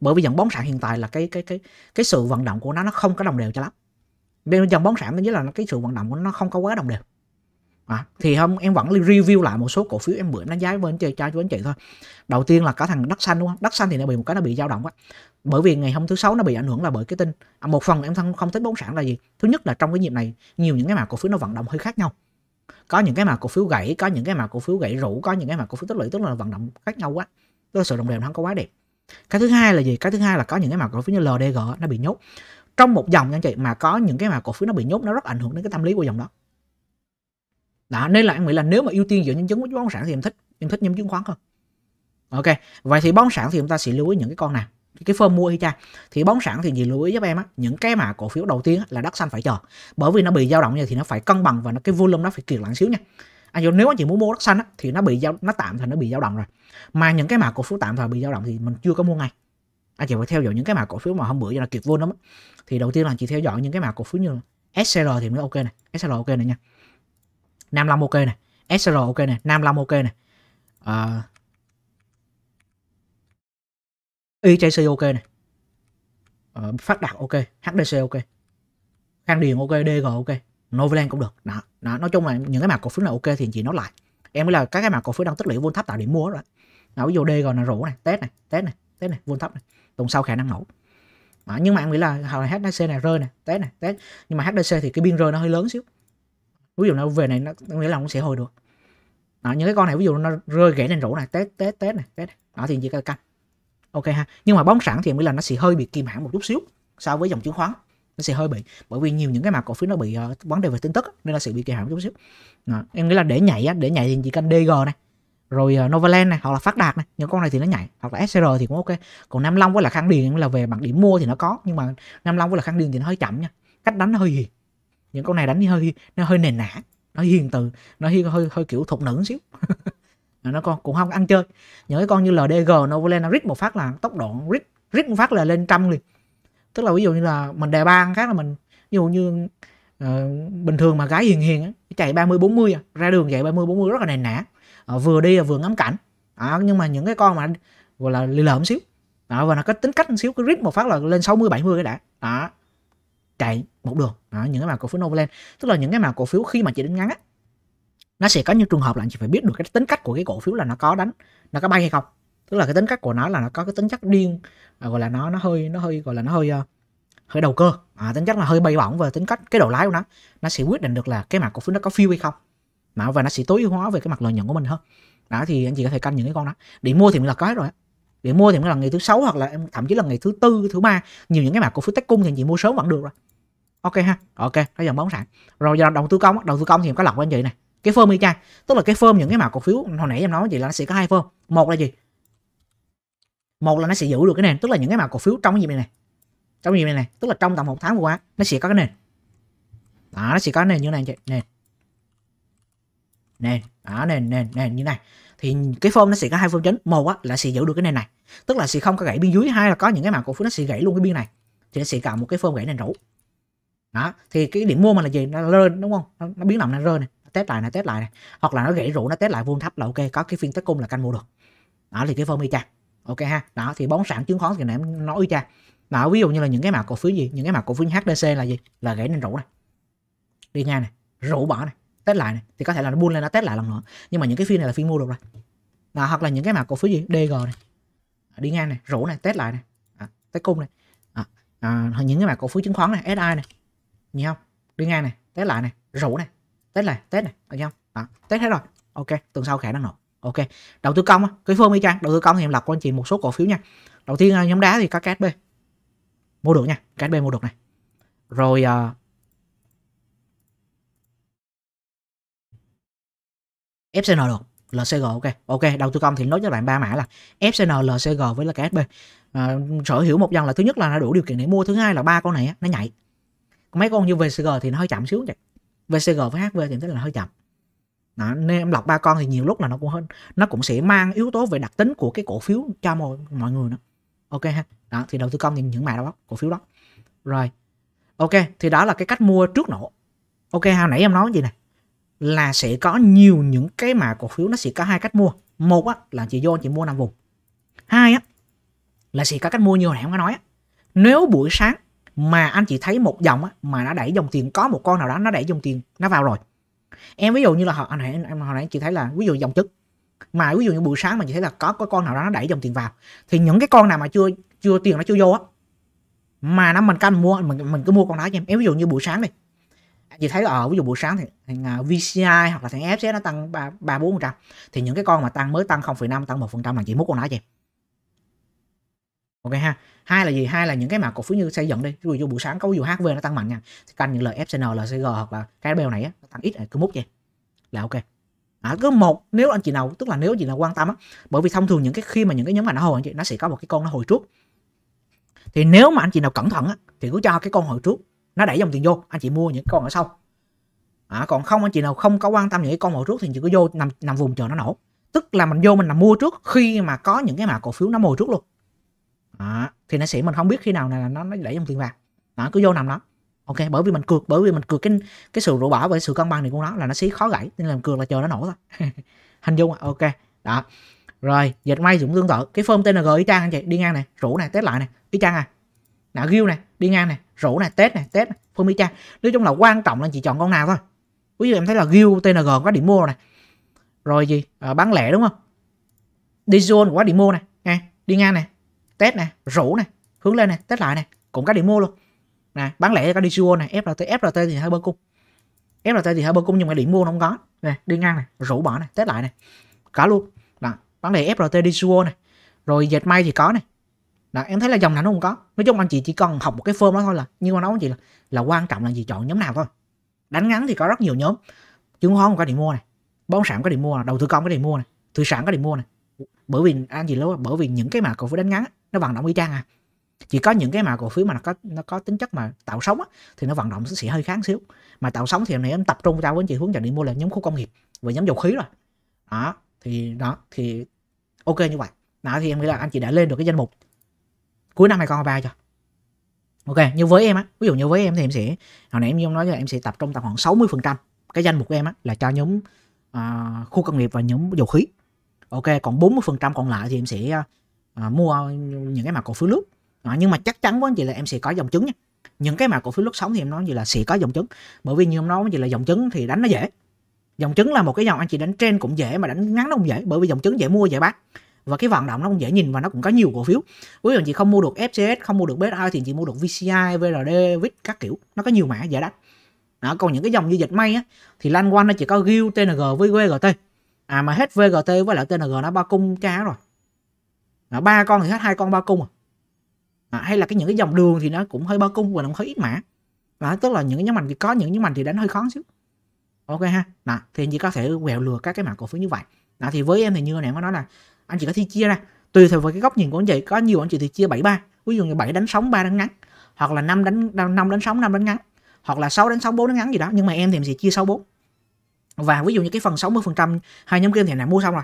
bởi vì dòng bất động sản hiện tại là cái cái cái cái sự vận động của nó nó không có đồng đều cho lắm bên dòng bất động sản nghĩa là cái sự vận động của nó không có quá đồng đều à, thì không em vẫn review lại một số cổ phiếu em bữa em đánh giá với anh chị cho anh chị thôi đầu tiên là cả thằng đất xanh đúng không đất xanh thì nó bị một cái nó bị dao động á bởi vì ngày hôm thứ sáu nó bị ảnh hưởng là bởi cái tin à, một phần em không không thích bất sản là gì thứ nhất là trong cái nhịp này nhiều những cái mà cổ phiếu nó vận động hơi khác nhau có những cái mà cổ phiếu gãy có những cái mà cổ phiếu gãy rũ có những cái mà cổ phiếu tích lũy tức là vận động khác nhau quá cơ là sự đồng đều không có quá đẹp cái thứ hai là gì cái thứ hai là có những cái mà cổ phiếu như ldg nó bị nhốt trong một dòng nha anh chị mà có những cái mà cổ phiếu nó bị nhốt nó rất ảnh hưởng đến cái tâm lý của dòng đó đó nên là anh nghĩ là nếu mà ưu tiên giữa những chứng khoán bất sản thì em thích em thích nhóm chứng khoán hơn ok vậy thì bất động sản thì chúng ta sẽ lưu ý những cái con nào cái phơ mua hay cha thì bóng sản thì gì lưu ý giúp em á những cái mà cổ phiếu đầu tiên á, là đất xanh phải chờ bởi vì nó bị dao động như thì nó phải cân bằng và nó cái volume nó phải kiệt lại xíu nha anh à, nếu anh chị muốn mua đất xanh á, thì nó bị dao nó tạm thời nó bị dao động rồi mà những cái mà cổ phiếu tạm thời bị dao động thì mình chưa có mua ngay anh à, chị phải theo dõi những cái mà cổ phiếu mà hôm bữa cho là kiệt volume á. thì đầu tiên là chị theo dõi những cái mà cổ phiếu như SCR thì mới ok này SCR ok này nha Nam long ok nè SR ok nè long ok nè à, ờ. EJC ok nè à, phát đạt ok HDC ok khang điền ok DG ok Novaland cũng được đó, đó nói chung là những cái mã cổ phiếu nào ok thì chị nói lại em mới là các cái mã cổ phiếu đang tích lũy vốn thấp tạo điểm mua đó đó ví dụ DG là rủ này test này test này test này vuông thấp này tuần sau khả năng nổ đó, nhưng mà em nghĩ là hồi này HDC này rơi này test này test nhưng mà HDC thì cái biên rơi nó hơi lớn xíu ví dụ nó về này nó nghĩa là nó sẽ hồi được đó, những cái con này ví dụ nó rơi gãy lên rổ này tết tết tết này tết đó thì chỉ cần canh ok ha nhưng mà bóng sẵn thì mới là nó sẽ hơi bị kìm hãm một chút xíu so với dòng chứng khoán nó sẽ hơi bị bởi vì nhiều những cái mặt cổ phiếu nó bị uh, ờ, vấn đề về tin tức nên là sẽ bị kìm hãm một chút xíu đó. em nghĩ là để nhảy á để nhảy thì chỉ cần dg này rồi uh, Novaland này hoặc là Phát Đạt này những con này thì nó nhảy hoặc là SCR thì cũng ok còn Nam Long với là Khang Điền là về mặt điểm mua thì nó có nhưng mà Nam Long với là Khang Điền thì nó hơi chậm nha cách đánh nó hơi hiền những con này đánh hơi nó hơi nền nã nó hiền từ nó hơi hơi, hơi kiểu thục nữ xíu nó con cũng không ăn chơi những cái con như LDG Novoland nó rít một phát là tốc độ rít rít một phát là lên trăm liền tức là ví dụ như là mình đề ba khác là mình ví dụ như uh, bình thường mà gái hiền hiền chạy 30 40 à, ra đường chạy 30 40 rất là nền nã uh, vừa đi vừa ngắm cảnh à, nhưng mà những cái con mà gọi là lì lợm xíu đó, và nó có tính cách xíu cứ rít một phát là lên 60 70 cái đã đó chạy một đường đó, những cái mã cổ phiếu Novaland tức là những cái mã cổ phiếu khi mà chị đánh ngắn á, nó sẽ có những trường hợp là chị phải biết được cái tính cách của cái cổ phiếu là nó có đánh nó có bay hay không tức là cái tính cách của nó là nó có cái tính chất điên à, gọi là nó nó hơi nó hơi gọi là nó hơi uh, hơi đầu cơ à, tính chất là hơi bay bổng về tính cách cái đầu lái của nó nó sẽ quyết định được là cái mặt cổ phiếu nó có phiêu hay không mà và nó sẽ tối ưu hóa về cái mặt lợi nhuận của mình hơn đó thì anh chị có thể canh những cái con đó để mua thì mình là có hết rồi để mua thì mới là ngày thứ sáu hoặc là thậm chí là ngày thứ tư thứ ba nhiều những cái mã cổ phiếu tách cung thì anh chị mua sớm vẫn được rồi ok ha ok cái dòng bóng sẵn rồi giờ đầu tư công đầu tư công thì em có lọc với anh chị này cái phơm firm Ica tức là cái phơm những cái mã cổ phiếu hồi nãy em nói chị là nó sẽ có hai phơm một là gì một là nó sẽ giữ được cái nền tức là những cái mã cổ phiếu trong cái gì này này trong dịp này này tức là trong tầm một tháng vừa qua nó sẽ có cái nền đó nó sẽ có nền như này chị nền nền đó nền nền nền như này thì cái phơm nó sẽ có hai phơm chính một á, là sẽ giữ được cái nền này tức là sẽ không có gãy biên dưới hai là có những cái mã cổ phiếu nó sẽ gãy luôn cái biên này thì nó sẽ cả một cái phơm gãy nền rũ đó thì cái điểm mua mà là gì nó lên đúng không nó, nó biến động nó rơi này nó test lại này test lại này hoặc là nó gãy rũ nó test lại vuông thấp là ok có cái phiên test cung là canh mua được đó thì cái form y chang ok ha đó thì bóng sản chứng khoán thì nãy em nói y đó ví dụ như là những cái mã cổ phiếu gì những cái mã cổ phiếu HDC là gì là gãy nên rũ này đi ngang này rũ bỏ này test lại này thì có thể là nó buôn lên nó test lại lần nữa nhưng mà những cái phiên này là phiên mua được rồi đó, hoặc là những cái mã cổ phiếu gì DG này đi ngang này rũ này test lại này à, test cung này à, à, những cái mã cổ phiếu chứng khoán này SI này nhìn không đi ngang này test lại này rủ này test này, test này được không đó test hết rồi ok tuần sau khả năng nổi ok đầu tư công cái phương y chang đầu tư công thì em lọc cho anh chị một số cổ phiếu nha đầu tiên à, nhóm đá thì có KSB mua được nha KSB mua được này rồi uh, à, FCN được LCG ok ok đầu tư công thì nói cho bạn ba mã là FCN LCG với là KSB à, sở hữu một dòng là thứ nhất là nó đủ điều kiện để mua thứ hai là ba con này nó nhảy mấy con như VCG thì nó hơi chậm xíu vậy VCG với HV thì tức là hơi chậm đó, nên em lọc ba con thì nhiều lúc là nó cũng hơn nó cũng sẽ mang yếu tố về đặc tính của cái cổ phiếu cho mọi, mọi người nữa ok ha đó thì đầu tư công thì những mã đó cổ phiếu đó rồi ok thì đó là cái cách mua trước nổ ok hồi nãy em nói gì này là sẽ có nhiều những cái mà cổ phiếu nó sẽ có hai cách mua một á, là chị vô chị mua năm vùng hai á, là sẽ có cách mua nhiều hồi em có nói á. nếu buổi sáng mà anh chỉ thấy một dòng á, mà nó đẩy dòng tiền có một con nào đó nó đẩy dòng tiền nó vào rồi em ví dụ như là họ anh hãy em hồi nãy chị thấy là ví dụ dòng chức mà ví dụ như buổi sáng mà chị thấy là có có con nào đó nó đẩy dòng tiền vào thì những cái con nào mà chưa chưa tiền nó chưa vô á mà nó mình canh mua mình mình cứ mua con đó cho em em ví dụ như buổi sáng đi chị thấy ở ờ, ví dụ buổi sáng thì thằng à, VCI hoặc là thằng FZ nó tăng ba ba bốn phần trăm thì những cái con mà tăng mới tăng 0,5 tăng một phần trăm là chị mua con đó cho em ok ha hai là gì hai là những cái mã cổ phiếu như xây dựng đi rồi dụ buổi sáng có dù dụ HV nó tăng mạnh nha thì canh những lời FCN LCG hoặc là cái bèo này á, nó tăng ít cứ mút vậy là ok à, cứ một nếu anh chị nào tức là nếu chị nào quan tâm á bởi vì thông thường những cái khi mà những cái nhóm mà nó hồi anh chị nó sẽ có một cái con nó hồi trước thì nếu mà anh chị nào cẩn thận á, thì cứ cho cái con hồi trước nó đẩy dòng tiền vô anh chị mua những con ở sau à, còn không anh chị nào không có quan tâm những cái con hồi trước thì chị cứ vô nằm nằm vùng chờ nó nổ tức là mình vô mình là mua trước khi mà có những cái mã cổ phiếu nó mồi trước luôn đó. thì nó sẽ mình không biết khi nào là nó nó đẩy dòng tiền vào đó cứ vô nằm đó ok bởi vì mình cược bởi vì mình cược cái cái sự rũ bỏ bởi sự cân bằng này của nó là nó sẽ khó gãy nên làm cược là chờ nó nổ thôi hình dung à? ok đó rồi dệt may cũng tương tự cái form tng y chang anh chị đi ngang này rủ này test lại này y trang à nạ ghiêu này đi ngang này rủ này test này test form y chang nói chung là quan trọng là chị chọn con nào thôi ví dụ em thấy là ghiêu tng có điểm mua này rồi gì à, bán lẻ đúng không đi zone quá điểm mua này nghe đi ngang này test này rủ này hướng lên này test lại này cũng các điểm mua luôn nè bán lẻ có đi suo này frt frt thì hơi bơ cung frt thì hơi bơ cung nhưng mà điểm mua nó không có này đi ngang này rủ bỏ này test lại này cả luôn đó bán lẻ frt đi suo này rồi dệt may thì có này đó, em thấy là dòng này nó không có nói chung anh chị chỉ cần học một cái form đó thôi là nhưng mà nói chị là là quan trọng là gì chọn nhóm nào thôi đánh ngắn thì có rất nhiều nhóm chứng khoán có điểm mua này bóng sản có điểm mua này đầu tư công có thể mua này thủy sản có điểm mua này bởi vì anh gì lâu bởi vì những cái mã cổ phiếu đánh ngắn nó vận động y chang à chỉ có những cái mã cổ phiếu mà nó có nó có tính chất mà tạo sóng á, thì nó vận động sẽ hơi kháng xíu mà tạo sóng thì hôm nay em tập trung tao với chị hướng dẫn đi mua là nhóm khu công nghiệp và nhóm dầu khí rồi đó thì đó thì ok như vậy đó thì em nghĩ là anh chị đã lên được cái danh mục cuối năm này còn 2023 chưa ok như với em á ví dụ như với em thì em sẽ hồi nãy em không nói là em sẽ tập trung tầm khoảng 60 phần trăm cái danh mục của em á là cho nhóm uh, khu công nghiệp và nhóm dầu khí ok còn 40% còn lại thì em sẽ à, à, mua những cái mã cổ phiếu lướt à, nhưng mà chắc chắn với anh chị là em sẽ có dòng chứng nha những cái mà cổ phiếu lướt sống thì em nói như là sẽ có dòng chứng bởi vì như em nói như là dòng chứng thì đánh nó dễ dòng chứng là một cái dòng anh chị đánh trên cũng dễ mà đánh ngắn nó cũng dễ bởi vì dòng chứng dễ mua dễ bán và cái vận động nó cũng dễ nhìn và nó cũng có nhiều cổ phiếu ví dụ chị không mua được FCS không mua được BSI thì chị mua được VCI VRD VIX các kiểu nó có nhiều mã dễ đánh đó, còn những cái dòng như dịch may á, thì lan quanh nó chỉ có GIL, TNG với QGT à mà hết vgt với lại tng nó ba cung cá rồi à, ba con thì hết hai con ba cung à. à hay là cái những cái dòng đường thì nó cũng hơi ba cung và nó hơi ít mã và tức là những cái nhóm ngành thì có những nhóm ngành thì đánh hơi khó xíu ok ha nè thì anh chị có thể quẹo lừa các cái mã cổ phiếu như vậy nè thì với em thì như này có nói là anh chỉ có thi chia ra tùy theo vào cái góc nhìn của anh chị có nhiều anh chị thì chia bảy ba ví dụ như bảy đánh sóng ba đánh ngắn hoặc là năm đánh năm đánh sóng năm đánh ngắn hoặc là 6 đánh 6 4 đánh ngắn gì đó nhưng mà em thì em sẽ chia 6 4 và ví dụ như cái phần 60% hai nhóm game thì em đã mua xong rồi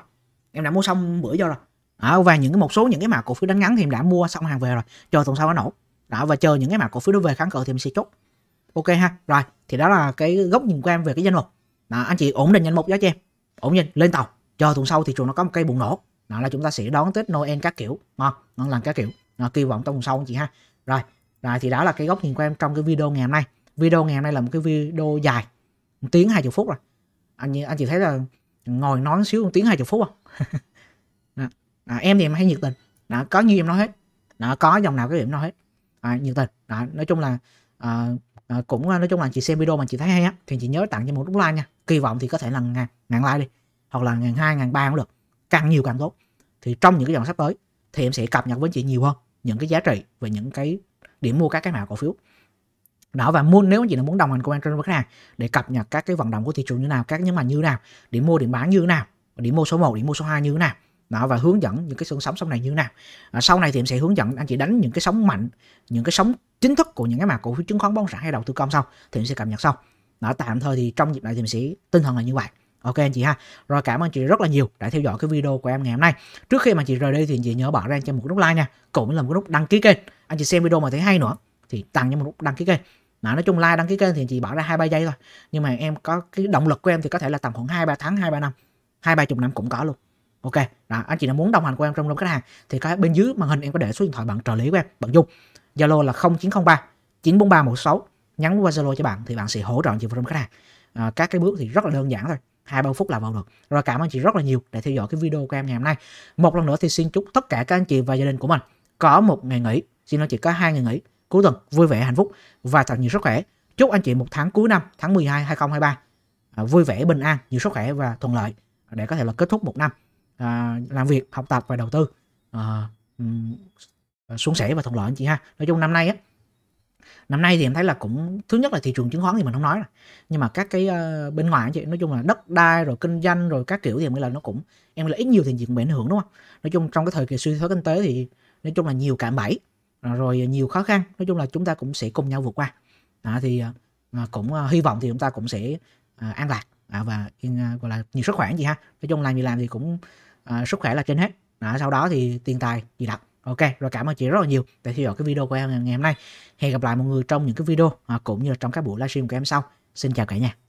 em đã mua xong bữa do rồi đó, và những cái một số những cái mã cổ phiếu đánh ngắn thì em đã mua xong hàng về rồi chờ tuần sau nó nổ đó và chờ những cái mã cổ phiếu nó về kháng cự thì em sẽ chốt ok ha rồi thì đó là cái góc nhìn của em về cái danh mục đó, anh chị ổn định danh mục giá cho em ổn định lên tàu chờ tuần sau thị trường nó có một cây bùng nổ đó là chúng ta sẽ đón tết noel các kiểu ngon ngon lành các kiểu đó, kỳ vọng trong tuần sau anh chị ha rồi rồi thì đó là cái góc nhìn của em trong cái video ngày hôm nay video ngày hôm nay là một cái video dài một tiếng hai chục phút rồi anh anh chị thấy là ngồi nói xíu một tiếng hai chục phút không à. đó. À, em thì em hay nhiệt tình đó, có như em nói hết đó, có dòng nào cái điểm nói hết à, nhiệt tình đó, nói chung là à, à, cũng ờ, nói chung là chị xem video mà chị thấy hay á thì chị nhớ tặng cho một nút like nha kỳ vọng thì có thể là ngàn, ngàn like đi hoặc là ngàn hai ngàn ba cũng được càng nhiều càng tốt thì trong những cái dòng sắp tới thì em sẽ cập nhật với chị nhiều hơn những cái giá trị về những cái điểm mua các cái mã cổ phiếu đó và mua nếu anh chị nào muốn đồng hành cùng em trên với khách hàng để cập nhật các cái vận động của thị trường như nào các nhưng mà như nào để mua điểm bán như nào để mua số 1 để mua số 2 như nào đó và hướng dẫn những cái xương sóng sau này như thế nào à, sau này thì em sẽ hướng dẫn anh chị đánh những cái sóng mạnh những cái sóng chính thức của những cái mà cổ phiếu chứng khoán bóng sản hay đầu tư công sau thì em sẽ cập nhật sau đó tạm thời thì trong dịp này thì mình sẽ tinh thần là như vậy ok anh chị ha rồi cảm ơn chị rất là nhiều đã theo dõi cái video của em ngày hôm nay trước khi mà chị rời đi thì chị nhớ bỏ ra cho một nút like nha cũng là một nút đăng ký kênh anh chị xem video mà thấy hay nữa thì tặng cho một nút đăng ký kênh đó, nói chung like đăng ký kênh thì chỉ bỏ ra hai ba giây thôi nhưng mà em có cái động lực của em thì có thể là tầm khoảng hai ba tháng hai ba năm hai ba chục năm cũng có luôn ok đó anh chị nào muốn đồng hành của em trong lúc khách hàng thì cái bên dưới màn hình em có để số điện thoại bạn trợ lý của em bạn dung zalo là 0903 943 nhắn qua zalo cho bạn thì bạn sẽ hỗ trợ chị vào trong khách hàng à, các cái bước thì rất là đơn giản thôi hai ba phút là vào được rồi cảm ơn chị rất là nhiều để theo dõi cái video của em ngày hôm nay một lần nữa thì xin chúc tất cả các anh chị và gia đình của mình có một ngày nghỉ xin nói chị có hai ngày nghỉ cuối tuần vui vẻ hạnh phúc và thật nhiều sức khỏe chúc anh chị một tháng cuối năm tháng 12 2023 à, vui vẻ bình an nhiều sức khỏe và thuận lợi để có thể là kết thúc một năm à, làm việc học tập và đầu tư à, xuống à, sẻ và thuận lợi anh chị ha nói chung năm nay á năm nay thì em thấy là cũng thứ nhất là thị trường chứng khoán thì mình không nói rồi nhưng mà các cái uh, bên ngoài anh chị nói chung là đất đai rồi kinh doanh rồi các kiểu thì em nghĩ là nó cũng em nghĩ là ít nhiều thì chuyện bị ảnh hưởng đúng không nói chung trong cái thời kỳ suy thoái kinh tế thì nói chung là nhiều cạm bẫy À, rồi à, nhiều khó khăn nói chung là chúng ta cũng sẽ cùng nhau vượt qua à, thì à, cũng hy vọng thì chúng ta cũng sẽ an lạc và gọi là nhiều sức khỏe gì ha nói chung làm gì làm thì cũng sức khỏe là trên hết à, sau đó thì tiền tài gì đặt ok rồi cảm ơn chị rất là nhiều để theo dõi cái video của em ngày hôm nay hẹn gặp lại mọi người trong những cái video cũng như là trong các buổi livestream của em sau xin chào cả nhà